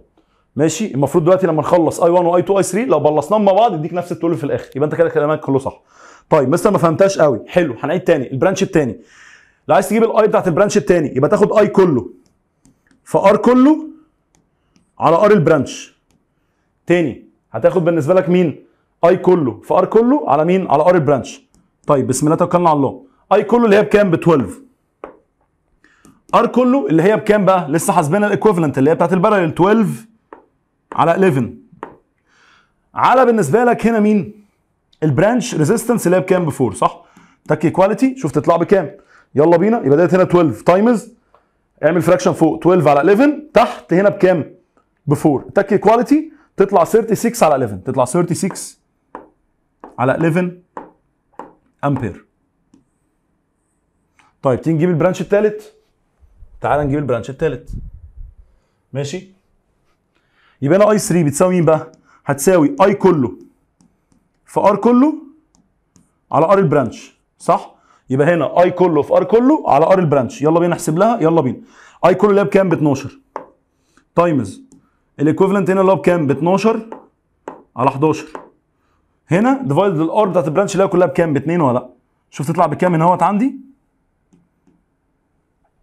S1: ماشي المفروض دلوقتي لما نخلص اي 1 واي 2 اي 3 لو بلصناهم مع بعض يديك نفس التول في الاخر يبقى انت كده كلامك كله صح طيب مستر ما فهمتهاش قوي حلو هنعيد تاني البرانش التاني لو عايز تجيب الاي بتاعت البرانش التاني يبقى تاخد اي كله فار كله على ار البرانش تاني هتاخد بالنسبه لك مين اي كله فار كله على مين على ار البرانش طيب بسم الله توكلنا على الله اي كله اللي هي بكام ب 12 ار كله اللي هي بكام بقى لسه حاسبينها الايكوفلنت اللي هي بتاعت الباراليل 12 على 11 على بالنسبه لك هنا مين البرانش ريزيستنس اللي هي بكام بفور صح تك كواليتي شوف تطلع بكام يلا بينا يبقى ديت هنا 12 تايمز اعمل فراكشن فوق 12 على 11 تحت هنا بكام بفور تك كواليتي تطلع 36 على 11 تطلع 36 على 11 امبير طيب تيجي نجيب البرانش الثالث تعال نجيب البرانش الثالث ماشي يبقى انا اي 3 بتساوي مين بقى هتساوي اي كله في ار كله على ار البرانش صح يبقى هنا اي كله في ار كله على ار البرانش يلا بينا نحسب لها يلا بينا اي كله اللي هي بكام ب 12 تايمز الايكوفلنت هنا اللي هو بكام ب 12 على 11 هنا ديفايد الار بتاعت البرانش اللي هي كلها بكام ب 2 ولا لا شوف تطلع بكام هنا اهوت عندي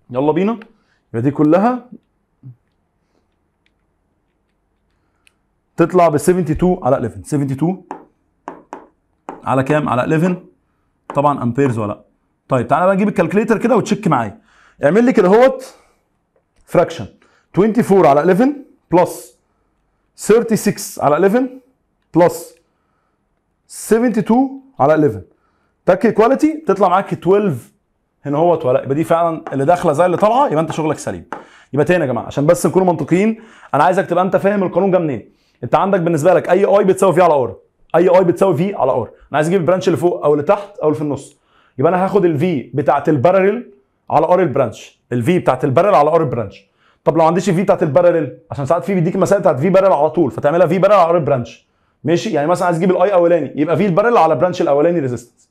S1: يلا بينا يبقى دي كلها تطلع ب 72 على 11 72 على كام على 11 طبعا امبيرز ولا لا طيب تعالى بقى نجيب الكالكليتر كده وتشيك معايا اعمل لي كده اهوت فراكشن 24 على 11 بلس 36 على 11 بلس 72 على 11 تك كواليتي تطلع معاك 12 هنا اهوت ولا يبقى دي فعلا اللي داخله زي اللي طالعه يبقى انت شغلك سليم يبقى تاني يا جماعه عشان بس نكون منطقيين انا عايزك تبقى انت فاهم القانون جه منين انت عندك بالنسبه لك اي اي بتساوي فيه على اور. اي اي بتساوي في على ار انا عايز اجيب البرانش اللي فوق او اللي تحت او اللي في النص يبقى انا هاخد الفي بتاعت البارلل على ار البرانش الفي بتاعت البارلل على ار البرانش طب لو ما عنديش في بتاعت البارلل عشان ساعات في بيديك المسائل بتاعت في بارلل على طول فتعملها في بارلل على ار البرانش ماشي يعني مثلا عايز اجيب الاي اولاني يبقى في البارلل على برانش الاولاني ريزيستنس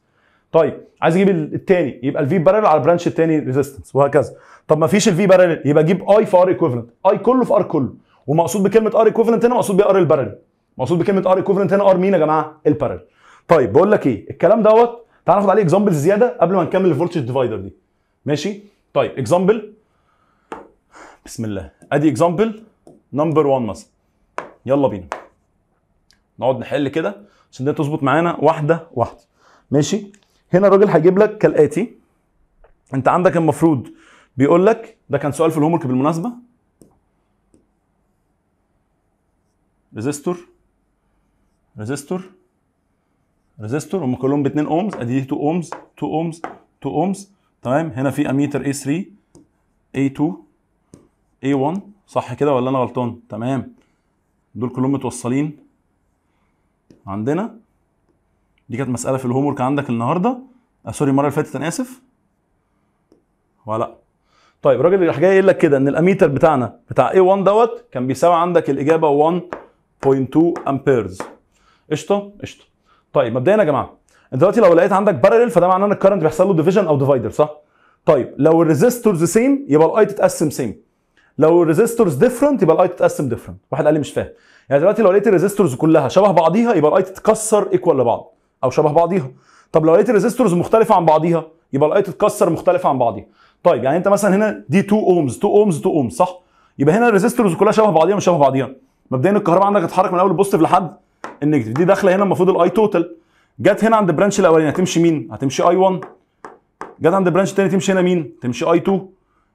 S1: طيب عايز اجيب الثاني يبقى الفي بارلل على البرانش الثاني ريزيستنس وهكذا طب ما فيش الفي بارلل يبقى اجيب اي في ار ايكوفلنت اي كله في ار كله ومقصود بكلمه ار ايكوفلنت هنا مقصود بيها ار البارلل مقصود بكلمه ار ايكوفلنت هنا ار مين يا جماعه؟ البارل طيب بقول لك ايه الكلام دوت تعال ناخد عليه اكزامبل زياده قبل ما نكمل الفولتج ديفايدر دي ماشي طيب اكزامبل بسم الله ادي اكزامبل نمبر 1 مثلا يلا بينا نقعد نحل كده عشان ده تظبط معانا واحده واحده ماشي هنا الراجل هيجيب لك كالاتي انت عندك المفروض بيقول لك ده كان سؤال في الهومورك بالمناسبه ريزيستور ريزيستور ريزيستور هم كلهم ب 2 اومز ادي 2 اومز 2 اومز 2 اومز تمام هنا في اميتر اي 3 اي 2 اي 1 صح كده ولا انا غلطان تمام دول كلهم متوصلين عندنا دي كانت مساله في الهوم ورك عندك النهارده آه سوري المره اللي فاتت انا اسف ولا طيب الراجل اللي راح جاي يقول لك كده ان الاميتر بتاعنا بتاع A1 دوت كان بيساوي عندك الاجابه 1.2 امبيرز قشطه قشطه طيب مبدئيا يا جماعه انت دلوقتي لو لقيت عندك بارلل فده معناه ان الكرنت بيحصل له ديفيجن او ديفايدر صح طيب لو الريزستورز سيم يبقى الاي تتقسم سيم لو الريزستورز ديفرنت يبقى الاي تتقسم ديفرنت واحد قال لي مش فاهم يعني دلوقتي لو لقيت الريزستورز كلها شبه بعضيها يبقى الاي تتكسر ايكوال لبعض او شبه بعضيها طب لو لقيت الريزستورز مختلفه عن بعضيها يبقى الاي تتكسر مختلفه عن بعضيها طيب يعني انت مثلا هنا دي 2 اومز 2 اومز 2 اومز صح يبقى هنا الريزستورز كلها شبه بعضيها مش شبه بعضيها مبدئيا الكهرباء عندك هتتحرك من اول البوزيتيف لحد النيجاتيف دي داخله هنا المفروض الاي توتال جت هنا عند البرانش الاولاني هتمشي مين هتمشي اي 1 جت عند البرانش الثاني تمشي هنا مين تمشي اي 2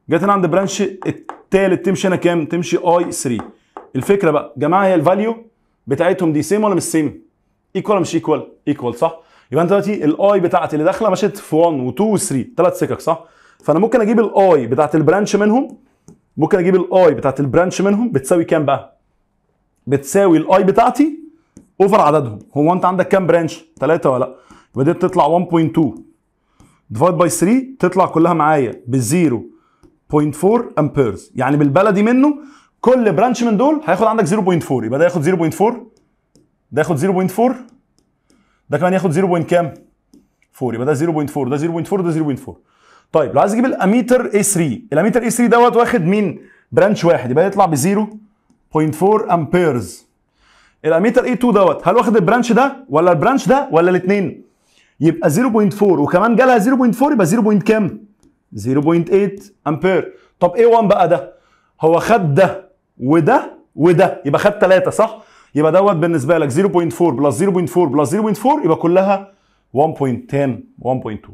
S1: جت هنا عند البرانش الثالث تمشي هنا كام تمشي اي 3 الفكره بقى جماعه هي الفاليو بتاعتهم دي سيم ولا مش سيم ايكوال مش ايكوال ايكوال صح يبقى انت دلوقتي الاي بتاعتي اللي داخله مشيت في 1 و2 و3 ثلاث سكك صح فانا ممكن اجيب الاي بتاعت البرانش منهم ممكن اجيب الاي بتاعت البرانش منهم بتساوي كام بقى بتساوي الاي بتاعتي اوفر عددهم هو انت عندك كام برانش 3 ولا لا يبقى دي بتطلع 1.2 ديفايد باي 3 تطلع كلها معايا ب 0.4 امبيرز يعني بالبلدي منه كل برانش من دول هياخد عندك 0.4 يبقى ده ياخد 0.4 ده ياخد 0.4 ده كمان ياخد 0. كام 4 يبقى ده 0.4 ده 0.4 ده 0.4 طيب لو عايز اجيب الاميتر A3 الاميتر A3 دوت واخد مين برانش واحد يبقى يطلع ب 0.4 امبيرز الاميتر اي e 2 دوت هل واخد البرانش ده ولا البرانش ده ولا الاثنين يبقى 0.4 وكمان جالها 0.4 يبقى 0. كام 0.8 امبير طب ايه 1 بقى ده هو خد ده وده وده يبقى خد 3 صح يبقى دوت بالنسبه لك 0.4 بلس 0.4 بلس 0.4 يبقى كلها 1.10 1.2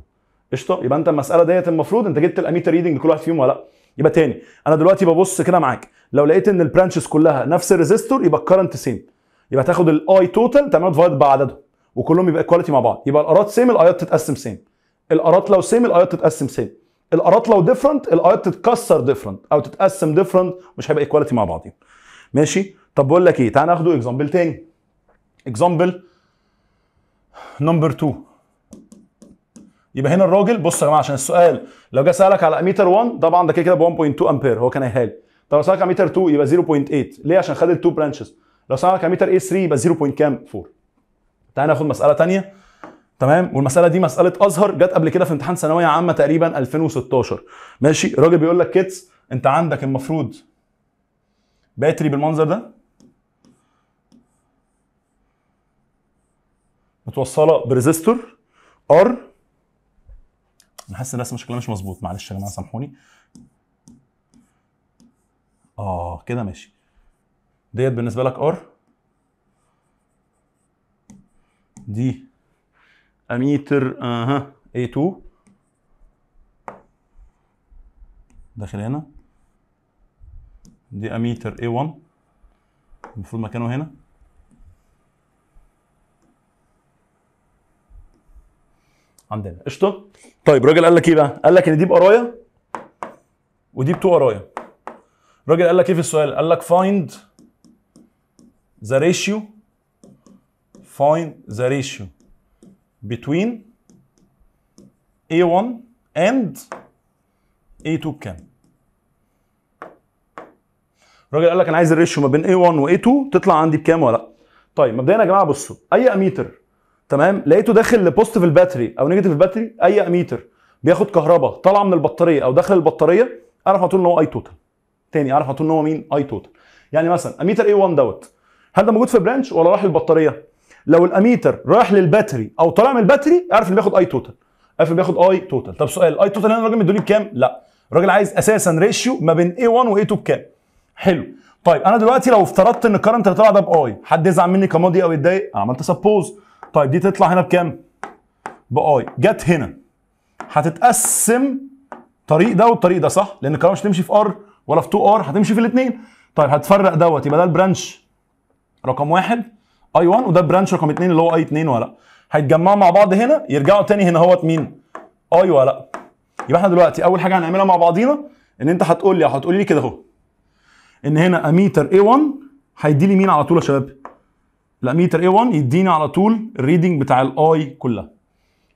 S1: قشطه يبقى انت المساله ديت المفروض انت جبت الاميتر ريدنج لكل واحد فيهم ولا لا يبقى تاني انا دلوقتي ببص كده معاك لو لقيت ان البرانشز كلها نفس الريزيستور يبقى الكرنت سيم يبقى تاخد الاي توتال تعمله ديفايد بعددهم وكلهم يبقى ايكواليتي مع بعض يبقى الارات سيم الايات تتقسم سيم الارات لو سيم الايات تتقسم سيم الارات لو ديفرنت الايات تتكسر ديفرنت او تتقسم ديفرنت مش هيبقى ايكواليتي مع بعض ماشي طب بقول لك ايه تعال ناخده اكزامبل تاني اكزامبل نمبر 2 يبقى هنا الراجل بص يا جماعه عشان السؤال لو جه سالك على اميتر 1 طبعا ده كده كده ب 1.2 امبير هو كان هيهالي طب لو سالك على اميتر 2 يبقى 0.8 ليه عشان خد التو برانشز لو سمعك على متر 3 يبقى 0. كام 4 تعال ناخد مساله ثانيه تمام والمساله دي مساله ازهر جت قبل كده في امتحان ثانويه عامه تقريبا 2016 ماشي الراجل بيقول لك كيتس انت عندك المفروض باتري بالمنظر ده متوصله بريزستور ار انا حاسس ان الرسمه شكلها مش مظبوط معلش يا جماعه سامحوني اه كده ماشي ديت بالنسبه لك ار دي اميتر اها A2 داخل هنا دي اميتر A1 المفروض مكانه هنا عندنا قشطه طيب الراجل قال لك ايه بقى قال لك ان دي بقرايا ودي بتو قرايا الراجل قال لك ايه في السؤال قال لك فايند the ratio find the ratio between A1 and A2 بكام؟ الراجل قال لك انا عايز الريشيو ما بين A1 و A2 تطلع عندي بكام ولا لا؟ طيب مبدئيا يا جماعه بصوا اي اميتر تمام لقيته داخل لبوزيتيف الباتري او نيجاتيف الباتري اي اميتر بياخد كهرباء طالعه من البطاريه او داخل البطاريه اعرف على طول ان هو اي توتال تاني اعرف على طول ان هو مين اي توتال يعني مثلا اميتر A1 دوت هل ده موجود في برانش ولا راح للبطاريه لو الاميتر رايح للباتري او طالع من الباتري اعرف اللي بياخد اي توتال اعرف اللي بياخد اي توتال طب سؤال اي توتال هنا الراجل مدوني بكام لا الراجل عايز اساسا ريشيو ما بين اي 1 واي 2 بكام حلو طيب انا دلوقتي لو افترضت ان الكرنت اللي طالع ده باي حد يزعل مني كماضي او يتضايق انا عملت سبوز طيب دي تطلع هنا بكام باي جت هنا هتتقسم طريق ده والطريق ده صح لان الكرنت مش هتمشي في ار ولا في 2 ار هتمشي في الاثنين طيب هتفرق دوت يبقى ده البرانش رقم واحد اي 1 وده برانش رقم 2 اللي هو اي 2 ولا هيتجمعوا مع بعض هنا يرجعوا تاني هنا اهوت مين؟ اي ولا يبقى احنا دلوقتي اول حاجه هنعملها مع بعضينا ان انت هتقول لي او هتقولي لي كده اهو ان هنا اميتر اي 1 هيدي لي مين على طول يا شباب؟ الاميتر اي 1 يديني على طول الريدنج بتاع الاي كلها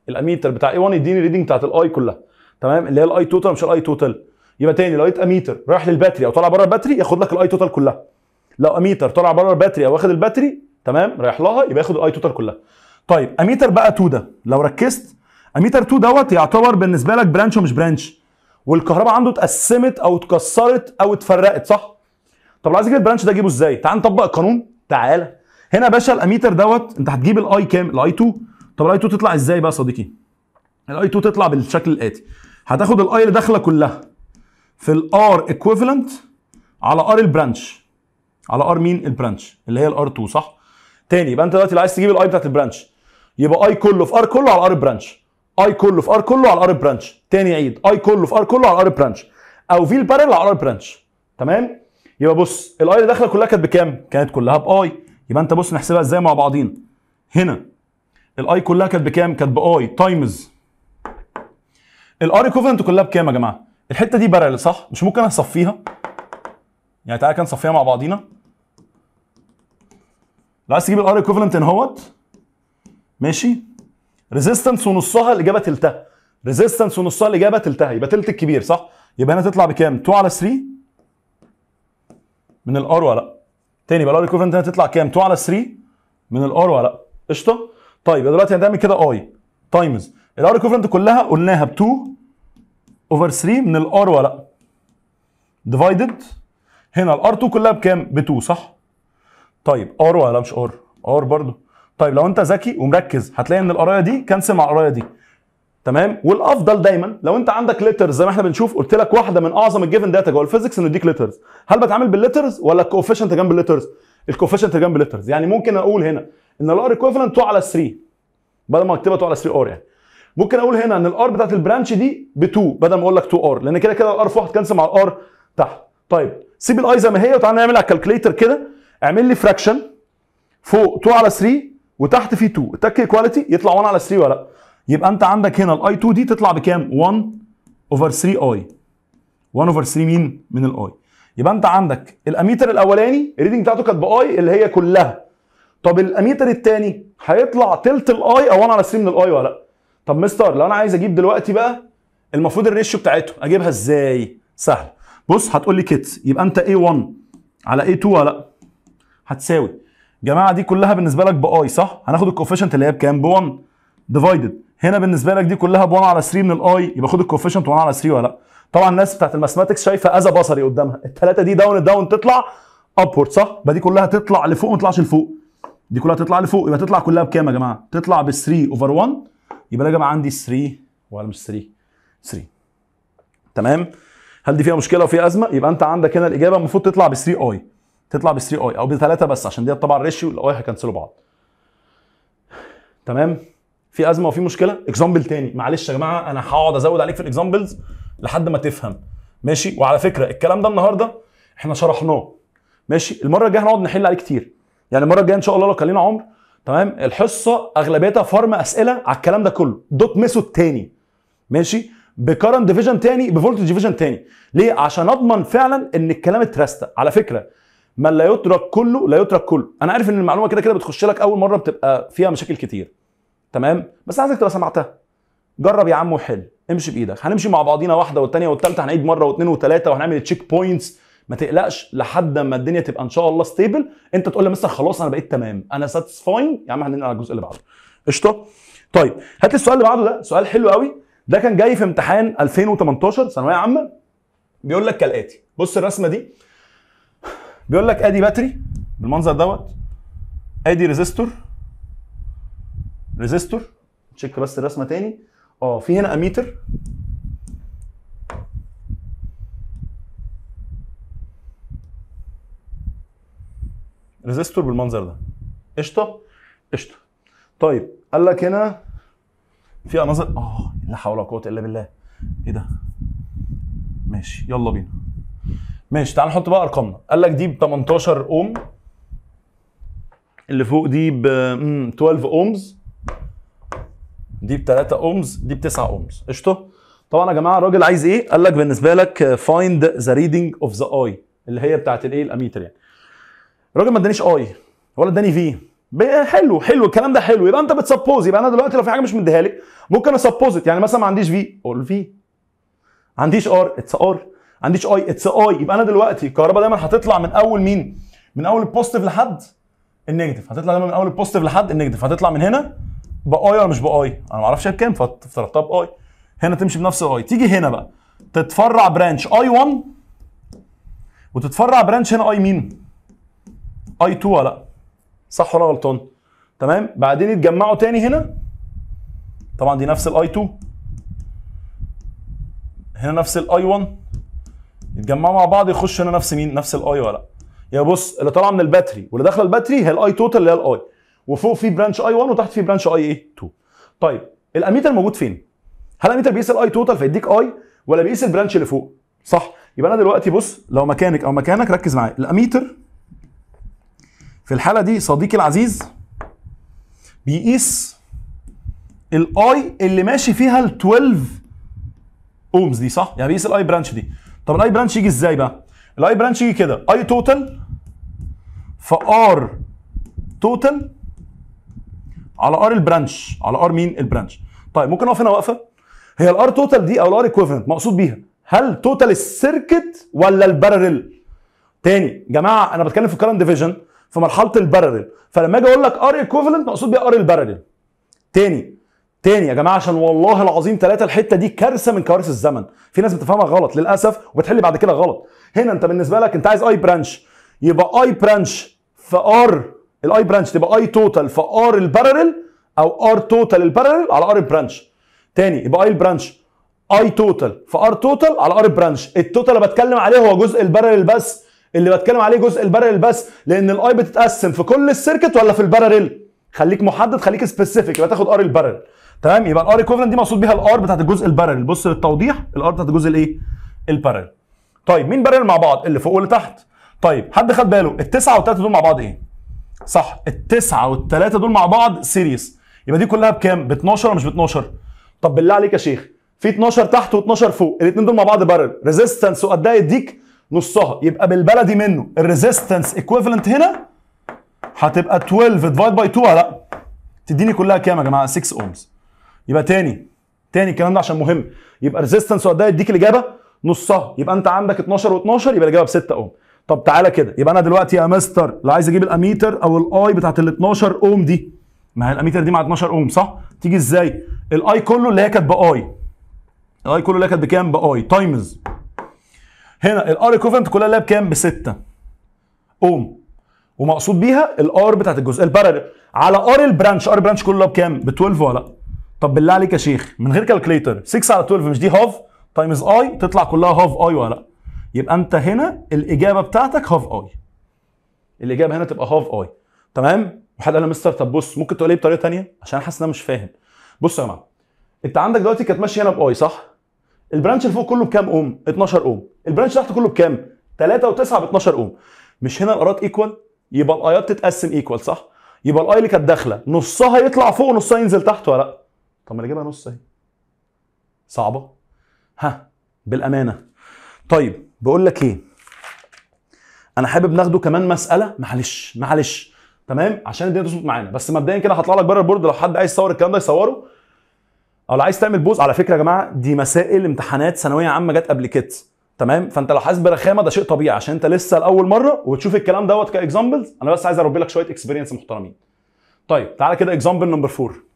S1: الاميتر بتاع اي 1 يديني الريدنج بتاعت الاي كلها تمام اللي هي الاي توتال مش الاي توتال يبقى تاني لو لقيت اميتر رايح للباتري او طالع بره الباتري ياخد لك الاي توتال كلها لو اميتر طلع بره الباتري او واخد الباتري تمام رايح لها يبقى ياخد الاي توتال كلها طيب اميتر بقى 2 ده لو ركزت اميتر 2 دوت يعتبر بالنسبه لك برانش ومش برانش والكهرباء عنده اتقسمت او اتكسرت او اتفرقت صح طب عايز اجيب البرانش ده اجيبه ازاي تعال نطبق القانون تعالى هنا يا باشا الاميتر دوت انت هتجيب الاي كام الاي 2 طب الاي 2 تطلع ازاي بقى يا صديقي الاي 2 تطلع بالشكل الاتي هتاخد الاي اللي داخله كلها في الار ايكويفالنت على ار البرانش على ار مين البرانش اللي هي الار 2 صح تاني يبقى انت دلوقتي عايز تجيب الاي بتاعت البرانش يبقى اي كله في ار كله على ار برانش اي كله في ار كله على ار برانش تاني عيد اي كله في ار كله على ار برانش او في البارل على ار برانش تمام يبقى بص الاي اللي داخله كلها كانت بكام كانت كلها باي يبقى انت بص نحسبها ازاي مع بعضين هنا الاي كلها كانت بكام كانت باي تايمز الار كوفنت كلها بكام يا جماعه الحته دي بارل صح مش ممكن اصفيها يعني تعالى كده نصفيها مع بعضينا لو عايز تجيب الار ايكوفلنت ان هوت ماشي ريزيستنس ونصها الاجابه تلتها ريزيستنس ونصها الاجابه تلتها يبقى تلت الكبير صح يبقى هنا تطلع بكام 2 على 3 من الار ولا لا تاني يبقى الار ايكوفلنت هنا تطلع كام 2 على 3 من الار ولا لا قشطه طيب دلوقتي هنعمل كده اي تايمز الار ايكوفلنت كلها قلناها ب 2 اوفر 3 من الار ولا لا ديفايدد هنا الار 2 كلها بكام ب 2 صح طيب ار ولا مش ار؟ ار برضه طيب لو انت ذكي ومركز هتلاقي ان القرايه دي كانسل مع القرايه دي تمام والافضل دايما لو انت عندك ليترز زي ما احنا بنشوف قلت لك واحده من اعظم الجيفن داتا جوه الفيزيكس انه يديك ليترز هل بتعامل بالليترز ولا الكوفيشنت جنب الليترز الكوفيشنت جنب الليترز يعني ممكن اقول هنا ان الار ايكوفلنت 2 على 3 بدل ما اكتبها 2 على 3 ار يعني ممكن اقول هنا ان الار بتاعت البرانش دي ب 2 بدل ما اقول لك 2 ار لان كده كده الار في واحد كانسل مع الار تحت طيب سيب الاي زي ما هي وتعالى نعمل على الكالكليتر كده اعمل لي فراكشن فوق 2 على 3 وتحت في 2 التك كواليتي يطلع 1 على 3 ولا لا يبقى انت عندك هنا الاي 2 دي تطلع بكام 1 اوفر 3 اي 1 اوفر 3 مين من الاي يبقى انت عندك الاميتر الاولاني الريدنج بتاعته كانت باي اللي هي كلها طب الاميتر الثاني هيطلع تلت الاي او 1 على 3 من الاي ولا لا طب مستر لو انا عايز اجيب دلوقتي بقى المفروض الريشيو بتاعتهم اجيبها ازاي سهل بص هتقول لي كيتس يبقى انت A1 على A2 ولا لا هتساوي جماعه دي كلها بالنسبه لك باي صح هناخد الكوفيشنت اللي هي بكام ب 1 ديفايدد هنا بالنسبه لك دي كلها ب 1 على 3 من الاي يبقى خد الكوفيشنت 1 على 3 ولا لا طبعا الناس بتاعت الماثماتكس شايفه اذى بصري قدامها الثلاثه دي داون داون تطلع ابورد صح يبقى دي كلها تطلع لفوق وما تطلعش لفوق دي كلها تطلع لفوق يبقى تطلع كلها بكام يا جماعه تطلع ب 3 اوفر 1 يبقى يا جماعه عندي 3 ولا مش 3 3 تمام هل دي فيها مشكله وفيها ازمه يبقى انت عندك هنا الاجابه المفروض تطلع ب 3 اي تطلع ب 3 اي او بثلاثه بس عشان ديت طبعا ريشيو الاي هيكنسلوا بعض تمام في ازمه وفي مشكله اكزامبل تاني معلش يا جماعه انا هقعد ازود عليك في الاكزامبلز لحد ما تفهم ماشي وعلى فكره الكلام ده النهارده احنا شرحناه ماشي المره الجايه هنقعد نحل عليه كتير يعني المره الجايه ان شاء الله لو كان عمر تمام الحصه اغلبيتها فارم اسئله على الكلام ده كله دوت ميسو التاني ماشي بكرنت ديفيجن تاني بفولت ديفيجن تاني ليه عشان اضمن فعلا ان الكلام اترست على فكره من لا يترك كله لا يترك كله انا عارف ان المعلومه كده كده بتخش لك اول مره بتبقى فيها مشاكل كتير تمام بس عايزك تبقى سمعتها جرب يا عم وحل امشي بايدك هنمشي مع بعضينا واحده والثانيه والثالثه هنعيد مره واثنين وثلاثه وهنعمل تشيك بوينتس ما تقلقش لحد ما الدنيا تبقى ان شاء الله ستيبل انت تقول لمستر خلاص انا بقيت تمام انا ساتسفاين يا عم هننقل على الجزء اللي بعده قشطه طيب هات السؤال اللي بعده ده سؤال حلو قوي ده كان جاي في امتحان 2018 ثانويه عامه بيقول لك كالاتي بص الرسمه دي بيقول لك ادي باتري بالمنظر دوت ادي ريزيستور ريزيستور تشيك بس الرسمه تاني اه في هنا اميتر ريزيستور بالمنظر ده قشطه قشطه طيب قال لك هنا في انظر اه لا حول ولا قوه الا بالله ايه ده ماشي يلا بينا ماشي تعال نحط بقى ارقامنا قال لك دي ب 18 اوم اللي فوق دي ب 12 اومز دي ب 3 اومز دي ب 9 اومز قشطه طبعا يا جماعه الراجل عايز ايه قال لك بالنسبه لك فايند ذا ريدنج اوف ذا اي اللي هي بتاعت الايه الاميتر يعني الراجل ما ادانيش اي ولا اداني في حلو حلو الكلام ده حلو يبقى انت بتسبوز يبقى انا دلوقتي لو في حاجه مش مديها لك ممكن اسبوزت يعني مثلا ما عنديش في اقول في عنديش ار اتس ار عنديش اي اتس اي يبقى انا دلوقتي الكهرباء دايما هتطلع من اول مين؟ من اول البوزيتيف لحد النيجاتيف هتطلع دايما من اول البوزيتيف لحد النيجاتيف هتطلع من هنا باي ولا مش باي؟ انا ما اعرفش هي بكام فافترضتها باي هنا تمشي بنفس اي تيجي هنا بقى تتفرع برانش اي 1 وتتفرع برانش هنا اي مين؟ اي 2 ولا صح ولا غلطان؟ تمام بعدين يتجمعوا تاني هنا طبعا دي نفس الاي 2 هنا نفس الاي 1 يتجمعوا مع بعض يخشوا هنا نفس مين نفس الاي ولا لا يا بص اللي طالعه من الباتري واللي داخله الباتري هي الاي توتال اللي هي الاي وفوق في برانش اي 1 وتحت في برانش اي ايه 2 طيب الاميتر موجود فين هل الاميتر بيقيس الاي توتال فيديك اي ولا بيقيس البرانش اللي فوق صح يبقى انا دلوقتي بص لو مكانك او مكانك ركز معايا الاميتر في الحاله دي صديقي العزيز بيقيس الاي اللي ماشي فيها ال 12 اومز دي صح يعني بيقيس الاي برانش دي طب الاي برانش يجي ازاي بقى الاي برانش يجي كده اي توتال فار توتال على ار البرانش على ار مين البرانش طيب ممكن اقف هنا واقفه هي الار توتال دي او الار ايكويفالنت مقصود بيها هل توتال السيركت ولا البارل تاني جماعه انا بتكلم في الكلام ديفيجن في مرحله البارل فلما اجي اقول لك ار ايكويفالنت مقصود بيها ار البارل تاني تاني يا جماعه عشان والله العظيم ثلاثه الحته دي كارثه من كوارث الزمن في ناس بتفهمها غلط للاسف وبتحل بعد كده غلط هنا انت بالنسبه لك انت عايز اي برانش يبقى اي برانش في ار الاي برانش تبقى اي توتال في ار البارلل او ار توتال البارلل على ار البرانش تاني يبقى اي البرانش اي توتال في ار توتال على ار البرانش التوتال اللي بتكلم عليه هو جزء البارلل بس اللي بتكلم عليه جزء البارلل بس لان الاي بتتقسم في كل السيركت ولا في البارلل خليك محدد خليك سبيسيفيك يبقى تاخد ار البارلل تمام يبقى الار ايكوفالنت دي مقصود بيها الار بتاعت الجزء البارل بص للتوضيح الار بتاعت الجزء الايه البارل طيب مين بارل مع بعض اللي فوق واللي تحت طيب حد خد باله التسعه والثلاثه دول مع بعض ايه صح التسعه والثلاثه دول مع بعض سيريس يبقى دي كلها بكام ب 12 ولا مش ب 12 طب بالله عليك يا شيخ في 12 تحت و12 فوق الاثنين دول مع بعض بارل ريزيستنس وقد ايه يديك نصها يبقى بالبلدي منه الريزيستنس ايكويفالنت هنا هتبقى 12 ديفايد باي 2 لا تديني كلها كام يا جماعه 6 اومز يبقى تاني تاني الكلام ده عشان مهم يبقى ريزيستنس قد ايه يديك الاجابه نصها يبقى انت عندك 12 و12 يبقى الاجابه ب 6 اوم طب تعالى كده يبقى انا دلوقتي يا مستر لو عايز اجيب الاميتر او الاي بتاعت ال 12 اوم دي ما هي الاميتر دي مع 12 اوم صح تيجي ازاي الاي كله اللي هي كانت باي الاي كله اللي هي كانت بكام باي تايمز هنا الار ايكوفنت كلها اللي هي بكام ب 6 اوم ومقصود بيها الار بتاعت الجزء البارل على ار البرانش ار البرانش كلها بكام ب 12 ولا لا طب بالله عليك يا شيخ من غير كالكليتر 6 على 12 مش دي هاف تايمز اي تطلع كلها هاف اي ولا لا يبقى انت هنا الاجابه بتاعتك هاف اي الاجابه هنا تبقى هاف اي تمام وحد قال لي مستر طب بص ممكن تقول لي بطريقه ثانيه عشان حاسس ان انا مش فاهم بص يا جماعه انت عندك دلوقتي كانت ماشيه هنا باي صح البرانش اللي فوق كله بكام اوم 12 اوم البرانش تحت كله بكام 3 و9 ب 12 اوم مش هنا الارات ايكوال يبقى الايات تتقسم ايكوال صح يبقى الاي اللي كانت داخله نصها يطلع فوق ونصها ينزل تحت ولا لا طب ما انا اجيبها نص اهي صعبه ها بالامانه طيب بقول لك ايه انا حابب ناخده كمان مساله معلش معلش تمام عشان الدنيا تظبط معانا بس مبدئيا كده هطلع لك بره البورد لو حد عايز يصور الكلام ده يصوره او لو عايز تعمل بوز على فكره يا جماعه دي مسائل امتحانات ثانويه عامه جت قبل كده تمام فانت لو حاسس برخامه ده شيء طبيعي عشان انت لسه لاول مره وتشوف الكلام دوت كاكزامبلز انا بس عايز اربي لك شويه اكسبيرينس محترمين طيب تعالى كده اكزامبل نمبر 4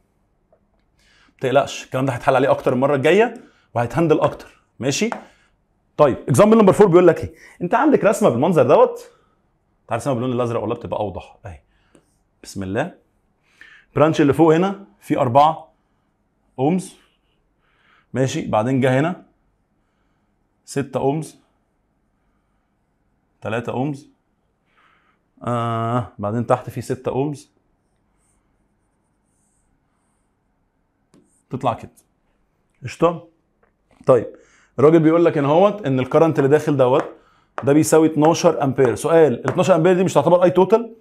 S1: تقلقش الكلام ده هيتحل عليه اكتر المره الجايه وهيتهندل اكتر ماشي طيب اكزامبل نمبر 4 بيقول لك ايه انت عندك رسمه بالمنظر دوت تعالى رسمه باللون الازرق ولا بتبقى اوضح اهي بسم الله برانش اللي فوق هنا في أربعة اومز ماشي بعدين جه هنا ستة اومز ثلاثة اومز آه بعدين تحت في ستة اومز تطلع كده قشطه طيب الراجل بيقول لك هنا اهوت ان الكرنت اللي داخل دوت ده بيساوي 12 امبير سؤال ال 12 امبير دي مش تعتبر اي توتال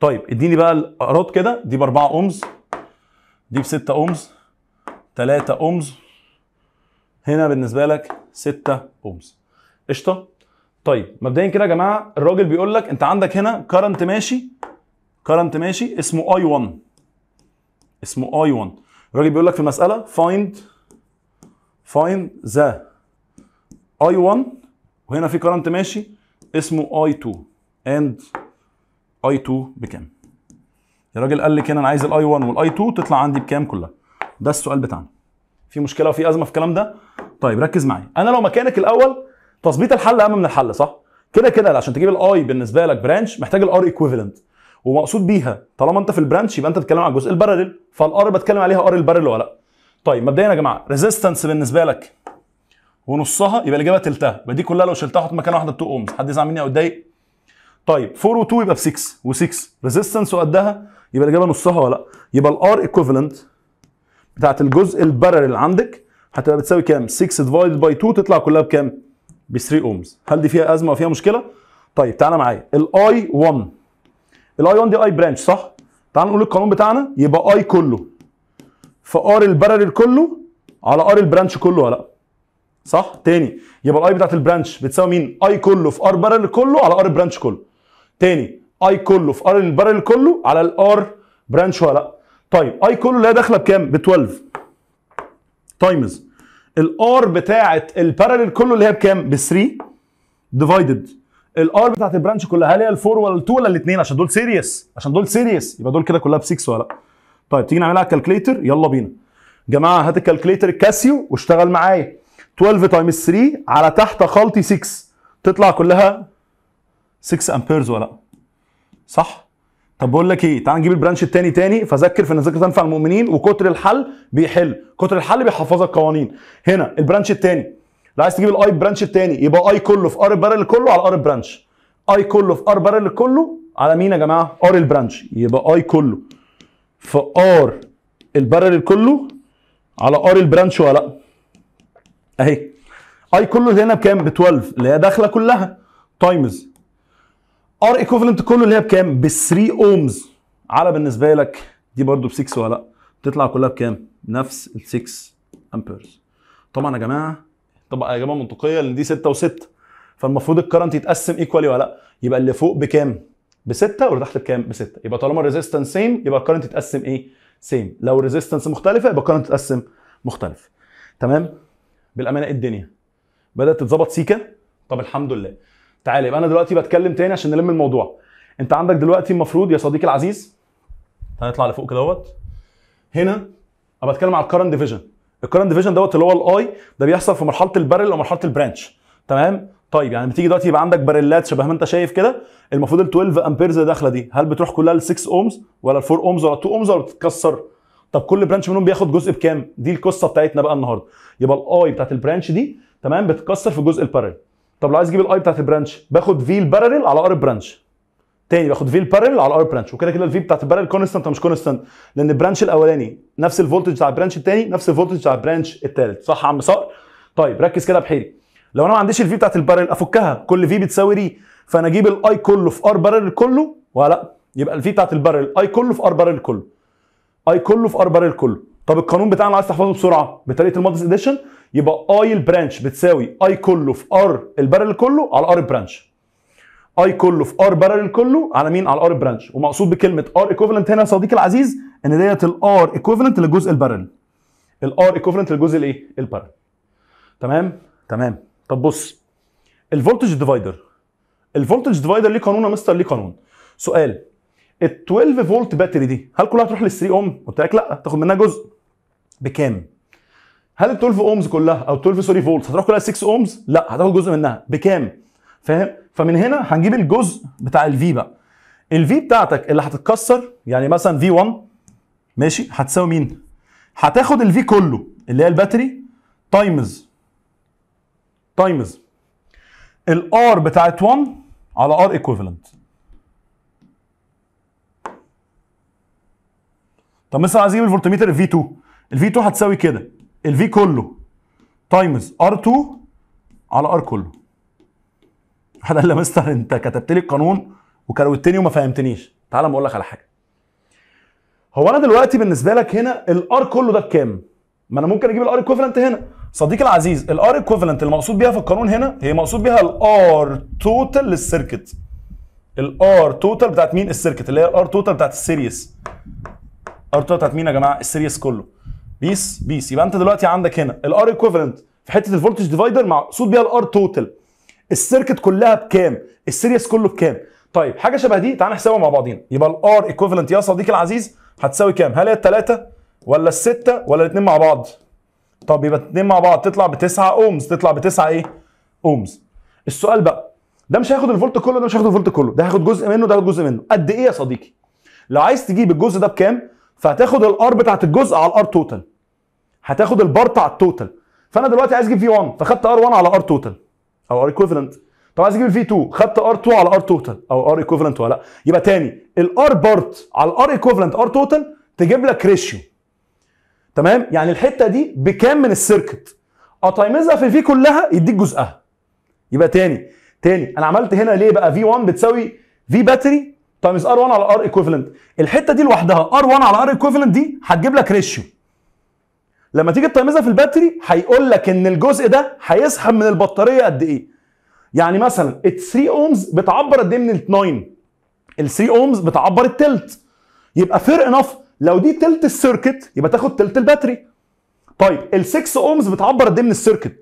S1: طيب اديني بقى الاقراض كده دي ب 4 اومز دي ب 6 اومز 3 اومز هنا بالنسبه لك 6 اومز قشطه طيب مبدئيا كده يا جماعه الراجل بيقول لك انت عندك هنا كرنت ماشي كرنت ماشي اسمه اي 1 اسمه اي 1 الراجل بيقول لك في المسألة فايند فايند ذا اي 1 وهنا في كرنت ماشي اسمه اي 2 اند اي 2 بكام يا راجل قال لك هنا انا عايز الاي 1 والاي 2 تطلع عندي بكام كلها ده السؤال بتاعنا في مشكله وفي ازمه في الكلام ده طيب ركز معايا انا لو مكانك الاول تظبيط الحل اهم من الحل صح كده كده عشان تجيب الاي بالنسبه لك برانش محتاج الار ايكوفيلنت. ومقصود بيها طالما انت في البرانش يبقى انت بتتكلم على الجزء البارلل فالار بتكلم عليها ار البارلل ولا لا طيب مبدئيا يا جماعه ريزيستنس بالنسبه لك ونصها يبقى الاجابه تلتها يبقى دي كلها لو شلتها احط مكان واحده ب 2 اومز حد يزعل مني او يتضايق طيب 4 و2 يبقى ب 6 و6 ريزيستنس وقدها يبقى الاجابه نصها ولا لا يبقى الار ايكوفالنت بتاعت الجزء البارلل عندك هتبقى بتساوي كام 6 ديفايد باي 2 تطلع كلها بكام ب 3 اومز هل دي فيها ازمه وفيها مشكله طيب تعالى معايا الاي 1 الاي 1 دي اي برانش صح تعال نقول القانون بتاعنا يبقى اي كله في ار البارلل كله على ار البرانش كله ولا لا صح تاني يبقى الاي بتاعت البرانش بتساوي مين اي كله في ار بارلل كله على ار البرانش كله تاني اي كله في ار البارلل كله على الار برانش ولا لا طيب اي كله اللي هي داخله بكام ب 12 تايمز الار بتاعت البارلل كله اللي هي بكام ب 3 ديفايدد الار بتاعت البرانش كلها هل هي الفور ولا التو ولا الاثنين عشان دول سيريس عشان دول سيريس يبقى دول كده كلها ب 6 ولا لا طيب تيجي نعملها على الكالكليتر يلا بينا جماعه هات الكالكليتر الكاسيو واشتغل معايا 12 تايمز 3 على تحت خلطي 6 تطلع كلها 6 امبيرز ولا لا صح طب بقول لك ايه تعال نجيب البرانش الثاني تاني فذكر في ان الذكر تنفع المؤمنين وكتر الحل بيحل كتر الحل بيحفظك قوانين هنا البرانش الثاني لا عايز تجيب الاي برانش الثاني يبقى اي كله في ار البارل كله على ار البرانش اي كله في ار بارل كله على مين يا جماعه ار البرانش يبقى اي كله في ار البارل كله على ار البرانش ولا لا اهي اي كله هنا بكام ب 12 اللي هي داخله كلها تايمز ار ايكوفلنت كله اللي هي بكام ب 3 اومز على بالنسبه لك دي برده ب 6 ولا لا تطلع كلها بكام نفس ال 6 امبيرز طبعا يا جماعه تبقى اجابه منطقيه لان دي 6 و6 فالمفروض الكرنت يتقسم ايكوالي ولا لا يبقى اللي فوق بكام ب6 واللي تحت بكام ب6 يبقى طالما الريزيستنس سيم يبقى الكرنت يتقسم ايه سيم لو الريزيستنس مختلفه يبقى الكرنت يتقسم مختلف تمام بالامانه إيه الدنيا بدات تتظبط سيكا طب الحمد لله تعالى يبقى انا دلوقتي بتكلم تاني عشان نلم الموضوع انت عندك دلوقتي المفروض يا صديقي العزيز هنطلع لفوق كده اهوت هنا ابقى بتكلم على الكرنت ديفيجن الكرنت ديفيجن دوت اللي هو الاي ده بيحصل في مرحله البارل او مرحله البرانش تمام طيب يعني بتيجي دلوقتي يبقى عندك باريلات شبه ما انت شايف كده المفروض ال 12 امبيرز اللي داخله دي هل بتروح كلها ل 6 اومز ولا ل 4 اومز ولا 2 اومز ولا بتتكسر طب كل برانش منهم بياخد جزء بكام دي القصه بتاعتنا بقى النهارده يبقى الاي بتاعت البرانش دي تمام بتتكسر في جزء البارل طب لو عايز اجيب الاي بتاعت البرانش باخد في البارل على ار البرانش تاني باخد في البارل على الار برانش وكده كده الفي بتاعت البارل كونستنت مش كونستنت لان البرانش الاولاني نفس الفولتج بتاع البرانش التاني نفس الفولتج بتاع البرانش التالت صح يا عم صقر طيب ركز كده بحيري لو انا ما عنديش الفي بتاعت البارل افكها كل في بتساوي ري فانا اجيب الاي كله في ار بارل كله ولا يبقى الفي بتاعت البارل اي كله في ار بارل كله اي كله في ار بارل كله طب القانون بتاعنا عايز تحفظه بسرعه بطريقه المالتس اديشن يبقى اي البرانش بتساوي اي كله في ار البارل كله على ار البرانش اي كله في ار بارل كله على مين على الار برانش ومقصود بكلمه ار ايكوفالنت هنا يا صديقي العزيز ان ديت الار ايكوفالنت للجزء البارل الار ايكوفالنت للجزء الايه البارل تمام تمام طب بص الفولتج ديفايدر الفولتج ديفايدر ليه قانون يا مستر ليه قانون سؤال ال 12 فولت باتري دي هل كلها هتروح لل 3 اوم قلت لك لا تاخد منها جزء بكام هل ال 12 اومز كلها او 12 سوري فولت هتروح كلها 6 اومز لا هتاخد جزء منها بكام فاهم فمن هنا هنجيب الجزء بتاع الفي بقى الفي بتاعتك اللي هتتكسر يعني مثلا في 1 ماشي هتساوي مين هتاخد الفي كله اللي هي الباتري تايمز تايمز الار بتاعت 1 على ار ايكوفلنت. طب مثلا عايزين الفولتميتر الفي 2 الفي 2 هتساوي كده الفي كله تايمز ار 2 على ار كله بعد قال لي يا مستر انت كتبت لي القانون وكروتني وما فهمتنيش تعال ما اقول لك على حاجه هو انا دلوقتي بالنسبه لك هنا الار كله ده بكام ما انا ممكن اجيب الار ايكوفالنت هنا صديقي العزيز الار ايكوفالنت المقصود بيها في القانون هنا هي مقصود بيها الار توتال للسيركت الار توتال بتاعت مين السيركت اللي هي الار توتال بتاعت السيريس ار توتال بتاعت مين يا جماعه السيريس كله بيس بيس يبقى انت دلوقتي عندك هنا الار ايكوفالنت في حته الفولتج ديفايدر مقصود بيها الار توتال السيركت كلها بكام السيريس كله بكام طيب حاجه شبه دي تعال نحسبها مع بعضينا يبقى الار ايكوفالنت يا صديقي العزيز هتساوي كام هل هي الثلاثه ولا السته ولا الاثنين مع بعض طب يبقى الاثنين مع بعض تطلع ب 9 اومز تطلع ب 9 ايه اومز السؤال بقى ده مش هياخد الفولت كله ده مش هياخد الفولت كله ده هياخد جزء منه ده هياخد جزء منه قد ايه يا صديقي لو عايز تجيب الجزء ده بكام فهتاخد الار بتاعت الجزء على الار توتال هتاخد البارت على التوتال فانا دلوقتي عايز اجيب في 1 فاخدت ار 1 على ار توتال او ار ايكويفالنت طب عايز اجيب الفي 2 خدت ار 2 على ار توتال او ار ايكويفالنت ولا لا يبقى تاني الار بارت على الار ايكويفالنت ار توتال تجيب لك ريشيو تمام يعني الحته دي بكام من السيركت اتايمزها في الفي كلها يديك جزءها يبقى تاني تاني انا عملت هنا ليه بقى في 1 بتساوي في باتري تايمز ار 1 على ار ايكويفالنت الحته دي لوحدها ار 1 على ار ايكويفالنت دي هتجيب لك ريشيو لما تيجي تطمزها في الباتري هيقول لك ان الجزء ده هيسحب من البطاريه قد ايه يعني مثلا ال 3 اومز بتعبر قد ايه من ال 9 ال 3 اومز بتعبر التلت يبقى فير انف لو دي تلت السيركت يبقى تاخد تلت الباتري طيب ال 6 اومز بتعبر قد ايه من السيركت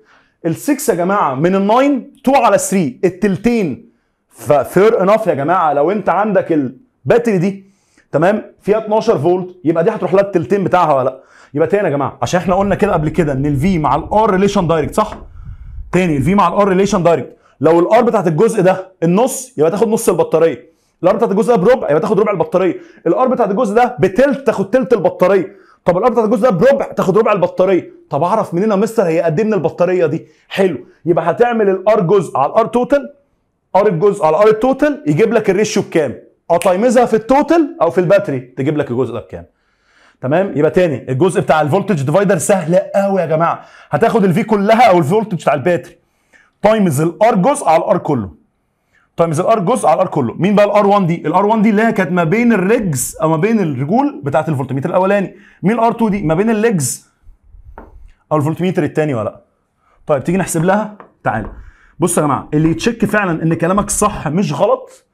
S1: ال 6 يا جماعه من ال 9 2 على 3 التلتين ففير انف يا جماعه لو انت عندك الباتري دي تمام فيها 12 فولت يبقى دي هتروح لها التلتين بتاعها ولا لا يبقى تاني يا جماعه عشان احنا قلنا كده قبل كده ان الفي مع الار ريليشن دايركت صح تاني الفي مع الار ريليشن دايركت لو الار بتاعت الجزء ده النص يبقى تاخد نص البطاريه الار بتاعت الجزء ده بربع يبقى تاخد ربع البطاريه الار بتاعت الجزء ده بتلت تاخد تلت البطاريه طب الار بتاعت الجزء ده بربع تاخد ربع البطاريه طب اعرف منين يا مستر هي قد ايه من البطاريه دي حلو يبقى هتعمل الار جزء على الار توتال ار الجزء على ار التوتال يجيب لك الريشيو بكام اطعمزها في التوتال او في الباتري تجيب لك الجزء ده بكام تمام يبقى تاني الجزء بتاع الفولتج ديفايدر سهل قوي يا جماعه هتاخد الفي كلها او الفولتج بتاع الباتري تايمز الار جزء على الار كله تايمز الار جزء على الار كله مين بقى الار 1 دي الار 1 دي اللي هي كانت ما بين الرجز او ما بين الرجول بتاعه الفولتميتر الاولاني مين الار 2 دي ما بين الليجز او الفولتميتر الثاني ولا لا طيب تيجي نحسب لها تعالى بصوا يا جماعه اللي يتشك فعلا ان كلامك صح مش غلط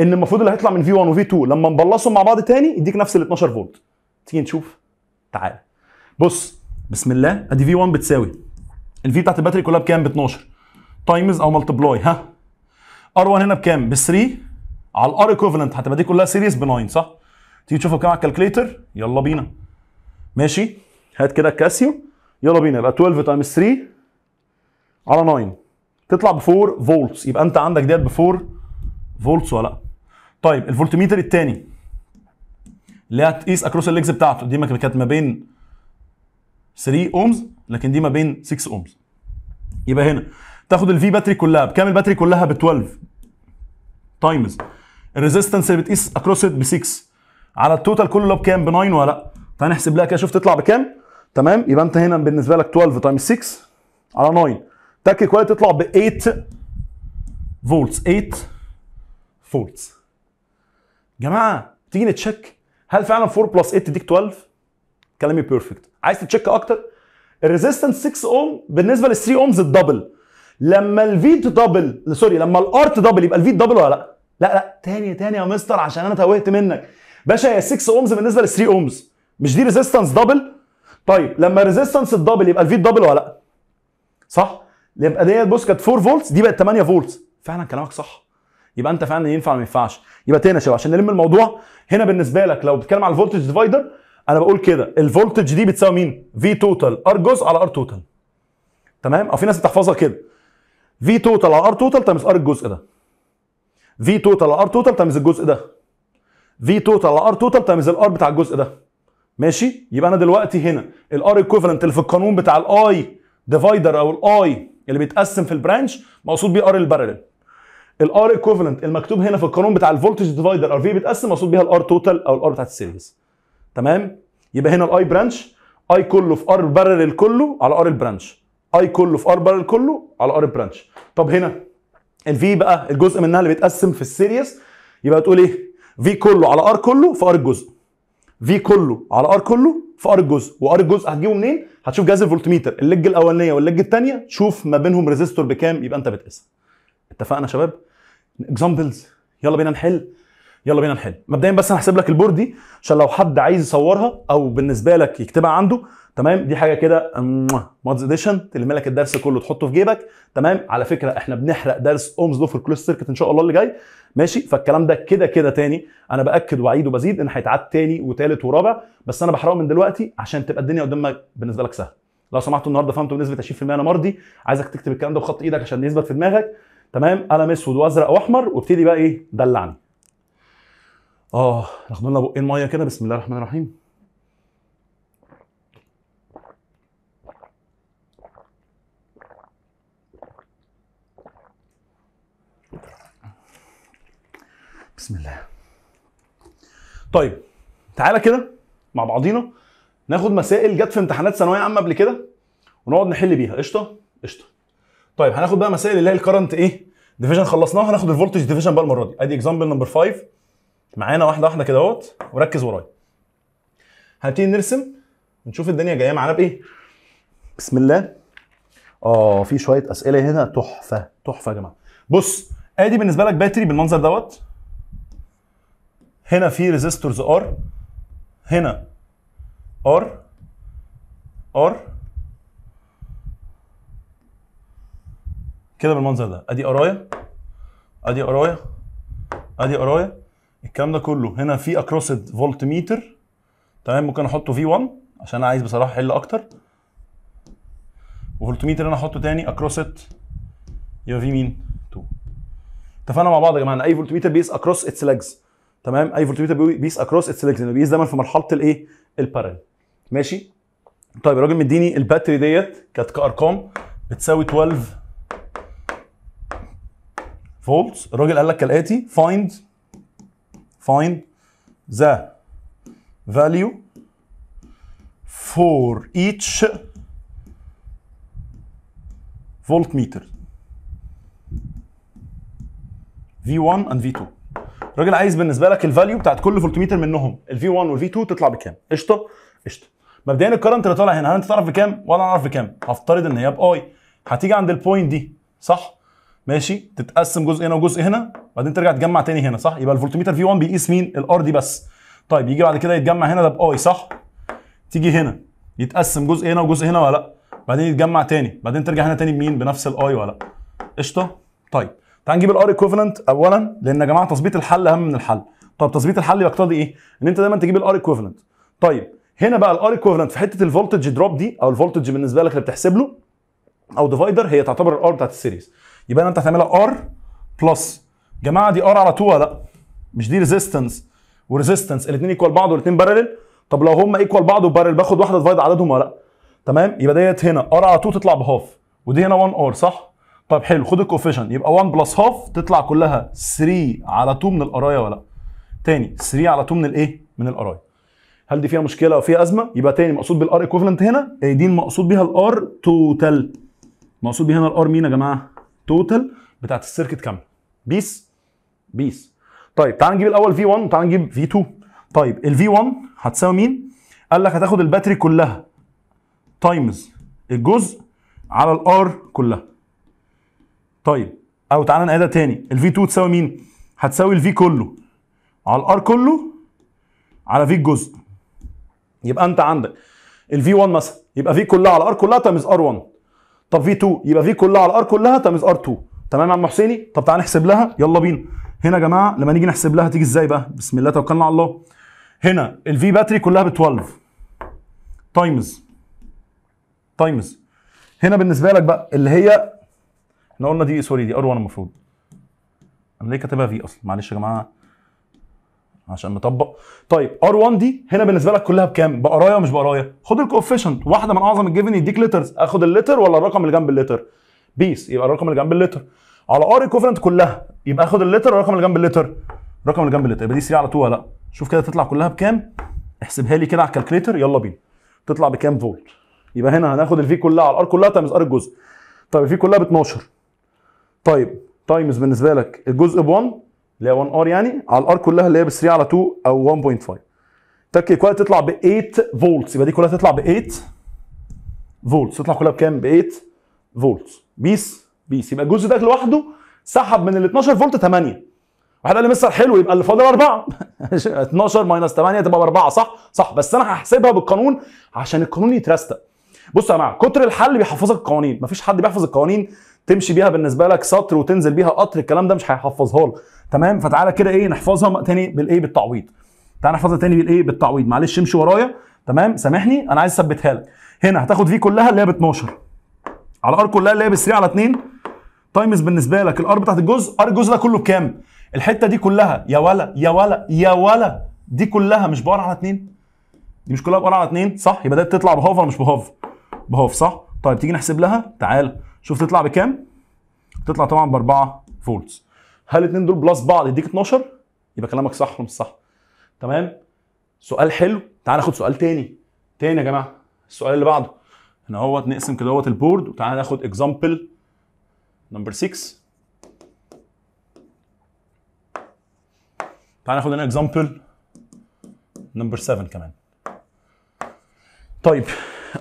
S1: ان المفروض اللي هيطلع من في 1 وفي 2 لما نبلصهم مع بعض تاني يديك نفس ال 12 فولت تيجي نشوف تعال بص بسم الله ادي في 1 بتساوي الفي بتاعت الباتري كلها بكام ب 12 تايمز او ملتبلاي ها ار 1 هنا بكام ب 3 على الار ايكوفالنت هتبقى دي كلها سيريز ب 9 صح تيجي تشوفها بكام على الكالكليتر يلا بينا ماشي هات كده الكاسيو يلا بينا يبقى 12 تايمز 3 على 9 تطلع ب 4 فولتس يبقى انت عندك ديت ب 4 فولتس ولا لا طيب الفولتميتر الثاني اللي هتقيس اكروس الليجز بتاعته دي كانت ما بين 3 اومز لكن دي ما بين 6 اومز يبقى هنا تاخد الفي باتري كلها بكام الباتري كلها ب 12 تايمز الريزستنس اللي بتقيس اكروس ب 6 على التوتال كله بكام ب 9 ولا لا تعال نحسب لها كده شوف تطلع بكام تمام يبقى انت هنا بالنسبه لك 12 تايمز 6 على 9 تاك كويس تطلع ب 8 فولتس 8 فولتس جماعه تيجي نتشك هل فعلا 4 بلس 8 تديك 12 كلامي بيرفكت عايز تتشيك اكتر الريزيستنس 6 اوم بالنسبه لل 3 اومز الدبل لما الفي دبل سوري لما الار دبل يبقى الفي دبل ولا لا لا لا تاني تاني يا مستر عشان انا توهت منك باشا هي 6 اومز بالنسبه لل 3 اومز مش دي ريزيستنس دبل طيب لما الريزيستنس الدبل يبقى الفي دبل ولا لا صح يبقى ديت بص كانت 4 فولتس دي بقت 8 فولتس فعلا كلامك صح يبقى انت فعلا ينفع ما ينفعش يبقى تاني يا شباب عشان نلم الموضوع هنا بالنسبه لك لو بتتكلم على الفولتج ديفايدر انا بقول كده الفولتج دي بتساوي مين في توتال ار جزء على ار توتال تمام او في ناس بتحفظها كده في توتال على ار توتال تايمز ار الجزء ده في توتال على ار توتال تايمز الجزء ده في توتال على ار توتال تايمز الار بتاع الجزء ده ماشي يبقى انا دلوقتي هنا الار ايكوفالنت اللي في القانون بتاع الاي ديفايدر او الاي اللي بيتقسم في البرانش مقصود بيه ار البارلل الار ايكوفالنت المكتوب هنا في القانون بتاع الفولتج ديفايدر ار في بيتقسم مقصود بيها الار توتال او الار بتاعت السيريز تمام يبقى هنا الاي برانش اي كله في ار بارلل كله على ار البرانش اي كله في ار بارلل كله على ار البرانش طب هنا الفي بقى الجزء منها اللي بيتقسم في السيريز يبقى تقول ايه في كله على ار كله في ار الجزء في كله على ار كله في ار الجزء وار الجزء هتجيبه منين هتشوف جهاز الفولتميتر الليج الاولانيه والليج الثانيه تشوف ما بينهم ريزيستور بكام يبقى انت بتقيسها اتفقنا يا شباب اكزامبلز يلا بينا نحل يلا بينا نحل مبدئيا بس انا هحسب لك البورد دي عشان لو حد عايز يصورها او بالنسبه لك يكتبها عنده تمام دي حاجه كده مودز اديشن تلم لك الدرس كله تحطه في جيبك تمام على فكره احنا بنحرق درس اومز لو في الكلوز سيركت ان شاء الله اللي جاي ماشي فالكلام ده كده كده تاني انا باكد واعيد وبزيد ان هيتعاد تاني وتالت ورابع بس انا بحرقه من دلوقتي عشان تبقى الدنيا قدامك بالنسبه لك سهله لو سمحتوا النهارده فهمتوا بنسبه 20% انا مرضي عايزك تكتب الكلام ده بخط ايدك عشان يثبت في دماغك تمام قلم اسود وازرق واحمر وابتدي بقى ايه دلعني اه ناخد لنا بقين ميه كده بسم الله الرحمن الرحيم بسم الله طيب تعالى كده مع بعضينا ناخد مسائل جت في امتحانات ثانويه عامه قبل كده ونقعد نحل بيها قشطه قشطه طيب هناخد بقى مسائل اللي هي الكرنت ايه ديفيجن خلصناها هناخد الفولتج ديفيجن بقى المره دي ادي اكزامبل نمبر 5 معانا واحده واحده كده اهوت وركز ورايا هنبتدي نرسم نشوف الدنيا جايه معانا بايه بسم الله اه في شويه اسئله هنا تحفه تحفه يا جماعه بص ادي بالنسبه لك باتري بالمنظر دوت هنا في ريزيستورز ار هنا ار ار كده بالمنظر ده ادي قرايا ادي قرايا ادي قرايا الكلام ده كله هنا في اكروسد فولت ميتر تمام ممكن احطه في 1 عشان انا عايز بصراحه احل اكتر وفولت ميتر انا احطه تاني اكروسد يبقى في مين 2 اتفقنا مع بعض يا جماعه ان اي فولت ميتر بيس اكروس اتس ليجز تمام اي فولت ميتر بيس اكروس اتس ليجز بيس دايما في مرحله الايه البارل ماشي طيب الراجل مديني الباتري ديت كانت كارقام بتساوي 12 فولتس الراجل قال لك كالاتي فايند فايند ذا فاليو فور ايتش فولت ميتر V1 and V2 الراجل عايز بالنسبه لك الفاليو بتاعت كل فولت ميتر منهم الفي 1 والفي 2 تطلع بكام قشطه قشطه مبدئيا الكرنت اللي طالع هنا هل انت تعرف بكام ولا انا اعرف بكام هفترض ان هي باي هتيجي عند البوينت دي صح ماشي تتقسم جزء هنا وجزء هنا بعدين ترجع تجمع تاني هنا صح يبقى الفولتميتر في 1 بيقيس مين الار دي بس طيب يجي بعد كده يتجمع هنا ده آه، باي صح تيجي هنا يتقسم جزء هنا وجزء هنا ولا لا بعدين يتجمع تاني بعدين ترجع هنا تاني بمين بنفس الاي ولا لا قشطه طيب تعال نجيب الار ايكوفالنت اولا لان يا جماعه تظبيط الحل اهم من الحل طب تظبيط الحل يقتضي ايه ان انت دايما تجيب الار ايكوفالنت طيب هنا بقى الار ايكوفالنت في حته الفولتج دروب دي او الفولتج بالنسبه لك اللي بتحسب له او ديفايدر هي تعتبر الار بتاعت السيريز يبقى انت هتعملها ار بلس جماعه دي ار على 2 ولا لا مش دي ريزيستنس وريزيستنس الاثنين ايكوال بعض والاثنين بارلل طب لو هم ايكوال بعض وبارلل باخد واحده ديفايد عددهم ولا لا تمام يبقى ديت هنا ار على 2 تطلع بهاف ودي هنا 1 ار صح طب حلو خد الكوفيشن يبقى 1 بلس هاف تطلع كلها 3 على 2 من القرايه ولا لا تاني 3 على 2 من الايه من القرايه هل دي فيها مشكله او فيها ازمه يبقى تاني مقصود بالار ايكوفلنت هنا إيه، دي المقصود بيها الار توتال مقصود بيها هنا الار مين يا جماعه توتال بتاعت السيركت كام؟ بيس بيس طيب تعال نجيب الاول في 1 وتعال نجيب في 2 طيب الفي 1 هتساوي مين قال لك هتاخد الباتري كلها تايمز الجزء على الار كلها طيب او تعالى نعيدها تاني الفي 2 تساوي مين هتساوي الفي كله على الار كله على في الجزء يبقى انت عندك الفي 1 مثلا يبقى في كلها على ار كلها تايمز ار 1 طب في 2 يبقى في كلها على ار كلها تايمز ار 2 تمام يا عم حسيني طب تعالى نحسب لها يلا بينا هنا يا جماعه لما نيجي نحسب لها تيجي ازاي بقى بسم الله توكلنا على الله هنا الفي باتري كلها ب 12 تايمز تايمز هنا بالنسبه لك بقى اللي هي احنا قلنا دي سوري دي ار 1 المفروض انا ليه كاتبها في اصلا معلش يا جماعه عشان نطبق طيب ار 1 دي هنا بالنسبه لك كلها بكام بقرايه مش بقرايه خد الكوفيشنت واحده من اعظم الجيفن يديك ليترز اخد الليتر ولا الرقم اللي جنب الليتر بيس يبقى الرقم اللي جنب الليتر على ار ايكوفرنت كلها يبقى اخد الليتر والرقم اللي جنب الليتر الرقم اللي جنب الليتر يبقى دي 3 على 2 لا شوف كده تطلع كلها بكام احسبها لي كده على الكالكليتر يلا بينا تطلع بكام فولت يبقى هنا هناخد الفي كلها على الار كلها تايمز ار الجزء طيب الفي كلها ب 12 طيب تايمز بالنسبه لك الجزء ب 1 اللي هي 1 ار يعني على الار كلها اللي هي ب 3 على 2 او 1.5 تك طيب، كلها تطلع ب 8 فولتس يبقى دي كلها تطلع ب 8 فولتس تطلع كلها بكام؟ ب 8 فولتس بيس بيس يبقى الجزء ده لوحده سحب من ال 12 فولت 8 واحد قال لي مستر حلو يبقى اللي فاضل 4 12 ماينس 8 تبقى ب 4 صح؟ صح بس انا هحسبها بالقانون عشان القانون يترستق بص يا جماعه كتر الحل بيحفظك القوانين مفيش حد بيحفظ القوانين تمشي بيها بالنسبه لك سطر وتنزل بيها قطر الكلام ده مش هيحفظها لك تمام فتعالى كده ايه نحفظها تاني بالايه بالتعويض تعالى نحفظها تاني بالايه بالتعويض معلش امشي ورايا تمام سامحني انا عايز اثبتها لك هنا هتاخد في كلها اللي هي ب 12 على ار كلها اللي هي ب 3 على 2 تايمز بالنسبه لك الار بتاعت الجزء ار الجزء ده كله بكام الحته دي كلها يا ولا يا ولا يا ولا دي كلها مش بار على 2 دي مش كلها بار على 2 صح يبقى ده تطلع بهاف ولا مش بهاف بهاف صح طيب تيجي نحسب لها تعالى شوف تطلع بكام تطلع طبعا ب 4 فولتس هل الاثنين دول بلس بعض يديك 12 يبقى كلامك صح ولا مش صح تمام سؤال حلو تعال ناخد سؤال تاني تاني يا جماعه السؤال اللي بعده هنا اهوت نقسم كده اهوت البورد وتعالى ناخد اكزامبل نمبر 6 تعال ناخد هنا اكزامبل نمبر 7 كمان طيب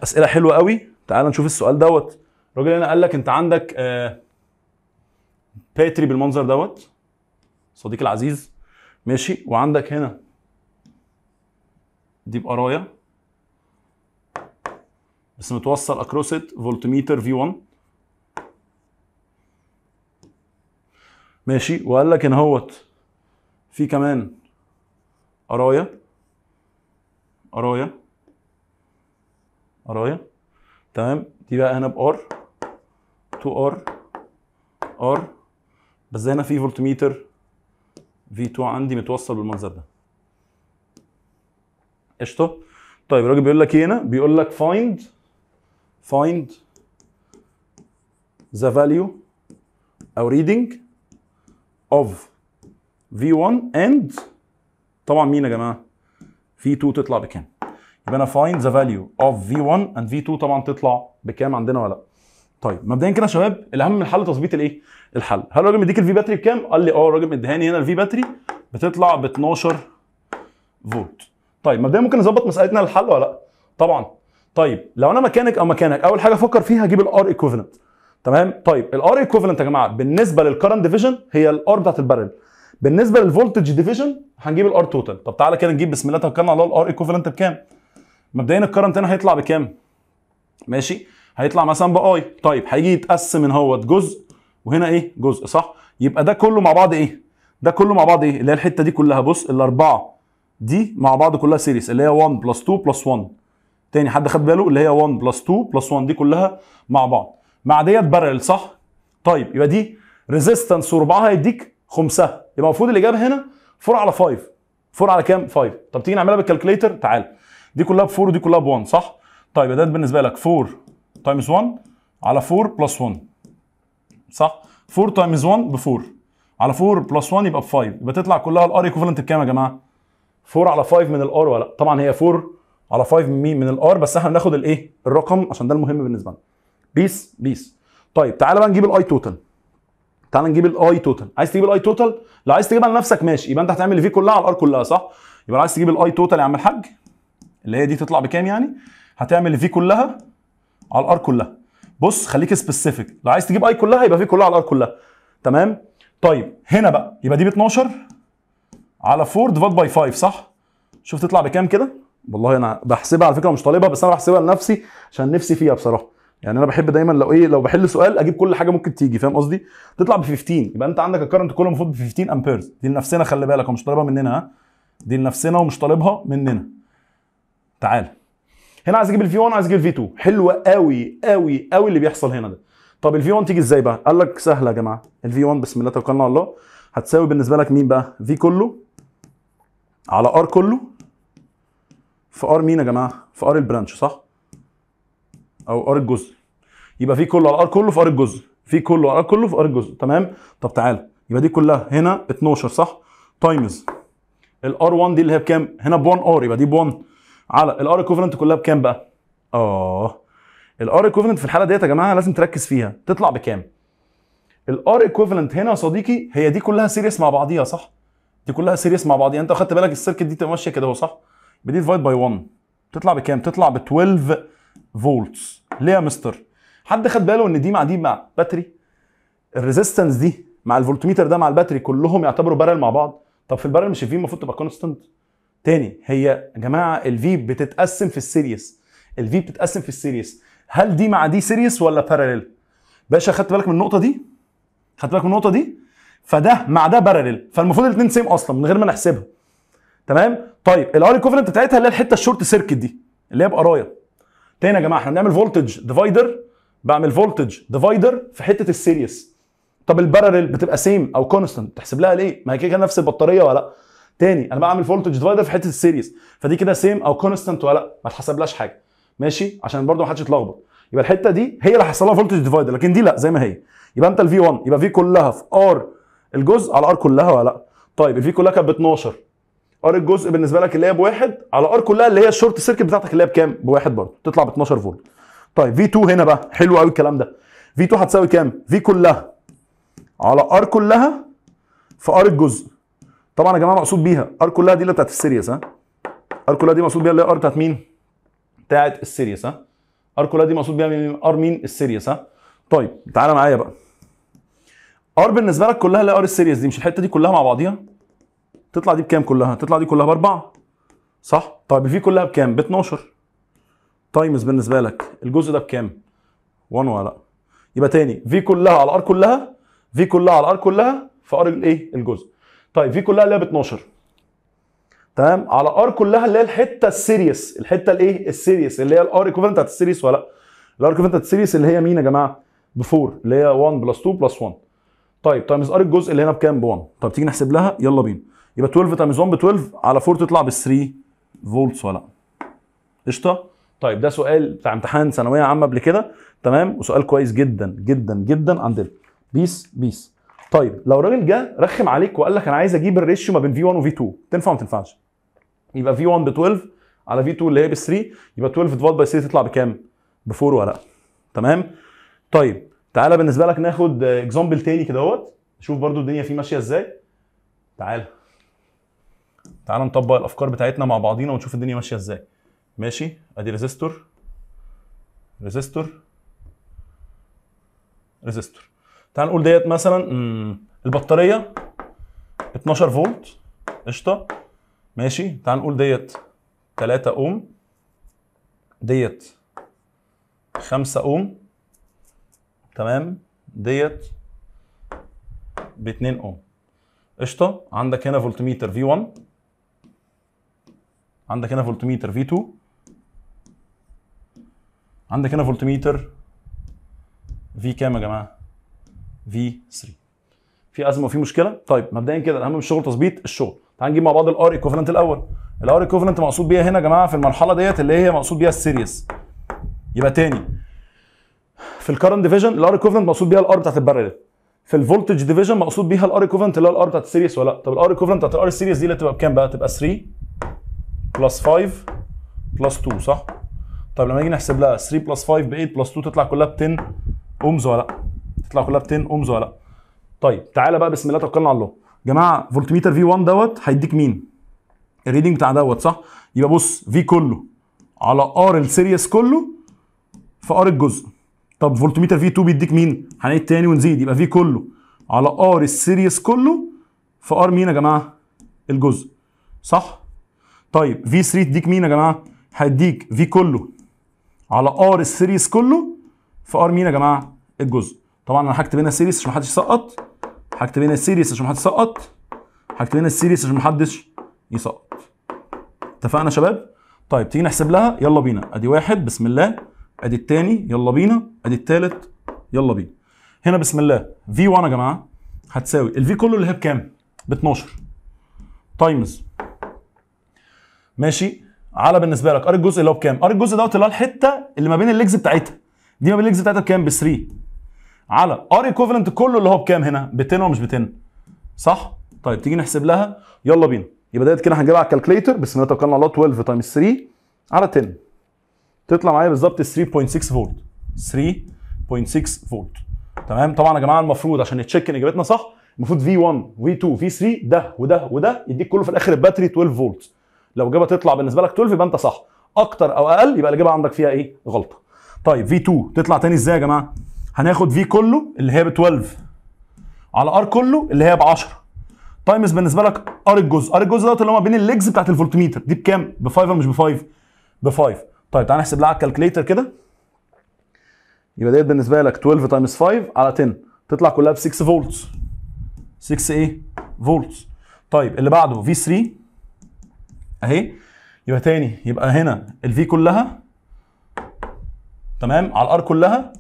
S1: اسئله حلوه قوي تعال نشوف السؤال دوت الراجل هنا قال لك انت عندك آه باتري بالمنظر دوت صديقي العزيز ماشي وعندك هنا دي بقرايه بس متوصل اكروسيت فولتميتر في 1 ماشي وقال لك ان هوت في كمان قرايه قرايه قرايه تمام دي بقى هنا بار 2 ار ار بس هنا في فولتميتر في 2 عندي متوصل بالمنظر ده قشطه طيب الراجل بيقول لك ايه هنا بيقول لك فايند فايند ذا فاليو او ريدنج اوف في 1 اند طبعا مين يا جماعه في 2 تطلع بكام يبقى انا فايند ذا فاليو اوف في 1 اند في 2 طبعا تطلع بكام عندنا ولا لا طيب مبدئيا كده يا شباب الاهم من الحل تظبيط الايه؟ الحل هل الراجل مديك الفي باتري بكام؟ قال لي اه الراجل مديهاني هنا الفي باتري بتطلع ب 12 فولت طيب مبدئيا ممكن نظبط مسالتنا للحل ولا لا؟ طبعا طيب لو انا مكانك او مكانك اول حاجه افكر فيها اجيب الار ايكوفلنت تمام طيب الار ايكوفلنت يا جماعه بالنسبه للكرنت ديفيجن هي الار بتاعت البارل بالنسبه للفولتج ديفيجن هنجيب الار توتال طب تعالى كده نجيب بسم الله توكلنا على الله الار ايكوفلنت بكام مبدئيا الكرنت هنا هيطلع بكام ماشي هيطلع مثلا باي آه، طيب هيجي يتقسم من هوت جزء وهنا ايه جزء صح يبقى ده كله مع بعض ايه ده كله مع بعض ايه اللي هي الحته دي كلها بص الاربعه دي مع بعض كلها سيريس اللي هي 1 بلس 2 بلس 1 تاني حد خد باله اللي هي 1 بلس 2 بلس 1 دي كلها مع بعض مع ديت بارل صح طيب يبقى دي ريزيستنس وربعها هيديك خمسها يبقى المفروض الاجابه هنا 4 على 5 4 على كام 5 طب تيجي نعملها بالكالكليتر تعال دي كلها ب 4 ودي كلها ب 1 صح طيب ده بالنسبه لك 4 تايمز 1 على 4 بلس 1 صح 4 تايمز 1 ب 4 على 4 بلس 1 يبقى ب 5 يبقى تطلع كلها الار ايكوفالنت بكام يا جماعه 4 على 5 من الار ولا طبعا هي 4 على 5 من مين من الار بس احنا بناخد الايه الرقم عشان ده المهم بالنسبه لنا بيس بيس طيب تعالى بقى نجيب الاي توتال تعالى نجيب الاي توتال عايز تجيب الاي توتال لو عايز تجيبها لنفسك ماشي يبقى انت هتعمل الفي كلها على الار كلها صح يبقى لو عايز تجيب الاي توتال يا عم الحاج اللي هي دي تطلع بكام يعني هتعمل الفي كلها على الار كلها بص خليك سبيسيفيك لو عايز تجيب اي كلها يبقى في كلها على الار كلها تمام طيب هنا بقى يبقى دي ب 12 على 4 ديفايد باي 5 صح شوف تطلع بكام كده والله انا بحسبها على فكره مش طالبها بس انا بحسبها لنفسي عشان نفسي فيها بصراحه يعني انا بحب دايما لو ايه لو بحل سؤال اجيب كل حاجه ممكن تيجي فاهم قصدي تطلع ب 15 يبقى انت عندك الكرنت كله المفروض ب 15 امبيرز دي لنفسنا خلي بالك ومش طالبها مننا ها دي لنفسنا ومش طالبها مننا تعال هنا عايز اجيب الفي 1 عايز اجيب الفي 2 حلو قوي قوي قوي اللي بيحصل هنا ده طب الفي 1 تيجي ازاي بقى قال لك سهله يا جماعه الفي 1 بسم الله توكلنا على الله هتساوي بالنسبه لك مين بقى في كله على ار كله في ار مين يا جماعه في ار البرانش صح او ار الجزء يبقى في كله على ار كله في ار الجزء في كله على ار كله في ار الجزء تمام طب تعالى يبقى دي كلها هنا 12 صح تايمز الار 1 دي اللي هي بكام هنا ب 1 ار يبقى دي ب 1 على الار ايكوفالنت كلها بكام بقى؟ اه الار ايكوفالنت في الحاله ديت يا جماعه لازم تركز فيها تطلع بكام؟ الار ايكوفالنت هنا يا صديقي هي دي كلها سيريس مع بعضيها صح؟ دي كلها سيريس مع بعضيها انت خدت بالك السيركت دي تبقى ماشيه كده اهو صح؟ بدي ديفايد باي 1 تطلع بكام؟ تطلع ب 12 فولتس ليه يا مستر؟ حد خد باله ان دي مع دي مع باتري الريزيستنس دي مع الفولتميتر ده مع الباتري كلهم يعتبروا بارل مع بعض طب في البارل مش في المفروض تبقى كونستنت تاني هي يا جماعه الفي بتتقسم في السيريس الفي بتتقسم في السيريس هل دي مع دي سيريس ولا باراليل باشا خدت بالك من النقطه دي خدت بالك من النقطه دي فده مع ده باراليل فالمفروض الاثنين سيم اصلا من غير ما نحسبها تمام طيب الار كوفلنت بتاعتها اللي هي الحته الشورت سيركت دي اللي هي بقرايه تاني يا جماعه احنا بنعمل فولتج ديفايدر بعمل فولتج ديفايدر في حته السيريس طب الباراليل بتبقى سيم او كونستنت تحسب لها ليه ما هي كده نفس البطاريه ولا لا تاني انا بعمل فولتج ديفايد في حته السيريز فدي كده سيم او كونستانت ولا لا ما تحسبلهاش حاجه ماشي عشان برده ما حدش يتلخبط يبقى الحته دي هي اللي هيحصل لها فولتج ديفايد لكن دي لا زي ما هي يبقى انت الفي 1 يبقى في كلها في ار الجزء على ار كلها ولا لا طيب الفي كلها كانت ب 12 ار الجزء بالنسبه لك اللي هي بواحد على ار كلها اللي هي الشورت سيركت بتاعتك اللي هي بكام بواحد برضه تطلع ب 12 فولت طيب في 2 هنا بقى حلو قوي الكلام ده في 2 هتساوي كام في كلها على ار كلها في ار الجزء طبعا يا جماعه مقصود بيها ار كلها دي اللي بتاعت السيريس ها ار كلها دي مقصود بيها اللي هي ار بتاعت مين؟ بتاعت السيريس ها ار كلها دي مقصود بيها مين؟ ار مين؟ السيريس ها طيب تعالى معايا بقى ار بالنسبه لك كلها اللي هي ار السيريس دي مش الحته دي كلها مع بعضيها تطلع دي بكام كلها؟ تطلع دي كلها باربعه صح؟ طيب في كلها بكام؟ ب 12 تايمز بالنسبه لك الجزء ده بكام؟ 1 ولا لا؟ يبقى تاني في كلها على ار كلها في كلها على ار كلها فار الايه؟ الجزء طيب في كلها اللي هي ب 12 تمام على ار كلها اللي هي الحته السيريس الحته الايه السيريس اللي هي الار ايكوفالنت بتاعت السيريس ولا لا الار ايكوفالنت بتاعت السيريس اللي هي مين يا جماعه ب 4 اللي هي 1 بلس 2 بلس 1 طيب تايمز ار الجزء اللي هنا بكام ب 1 طب تيجي نحسب لها يلا بينا يبقى 12 تايمز 1 ب 12 على 4 تطلع ب 3 فولتس ولا لا قشطه طيب ده سؤال بتاع امتحان ثانويه عامه قبل كده تمام وسؤال كويس جدا جدا جدا عندنا بيس بيس طيب لو راجل جه رخم عليك وقال لك انا عايز اجيب الريشيو ما بين في 1 وفي 2 تنفع ما تنفعش؟ يبقى في 1 ب 12 على في 2 اللي هي ب 3 يبقى 12 ديفايد باي 3 تطلع بكام؟ ب 4 ولا تمام؟ طيب تعالى بالنسبه لك ناخد اكزامبل تاني كده اهوت نشوف برده الدنيا فيه ماشيه ازاي تعالى تعالى نطبق الافكار بتاعتنا مع بعضينا ونشوف الدنيا ماشيه ازاي ماشي ادي ريزيستور ريزيستور ريزيستور تعال نقول ديت مثلا البطاريه 12 فولت قشطه ماشي تعال نقول ديت 3 اوم ديت 5 اوم تمام ديت ب 2 اوم قشطه عندك هنا فولتميتر في 1 عندك هنا فولتميتر في 2 عندك هنا فولتميتر في كام يا جماعه في 3 في ازمه وفي مشكله طيب مبدئيا كده الاهم من الشغل تظبيط الشغل تعال نجيب مع بعض الار ايكوفالنت الاول الار ايكوفالنت مقصود بيها هنا يا جماعه في المرحله ديت اللي هي مقصود بيها السيريس يبقى تاني في الكرنت ديفيجن الار ايكوفالنت مقصود بيها الار بتاعت البارل في الفولتج ديفيجن مقصود بيها الار ايكوفالنت اللي هو الار بتاعت السيريس ولا لا طب الار ايكوفالنت بتاعت الار السيريس دي اللي تبقى بكام بقى تبقى 3 بلس 5 بلس 2 صح طب لما نيجي نحسب لها 3 بلس 5 ب 8 بلس 2 تطلع كلها ب 10 اومز ولا لا تطلع كلها ب 10 اومز ولا لا طيب تعالى بقى بسم الله توكلنا على الله جماعه فولتميتر في 1 دوت هيديك مين الريدنج بتاع دوت صح يبقى بص في كله على ار السيريس كله في ار الجزء طب فولتميتر في 2 بيديك مين هنعيد تاني ونزيد يبقى في كله على ار السيريس كله في ار مين يا جماعه الجزء صح طيب في 3 تديك مين يا جماعه هيديك في كله على ار السيريس كله في ار مين يا جماعه الجزء طبعا انا هكتب هنا سيريس عشان محدش يسقط هكتب هنا سيريس عشان محدش يسقط هكتب هنا السيريس عشان محدش يسقط اتفقنا يا شباب طيب تيجي نحسب لها يلا بينا ادي واحد بسم الله ادي الثاني يلا بينا ادي الثالث يلا بينا هنا بسم الله في 1 يا جماعه هتساوي الفي كله اللي هي بكام ب 12 تايمز ماشي على بالنسبه لك ار الجزء اللي هو بكام ار الجزء دوت اللي هو الحته اللي ما بين الليجز بتاعتها دي ما بين الليجز بتاعتها بكام ب 3 على ار ايكوفالنت كله اللي هو بكام هنا؟ ب 10 مش ب 10 صح؟ طيب تيجي نحسب لها يلا بينا يبقى ديت كده هنجيبها على الكالكليتر بسم الله توكلنا على الله 12 تايمز 3 على 10 تطلع معايا بالظبط 3.6 فولت 3.6 فولت تمام طبعا يا جماعه المفروض عشان نتشيك ان اجابتنا صح المفروض في 1 في 2 في 3 ده وده وده يديك كله في الاخر الباتري 12 فولت لو الاجابه تطلع بالنسبه لك 12 يبقى انت صح اكتر او اقل يبقى الاجابه عندك فيها ايه غلطه طيب في 2 تطلع تاني ازاي يا جماعه هناخد في كله اللي هي ب 12 على ار كله اللي هي ب 10 تايمز بالنسبه لك ار الجزء ار الجزء دوت اللي هو ما بين الليجز بتاعت الفولتميتر دي بكام ب 5 ولا مش ب 5 ب 5 طيب تعالى نحسب لها على الكالكليتر كده يبقى ديت بالنسبه لك 12 تايمز 5 على 10 تطلع كلها ب 6 فولتس 6 ايه فولتس طيب اللي بعده في 3 اهي يبقى تاني يبقى هنا الفي كلها تمام على الار كلها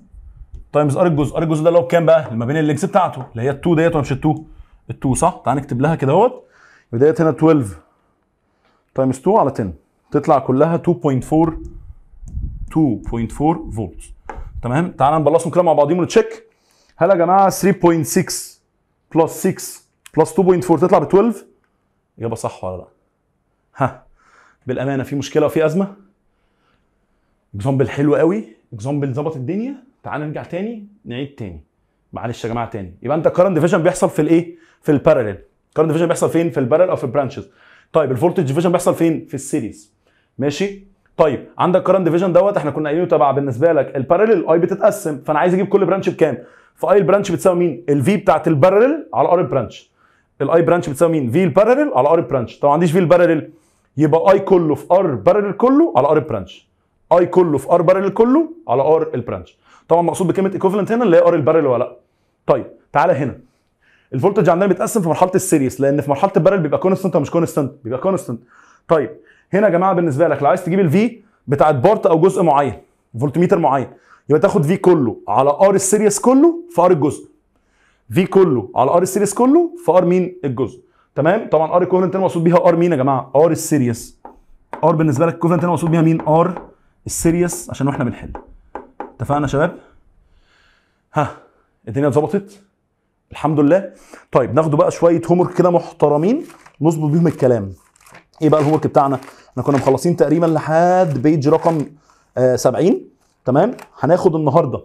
S1: تايمز ار الجزء ار الجزء ده اللي هو بكام بقى؟ ما بين اللينكس بتاعته اللي هي ال2 ديت ولا مش ال2 ال2 صح؟ تعال نكتب لها كده اهوت بدايه هنا 12 تايمز 2 على 10 تطلع كلها 2.4 2.4 فولت تمام تعال نبلصهم كده مع بعضهم ونتشيك هل يا جماعه 3.6 بلس 6 بلس 2.4 تطلع ب 12 اجابه صح ولا لا ها بالامانه في مشكله وفي ازمه اكزامبل حلو قوي اكزامبل ظبط الدنيا تعال نرجع تاني نعيد تاني معلش يا جماعه تاني يبقى انت الكرنت ديفيجن بيحصل في الايه في البارلل الكرنت ديفيجن بيحصل فين في البارل او في البرانشز طيب الفولتج ديفيجن بيحصل فين في السيريز ماشي طيب عندك كرنت ديفيجن دوت احنا كنا قايلينه تبع بالنسبه لك البارلل اي بتتقسم فانا عايز اجيب كل برانش بكام فاي البرانش بتساوي مين الفي بتاعت البارلل على ار البرانش الاي برانش بتساوي مين في البارلل على ار البرانش طب ما عنديش في البارلل يبقى اي كله في ار بارلل كله على ار البرانش اي كله في ار باراليل كله على ار البرانش طبعا مقصود بكلمه ايكوفالنت هنا اللي هي ار البارل ولا لا طيب تعالى هنا الفولتج عندنا بيتقسم في مرحله السيريس لان في مرحله البارل بيبقى كونستنت ومش مش كونستنت بيبقى كونستنت طيب هنا يا جماعه بالنسبه لك لو عايز تجيب الفي بتاعت بارت او جزء معين فولتميتر معين يبقى تاخد في كله على ار السيريس كله في ار الجزء في كله على ار السيريس كله في ار مين الجزء تمام طبعا ار ايكوفالنت هنا مقصود بيها ار مين يا جماعه ار السيريس ار بالنسبه لك ايكوفالنت هنا مقصود بيها مين ار السيريس عشان احنا بنحل اتفقنا يا شباب ها الدنيا اتظبطت الحمد لله طيب ناخدوا بقى شويه هوم كده محترمين نظبط بيهم الكلام ايه بقى الهومورك بتاعنا احنا كنا مخلصين تقريبا لحد بيج رقم آه 70 تمام هناخد النهارده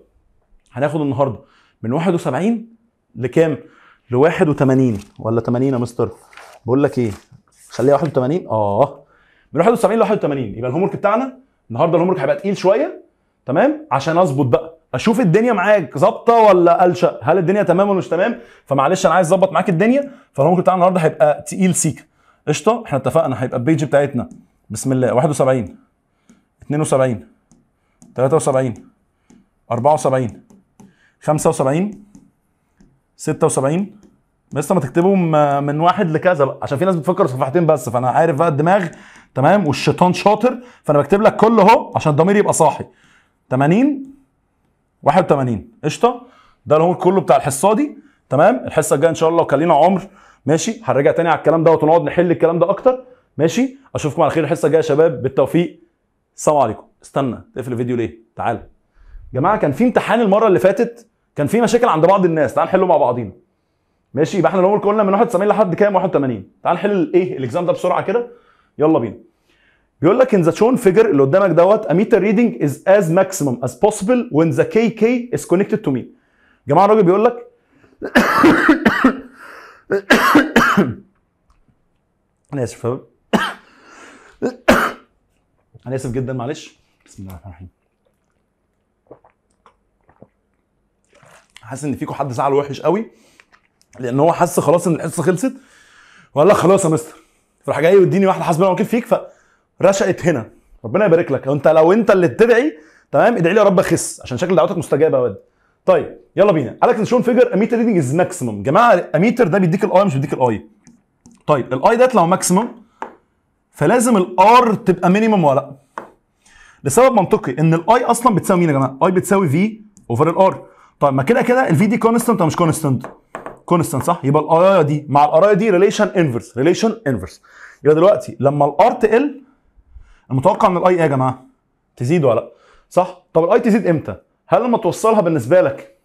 S1: هناخد النهارده من 71 لكام ل 81 ولا 80 يا مستر بقول لك ايه خليها 81 اه من 71 ل 81 يبقى الهومورك بتاعنا النهارده الهومورك هيبقى تقيل شويه تمام عشان اظبط بقى اشوف الدنيا معاك ظابطه ولا قلشه هل الدنيا تمام ولا مش تمام فمعلش انا عايز اظبط معاك الدنيا ممكن بتاعنا النهارده هيبقى تقيل سيك قشطه احنا اتفقنا هيبقى البيج بتاعتنا بسم الله 71 72 73 74 75 76 لسه ما تكتبهم آه، من واحد لكذا بقى عشان في ناس بتفكر صفحتين بس فانا عارف بقى الدماغ تمام والشيطان شاطر فانا بكتب لك كله اهو عشان الضمير يبقى صاحي 80 81 قشطه ده الهوم كله بتاع الحصه دي تمام الحصه الجايه ان شاء الله وكلينا عمر ماشي هنرجع تاني على الكلام دوت ونقعد نحل الكلام ده اكتر ماشي اشوفكم على خير الحصه الجايه يا شباب بالتوفيق السلام عليكم استنى تقفل الفيديو ليه تعال جماعه كان في امتحان المره اللي فاتت كان في مشاكل عند بعض الناس تعال نحله مع بعضينا ماشي يبقى احنا الهوم قلنا من 91 لحد كام 81 تعال نحل الايه الاكزام ده بسرعه كده يلا بينا بيقول لك ان ذا شون فيجر اللي قدامك دوت اميتر ريدنج از از ماكسيمم از بوسيبل وين ذا كي كي از كونكتد تو مي جماعه الراجل بيقول لك انا اسف انا اسف جدا معلش بسم الله الرحمن الرحيم حاسس ان فيكم حد زعل وحش قوي لان هو حس خلاص ان الحصه خلصت وقال لك خلاص يا مستر فراح جاي يديني واحده حسبنا وكيل فيك ف رشقت هنا ربنا يبارك لك انت لو انت اللي بتدعي تمام ادعي لي يا رب اخس عشان شكل دعوتك مستجابه يا واد طيب يلا بينا عليك شون فيجر اميتر ريدنج از ماكسيمم جماعه اميتر ده بيديك الاي مش بيديك الاي طيب الاي ديت لو ماكسيمم فلازم الار تبقى مينيمم ولا لا لسبب منطقي ان الاي اصلا بتساوي مين يا جماعه اي بتساوي في اوفر الار طيب ما كده كده الفي دي كونستانت ولا مش كونستانت كونستانت صح يبقى الاي دي مع الاراي دي ريليشن انفرس ريليشن انفرس يبقى دلوقتي لما الار تقل المتوقع من الاي ايه يا جماعه تزيد ولا لا صح طب الاي تزيد امتى هل لما توصلها بالنسبه لك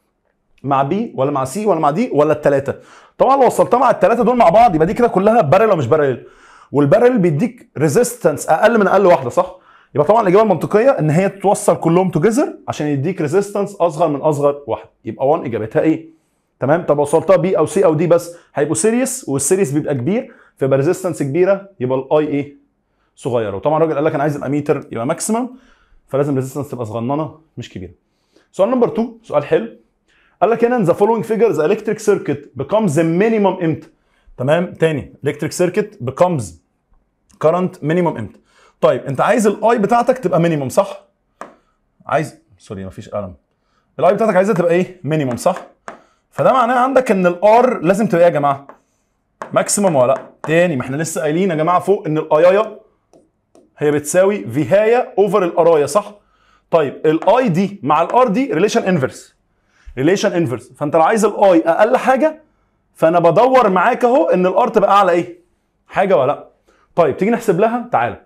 S1: مع بي ولا مع سي ولا مع دي ولا الثلاثه طبعا لو وصلتها مع الثلاثه دول مع بعض يبقى دي كده كلها بارل ولا مش بارل والبارل بيديك ريزيستنس اقل من اقل واحده صح يبقى طبعا الاجابه المنطقيه ان هي توصل كلهم توجذر عشان يديك ريزيستنس اصغر من اصغر واحد يبقى 1 اجابتها ايه تمام طب وصلتها بي او سي او دي بس هيبقوا سيريس والسيريس بيبقى كبير فيبقى ريزيستنس كبيره يبقى الاي ايه صغيره وطبعا الراجل قال لك انا عايز الاميتر يبقى ماكسيمم فلازم ريزيستنس تبقى صغننه مش كبيره سؤال نمبر 2 سؤال حلو قال لك هنا ذا فولوينج فيجرز الكتريك سيركت بيكمز مينيمم امتى تمام تاني الكتريك سيركت بيكمز كرنت مينيمم امتى طيب انت عايز الاي بتاعتك تبقى مينيمم صح عايز سوري مفيش قلم الاي بتاعتك عايزها تبقى ايه مينيمم صح فده معناه عندك ان الار لازم تبقى ايه يا جماعه ماكسيمم ولا لا تاني ما احنا لسه قايلين يا جماعه فوق ان الايايا هي بتساوي فيهايا اوفر القرايه صح؟ طيب الاي دي مع الار دي ريليشن انفرس ريليشن انفرس فانت لو عايز الاي اقل حاجه فانا بدور معاك اهو ان الار تبقى اعلى ايه؟ حاجه ولا لا؟ طيب تيجي نحسب لها تعالى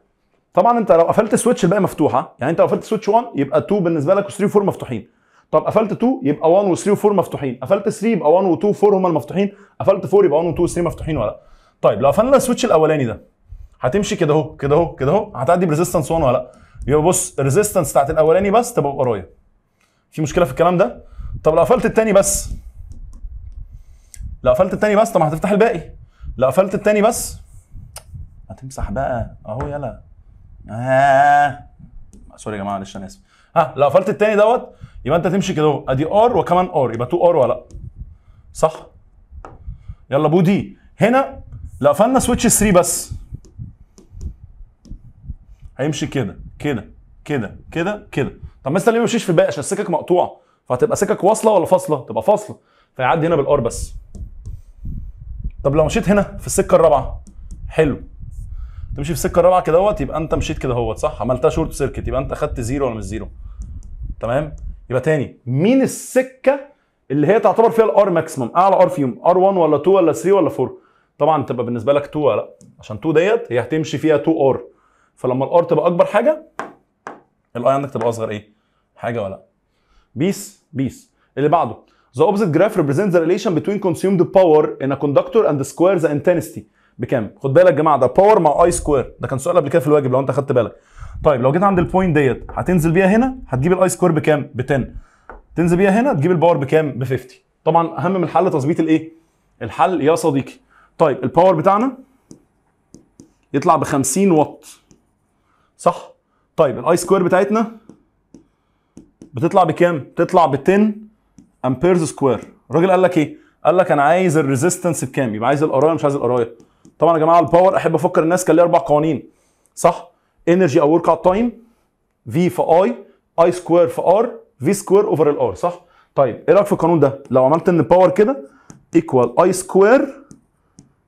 S1: طبعا انت لو قفلت سويتش الباقي مفتوحه يعني انت لو قفلت سويتش 1 يبقى 2 بالنسبه لك و3 و4 مفتوحين طب قفلت 2 يبقى 1 و3 و4 مفتوحين قفلت 3 يبقى 1 و2 و4 هما المفتوحين قفلت 4 يبقى 1 و2 و3 مفتوحين ولا لا؟ طيب لو قفلنا السويتش الاولاني ده هتمشي كده اهو كده اهو كده اهو هتعدي بريزيستنس 1 ولا لا يبقى بص الريزيستنس بتاعت الاولاني بس تبقى قرايه في مشكله في الكلام ده طب لو قفلت الثاني بس لو قفلت الثاني بس طب ما هتفتح الباقي لو قفلت الثاني بس هتمسح بقى اهو يلا آه. سوري يا جماعه معلش انا اسف ها لو قفلت الثاني دوت يبقى انت تمشي كده اهو ادي ار وكمان ار يبقى 2 ار ولا صح يلا بودي هنا لو قفلنا سويتش 3 بس هيمشي كده كده كده كده كده طب مثلا ليه ما يمشيش في الباقي عشان السكك مقطوعه فهتبقى سكك واصله ولا فاصله تبقى فاصله فيعدي هنا بالار بس طب لو مشيت هنا في السكه الرابعه حلو تمشي في السكه الرابعه كده اهوت يبقى انت مشيت كده اهوت صح عملتها شورت سيركت يبقى انت خدت زيرو ولا مش زيرو تمام يبقى تاني مين السكه اللي هي تعتبر فيها الار ماكسيمم اعلى ار فيهم ار 1 ولا 2 ولا 3 ولا 4 طبعا تبقى بالنسبه لك 2 لا عشان 2 ديت هي هتمشي فيها 2 ار فلما الار تبقى اكبر حاجه الاي عندك تبقى اصغر ايه حاجه ولا بيس بيس اللي بعده The opposite graph represents the relation between consumed power in a conductor and the square the intensity بكام؟ خد بالك يا جماعه ده باور مع اي سكوير ده كان سؤال قبل كده في الواجب لو انت خدت بالك. طيب لو جيت عند البوينت ديت هتنزل بيها هنا هتجيب الاي سكوير بكام؟ ب 10. تنزل بيها هنا تجيب الباور بكام؟ ب 50. طبعا اهم من الحل تظبيط الايه؟ الحل يا صديقي. طيب الباور بتاعنا يطلع ب 50 واط صح طيب الاي سكوير بتاعتنا بتطلع بكام بتطلع ب 10 امبيرز سكوير الراجل قال لك ايه قال لك انا عايز الريزيستنس بكام يبقى عايز القرايه مش عايز القرايه طبعا يا جماعه الباور احب افكر الناس كان ليها اربع قوانين صح انرجي او ورك اوت تايم في في اي اي سكوير في ار في سكوير اوفر الار صح طيب ايه رايك في القانون ده لو عملت ان الباور كده ايكوال اي سكوير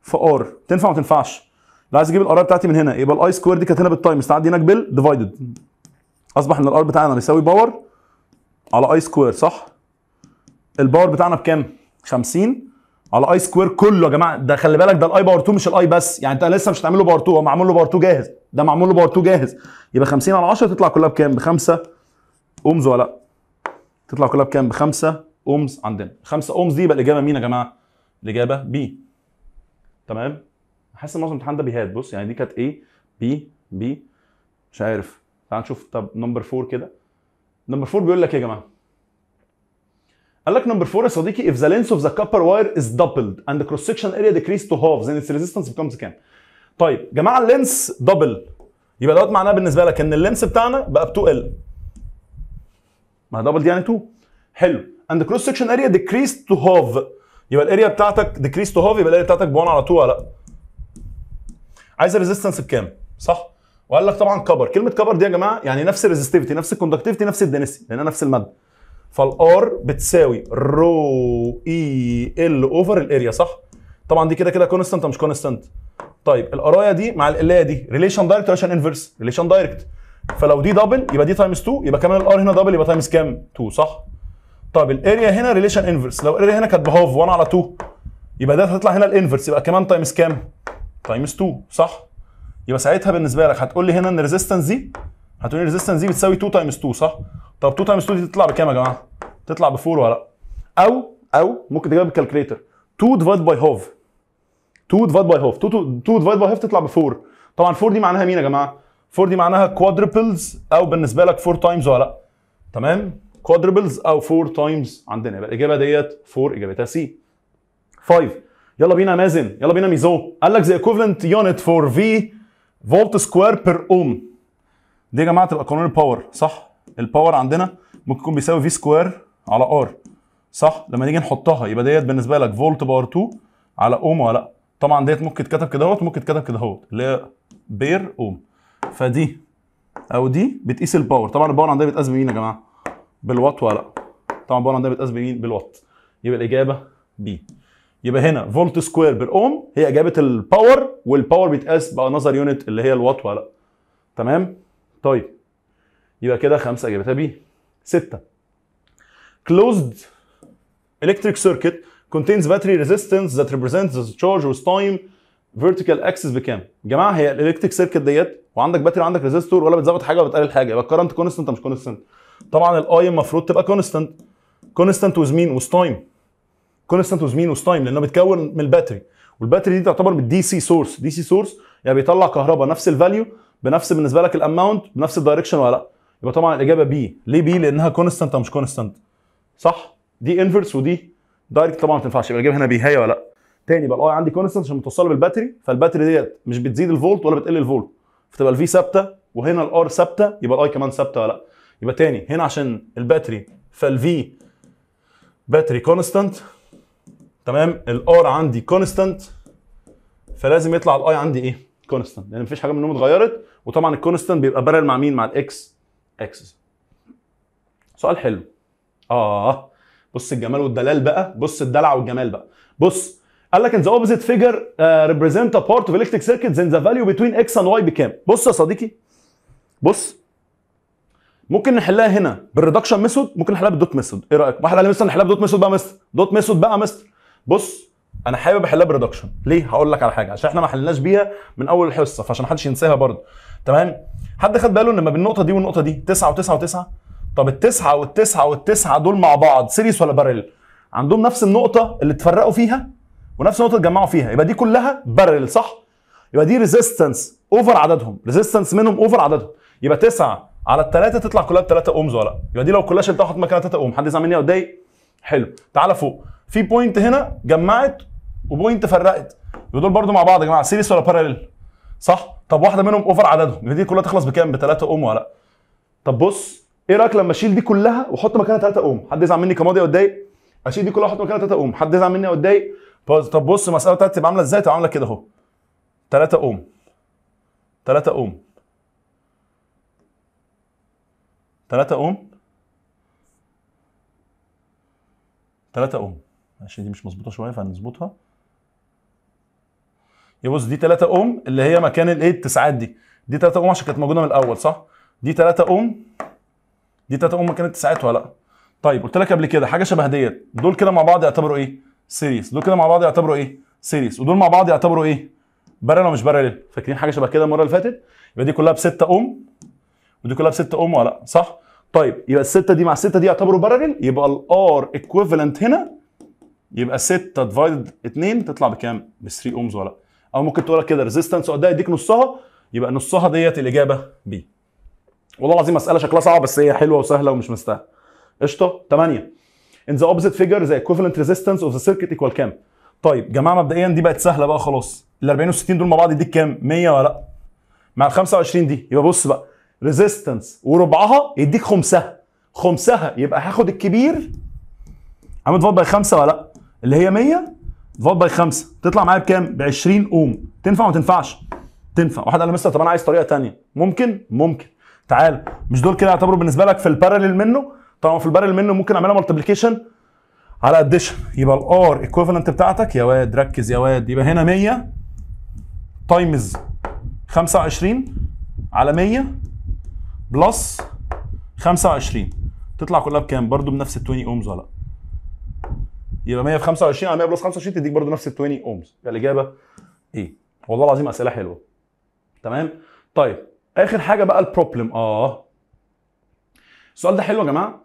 S1: في ار تنفع ما تنفعش لو عايز اجيب الار بتاعتي من هنا يبقى الاي سكوير دي كانت هنا بالتايم استعد هناك ديفايدد اصبح ان الار بتاعنا بيساوي باور على اي سكوير صح الباور بتاعنا بكام 50 على اي سكوير كله يا جماعه ده خلي بالك ده الاي باور 2 مش الاي بس يعني انت لسه مش هتعمل له باور 2 هو معمول له باور 2 جاهز ده معمول له باور 2 جاهز يبقى 50 على 10 تطلع كلها بكام ب 5 اومز ولا لا تطلع كلها بكام ب 5 اومز عندنا 5 اومز دي يبقى الاجابه مين يا جماعه الاجابه بي تمام حاسس ان معظم الامتحان ده بيهات بص يعني دي كانت ايه بي بي مش عارف تعال نشوف طب نمبر 4 كده نمبر 4 بيقول لك ايه يا جماعه قال لك نمبر 4 يا صديقي if the length of the copper wire is doubled and the cross section area decreased to half then its resistance becomes كام؟ طيب جماعه اللينس دبل يبقى دوت معناه بالنسبه لك ان اللينس بتاعنا بقى ب 2 ال ما دبل دي يعني 2 حلو and the cross section area decreased to half يبقى الاريا بتاعتك decreased to half يبقى الاريا بتاعتك ب 1 على 2 ولا لا؟ عايز الريزستنس بكام صح وقال لك طبعا كبر كلمه كبر دي يا جماعه يعني نفس الريزستيفيتي نفس الكوندكتيفيتي نفس الدنسي لانها نفس الماده فالار بتساوي رو اي e ال اوفر الاريا صح طبعا دي كده كده كونستنت مش كونستنت طيب القرايه دي مع القلايه دي ريليشن دايركت ريليشن انفرس ريليشن دايركت فلو دي دبل يبقى دي تايمز 2 يبقى كمان الار هنا دبل يبقى تايمز كام 2 صح طيب الاريا هنا ريليشن انفرس لو الاريا هنا كانت بهاف 1 على 2 يبقى ده هتطلع هنا الانفرس يبقى كمان تايمز كام تايمز 2 صح يبقى ساعتها بالنسبه لك هتقول لي هنا ان الريزستنس دي هتقول لي الريزستنس دي بتساوي 2 تايمز 2 صح طب 2 تايمز 2 دي تطلع بكام يا جماعه تطلع ب 4 ولا لا او او ممكن تجيبها بالكالكليتر 2 ديفايد باي هاف 2 ديفايد باي هاف 2 ديفايد باي هاف تطلع ب 4 طبعا 4 دي معناها مين يا جماعه 4 دي معناها كوادربلز او بالنسبه لك 4 تايمز ولا لا تمام كوادربلز او 4 تايمز عندنا يبقى الاجابه ديت 4 اجابتها سي 5 يلا بينا مازن يلا بينا ميزو قال لك the equivalent unit for V فولت سكوير بير اوم دي يا جماعه تبقى قانون الباور صح الباور عندنا ممكن يكون بيساوي في سكوير على ار صح لما نيجي نحطها يبقى ديت بالنسبه لك فولت باور 2 على اوم ولا لا طبعا ديت ممكن تتكتب كده اهوت ممكن تتكتب كده اهوت اللي هي بير اوم فدي او دي بتقيس الباور طبعا الباور عندنا بيتقاس بمين يا جماعه بالوات ولا لا طبعا الباور عندنا بيتقاس بمين بالوات يبقى الاجابه بي يبقى هنا فولت سكوير بر اوم هي اجابه الباور والباور بيتقاس نظر يونت اللي هي الوات ولا تمام طيب يبقى كده خمسه اجابتها إيه؟ بي سته كلوزد الكتريك سيركت contains battery resistance that represents the charge with time vertical axis بكام؟ يا جماعه هي الالكتريك سيركت ديت وعندك باتري وعندك ريزيستور ولا بتظبط حاجه ولا بتقلل حاجه يبقى الكرنت كونستنت مش كونستنت طبعا الاي المفروض تبقى كونستنت كونستنت وذ مين؟ وذ تايم كونستنت ويز مينوس تايم لانه بيتكون من الباتري والباتري دي تعتبر من الدي سي سورس دي سي سورس يعني بيطلع كهرباء نفس الفاليو بنفس بالنسبه لك الاماونت بنفس الدايركشن ولا لا يبقى طبعا الاجابه بي ليه بي لانها كونستنت او مش كونستنت صح دي انفرس ودي دايركت طبعا ما تنفعش يبقى الاجابه هنا بي هي ولا لا تاني بقى الاي آه، عندي كونستنت عشان متوصله بالباتري فالباتري ديت مش بتزيد الفولت ولا بتقل الفولت فتبقى الفي ثابته وهنا الار ثابته يبقى الاي كمان ثابته ولا لا يبقى تاني هنا عشان الباتري فالفي باتري كونستنت تمام الار عندي كونستانت فلازم يطلع الاي عندي ايه كونستانت لان يعني مفيش حاجه منهم اتغيرت وطبعا الكونستانت بيبقى بارل مع مين مع الاكس اكسس سؤال حلو اه بص الجمال والدلال بقى بص الدلع والجمال بقى بص قال لك ان ذا اوبزيت فيجر ريبريزنت ا بارت اوف الكتريك سيركت ان ذا فاليو بتوين اكس اند واي بكام بص يا صديقي بص ممكن نحلها هنا بالريدكشن ميثود ممكن نحلها بالدوت ميثود ايه رايك واحد قال لي مثلا نحلها بالدوت ميثود بقى مستر دوت ميثود بقى مستر بص انا حابب احلها برودكشن ليه هقول لك على حاجه عشان احنا ما حلناش بيها من اول الحصه فعشان ما حدش ينساها برضه تمام حد خد باله ان ما بين النقطه دي والنقطه دي 9 و9 و9 طب ال9 وال9 وال9 دول مع بعض سيريس ولا بارل عندهم نفس النقطه اللي اتفرقوا فيها ونفس النقطه اتجمعوا فيها يبقى دي كلها بارل صح يبقى دي ريزيستنس اوفر عددهم ريزيستنس منهم اوفر عددهم يبقى 9 على الثلاثه تطلع كلها ب 3 اومز ولا يبقى دي لو كلها شلتها وحط مكانها 3 اوم حد يزعل مني او حلو تعالى فوق في بوينت هنا جمعت وبوينت فرقت ودول برضو مع بعض يا جماعه سيريس ولا باراليل صح طب واحده منهم اوفر عددهم دي كلها تخلص بكام بثلاثه اوم ولا لا طب بص ايه رايك لما اشيل دي كلها واحط مكانها ثلاثه اوم حد يزعل مني كماضي او اتضايق اشيل دي كلها واحط مكانها ثلاثه اوم حد يزعل مني او واتضايق طب بص المساله بتاعتي تبقى عامله ازاي تبقى عامله كده اهو 3 اوم 3 اوم 3 اوم 3 اوم ماشي دي مش مظبوطه شويه فهنظبطها يبص بص دي 3 اوم اللي هي مكان الايه التسعات دي دي 3 اوم عشان كانت موجوده من الاول صح دي 3 اوم دي 3 اوم مكان التسعات ولا لا طيب قلت لك قبل كده حاجه شبه ديت دول كده مع بعض يعتبروا ايه سيريس دول كده مع بعض يعتبروا ايه سيريس ودول مع بعض يعتبروا ايه بارل مش بارل فاكرين حاجه شبه كده المره اللي فاتت يبقى دي كلها ب 6 اوم ودي كلها ب 6 اوم ولا لا صح طيب يبقى السته دي مع السته دي يعتبروا بارل يبقى الار ايكويفالنت هنا يبقى 6 ديفايدد 2 تطلع بكام؟ ب 3 اومز ولا لا؟ او ممكن تقول كده ريزيستنس قدها يديك نصها يبقى نصها ديت الاجابه بي. والله العظيم مساله شكلها صعب بس هي حلوه وسهله ومش مستاهله. قشطه 8 ان ذا اوبزيت فيجر ذا ايكوفلنت ريزيستنس اوف ذا سيركت ايكوال كام؟ طيب جماعه مبدئيا دي بقت سهله بقى خلاص ال 40 وال 60 دول مع بعض يديك كام؟ 100 ولا لا؟ مع ال 25 دي يبقى بص بقى ريزيستنس وربعها يديك خمسها خمسها يبقى هاخد الكبير عامل تفضل باي 5 ولا لا؟ اللي هي 100 فولت باي 5 تطلع معايا بكام؟ ب 20 اوم تنفع وما تنفعش؟ تنفع واحد قال لي مستر طب انا عايز طريقه ثانيه ممكن؟ ممكن تعال مش دول كده يعتبروا بالنسبه لك في البارلل منه طبعا في البارلل منه ممكن اعملها ملتبليكيشن على اديشن يبقى الار ايكوفلنت بتاعتك يا واد ركز يا واد يبقى هنا 100 تايمز 25 على 100 بلس 25 تطلع كلها بكام؟ برضو بنفس ال 20 اومز ولا لا؟ يبقى 125 على 100 بلس 25 تديك برده نفس ال 20 اومز الاجابه ايه والله العظيم اسئله حلوه تمام طيب اخر حاجه بقى البروبلم اه السؤال ده حلو يا جماعه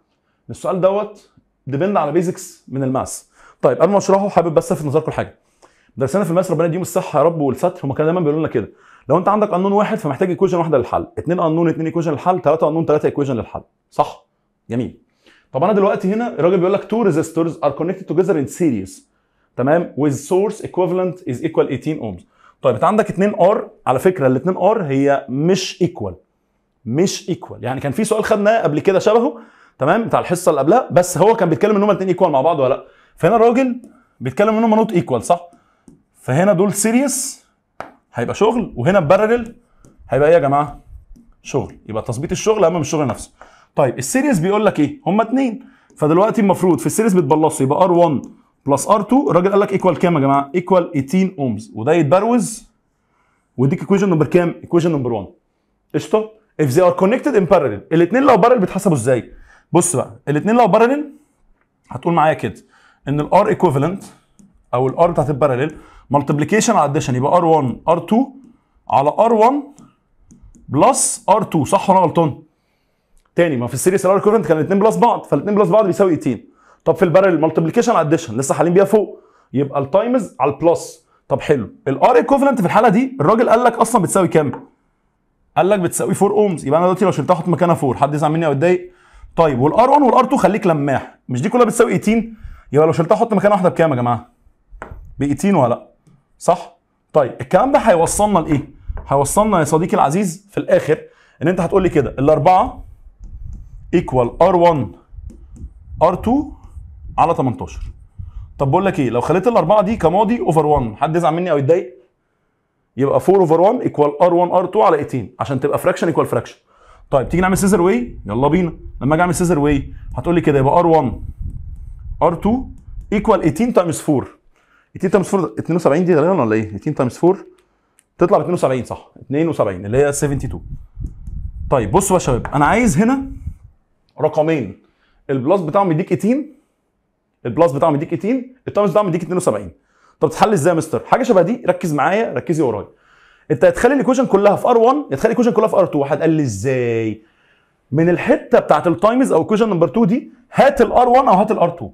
S1: السؤال دوت ديبند على بيزكس من الماس طيب قبل ما اشرحه حابب بس في نظركم لحاجه درسنا في الماس ربنا يديهم الصحه يا رب والستر هم كانوا دايما بيقولوا لنا كده لو انت عندك انون واحد فمحتاج ايكويشن واحده للحل اثنين انون اثنين ايكويشن للحل ثلاثه انون ثلاثه ايكويشن للحل صح جميل طب انا دلوقتي هنا الراجل بيقول لك تو ريزيستورز ار كونكتد توجذر ان سيريز تمام ويز سورس ايكوفالنت از ايكوال 18 اومز طيب انت عندك 2 ار على فكره ال 2 ار هي مش ايكوال مش ايكوال يعني كان في سؤال خدناه قبل كده شبهه تمام بتاع الحصه اللي قبلها بس هو كان بيتكلم ان هم الاثنين ايكوال مع بعض ولا لا فهنا الراجل بيتكلم ان هم نوت ايكوال صح فهنا دول سيريس هيبقى شغل وهنا بارلل هيبقى ايه يا جماعه شغل يبقى تظبيط الشغل اهم من الشغل نفسه طيب السيريز بيقول لك ايه هما اتنين فدلوقتي المفروض في السيريز بتبلصوا يبقى ار1 بلس ار2 الراجل قال لك ايكوال كام يا جماعه ايكوال 18 اومز وده يتبروز واديك ايكويشن نمبر كام ايكويشن نمبر 1 قشطه if they are connected in parallel الاثنين لو بارل بيتحسبوا ازاي بص بقى الاثنين لو بارل هتقول معايا كده ان الار ايكوفالنت او الار بتاعت البارلل ملتبليكيشن على اديشن يبقى ار1 ار2 على ار1 بلس ار2 صح ولا غلطان تاني ما في السيريس الار كورنت كان الاثنين بلس بعض فالاثنين بلس بعض بيساوي 18 طب في البارل مالتيبليكيشن اديشن لسه حالين بيها فوق يبقى التايمز على البلس طب حلو الار ايكوفلنت في الحاله دي الراجل قال لك اصلا بتساوي كام؟ قال لك بتساوي 4 اومز يبقى انا دلوقتي لو شلتها احط مكانها 4 حد يزعل مني او يتضايق طيب والار 1 والار 2 خليك لماح مش دي كلها بتساوي 18 يبقى لو شلتها احط مكانها واحده بكام يا جماعه؟ ب 18 ولا لا؟ صح؟ طيب الكلام ده هيوصلنا لايه؟ هيوصلنا يا صديقي العزيز في الاخر ان انت هتقول لي كده الاربعه ايكوال ار1 ار2 على 18 طب بقول لك ايه لو خليت الاربعه دي كماضي اوفر 1 حد يزعل مني او يتضايق يبقى 4 اوفر 1 ايكوال ار1 ار2 على 18 عشان تبقى فراكشن ايكوال فراكشن طيب تيجي نعمل سيزر واي يلا بينا لما اجي اعمل سيزر واي هتقول لي كده يبقى ار1 ار2 ايكوال 18 تايمز 4 18 تايمز 4 72 دي غالبا ولا ايه 18 تايمز 4 تطلع ب 72 صح 72 اللي هي 72 طيب بصوا يا شباب انا عايز هنا رقمين البلس بتاعهم يديك 18 البلس بتاعهم يديك 18 التايمز بتاعهم يديك 72 طب تتحل ازاي يا مستر حاجه شبه دي ركز معايا ركزي ورايا انت هتخلي الايكويشن كلها في ار1 هتخلي الايكويشن كلها في ار2 واحد قال لي ازاي من الحته بتاعه التايمز او الايكويشن نمبر 2 دي هات الار1 او هات الار2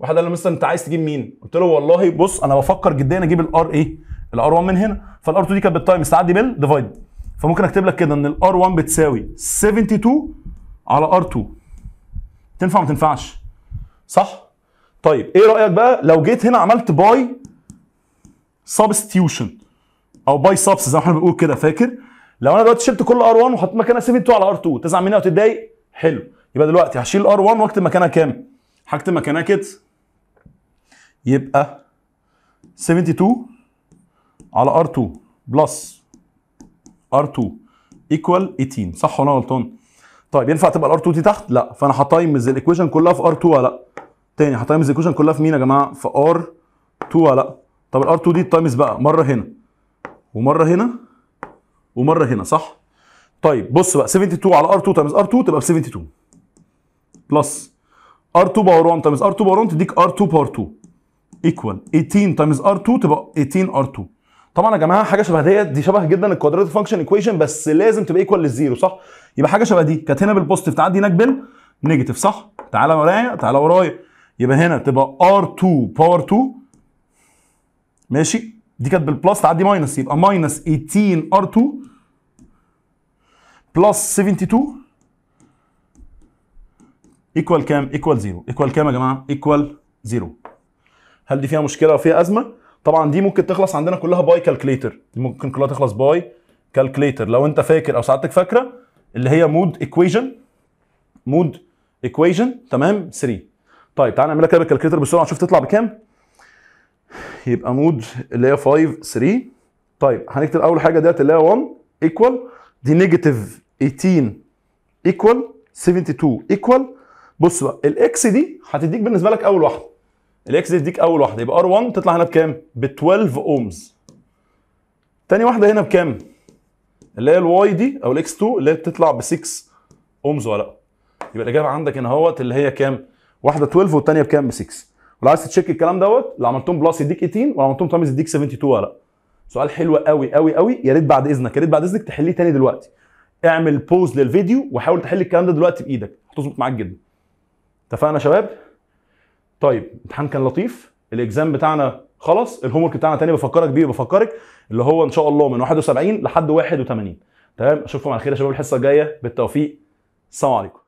S1: واحد قال لي مستر انت عايز تجيب مين قلت له والله بص انا بفكر جدا اجيب الار ايه الار1 من هنا فالار2 دي كانت بالتايمز تعدي بال ديفايد فممكن اكتب لك كده ان الار1 بتساوي 72 على ار2 تنفع ما تنفعش صح طيب ايه رايك بقى لو جيت هنا عملت باي سبستيوشن او باي سبس زي ما احنا بنقول كده فاكر لو انا دلوقتي شلت كل ار1 وحطيت مكانها سي 2 على ار2 تزعل مني وتتضايق حلو يبقى دلوقتي هشيل ار1 واكتب مكانها كام هكتب مكانها كده يبقى 72 على ار2 بلس ار2 ايكوال 18 صح ولا غلطان طيب ينفع تبقى الار2 دي تحت؟ لا فانا هتايمز الايكويشن كلها في ار2 ولا لا؟ تاني هتايمز الايكويشن كلها في مين يا جماعه؟ في ار2 ولا لا؟ طب الار2 دي تايمز بقى مره هنا ومره هنا ومره هنا صح؟ طيب بص بقى 72 على ار2 تايمز ار2 تبقى ب 72 بلس ار2 باور 1 تايمز ار2 باور 1 تديك ار2 باور 2 ايكوال 18 تايمز ار2 تبقى 18 ار2 طبعا يا جماعه حاجه شبه ديت دي شبه جدا الكوادرات فانكشن ايكويشن بس لازم تبقى ايكوال للزيرو صح يبقى حاجه شبه دي كانت هنا بالبوزيتيف تعدي هناك بال نيجاتيف صح تعالى ورايا تعالى ورايا يبقى هنا تبقى r2 باور 2 ماشي دي كانت بالبلس تعدي ماينس يبقى ماينس 18 r2 بلس 72 ايكوال كام؟ ايكوال زيرو، ايكوال كام يا جماعه؟ ايكوال زيرو. هل دي فيها مشكله او فيها ازمه؟ طبعا دي ممكن تخلص عندنا كلها باي كالكليتر دي ممكن كلها تخلص باي كالكليتر لو انت فاكر او سعادتك فاكره اللي هي مود ايكويجن مود ايكويجن تمام 3 طيب تعالى نعملها كده بالكالكليتر بسرعه نشوف تطلع بكام يبقى مود اللي هي 5 3 طيب هنكتب اول حاجه ديت اللي هي 1 ايكوال دي نيجاتيف 18 ايكوال 72 ايكوال بص بقى الاكس دي هتديك بالنسبه لك اول واحده الاكس ديك اول واحده يبقى ار1 تطلع هنا بكام؟ ب 12 اومز تاني واحده هنا بكام؟ اللي هي الواي دي او الاكس 2 اللي هي بتطلع ب 6 اومز ولا لا يبقى الاجابه عندك هنا اهوت اللي هي كام؟ واحده 12 والثانيه بكام؟ ب 6 ولو عايز تشيك الكلام دوت لو عملتهم بلس يديك 18 ولو عملتهم تايمز يديك 72 ولا لا سؤال حلو قوي قوي قوي يا ريت بعد اذنك يا ريت بعد اذنك تحليه تاني دلوقتي اعمل بوز للفيديو وحاول تحل الكلام ده دلوقتي بايدك هتظبط معاك جدا اتفقنا يا شباب طيب الامتحان كان لطيف الاكزام بتاعنا خلص الهوم ورك بتاعنا تاني بفكرك بيه بفكرك اللي هو ان شاء الله من 71 لحد 81 تمام اشوفكم على خير يا شباب الحصه الجايه بالتوفيق السلام عليكم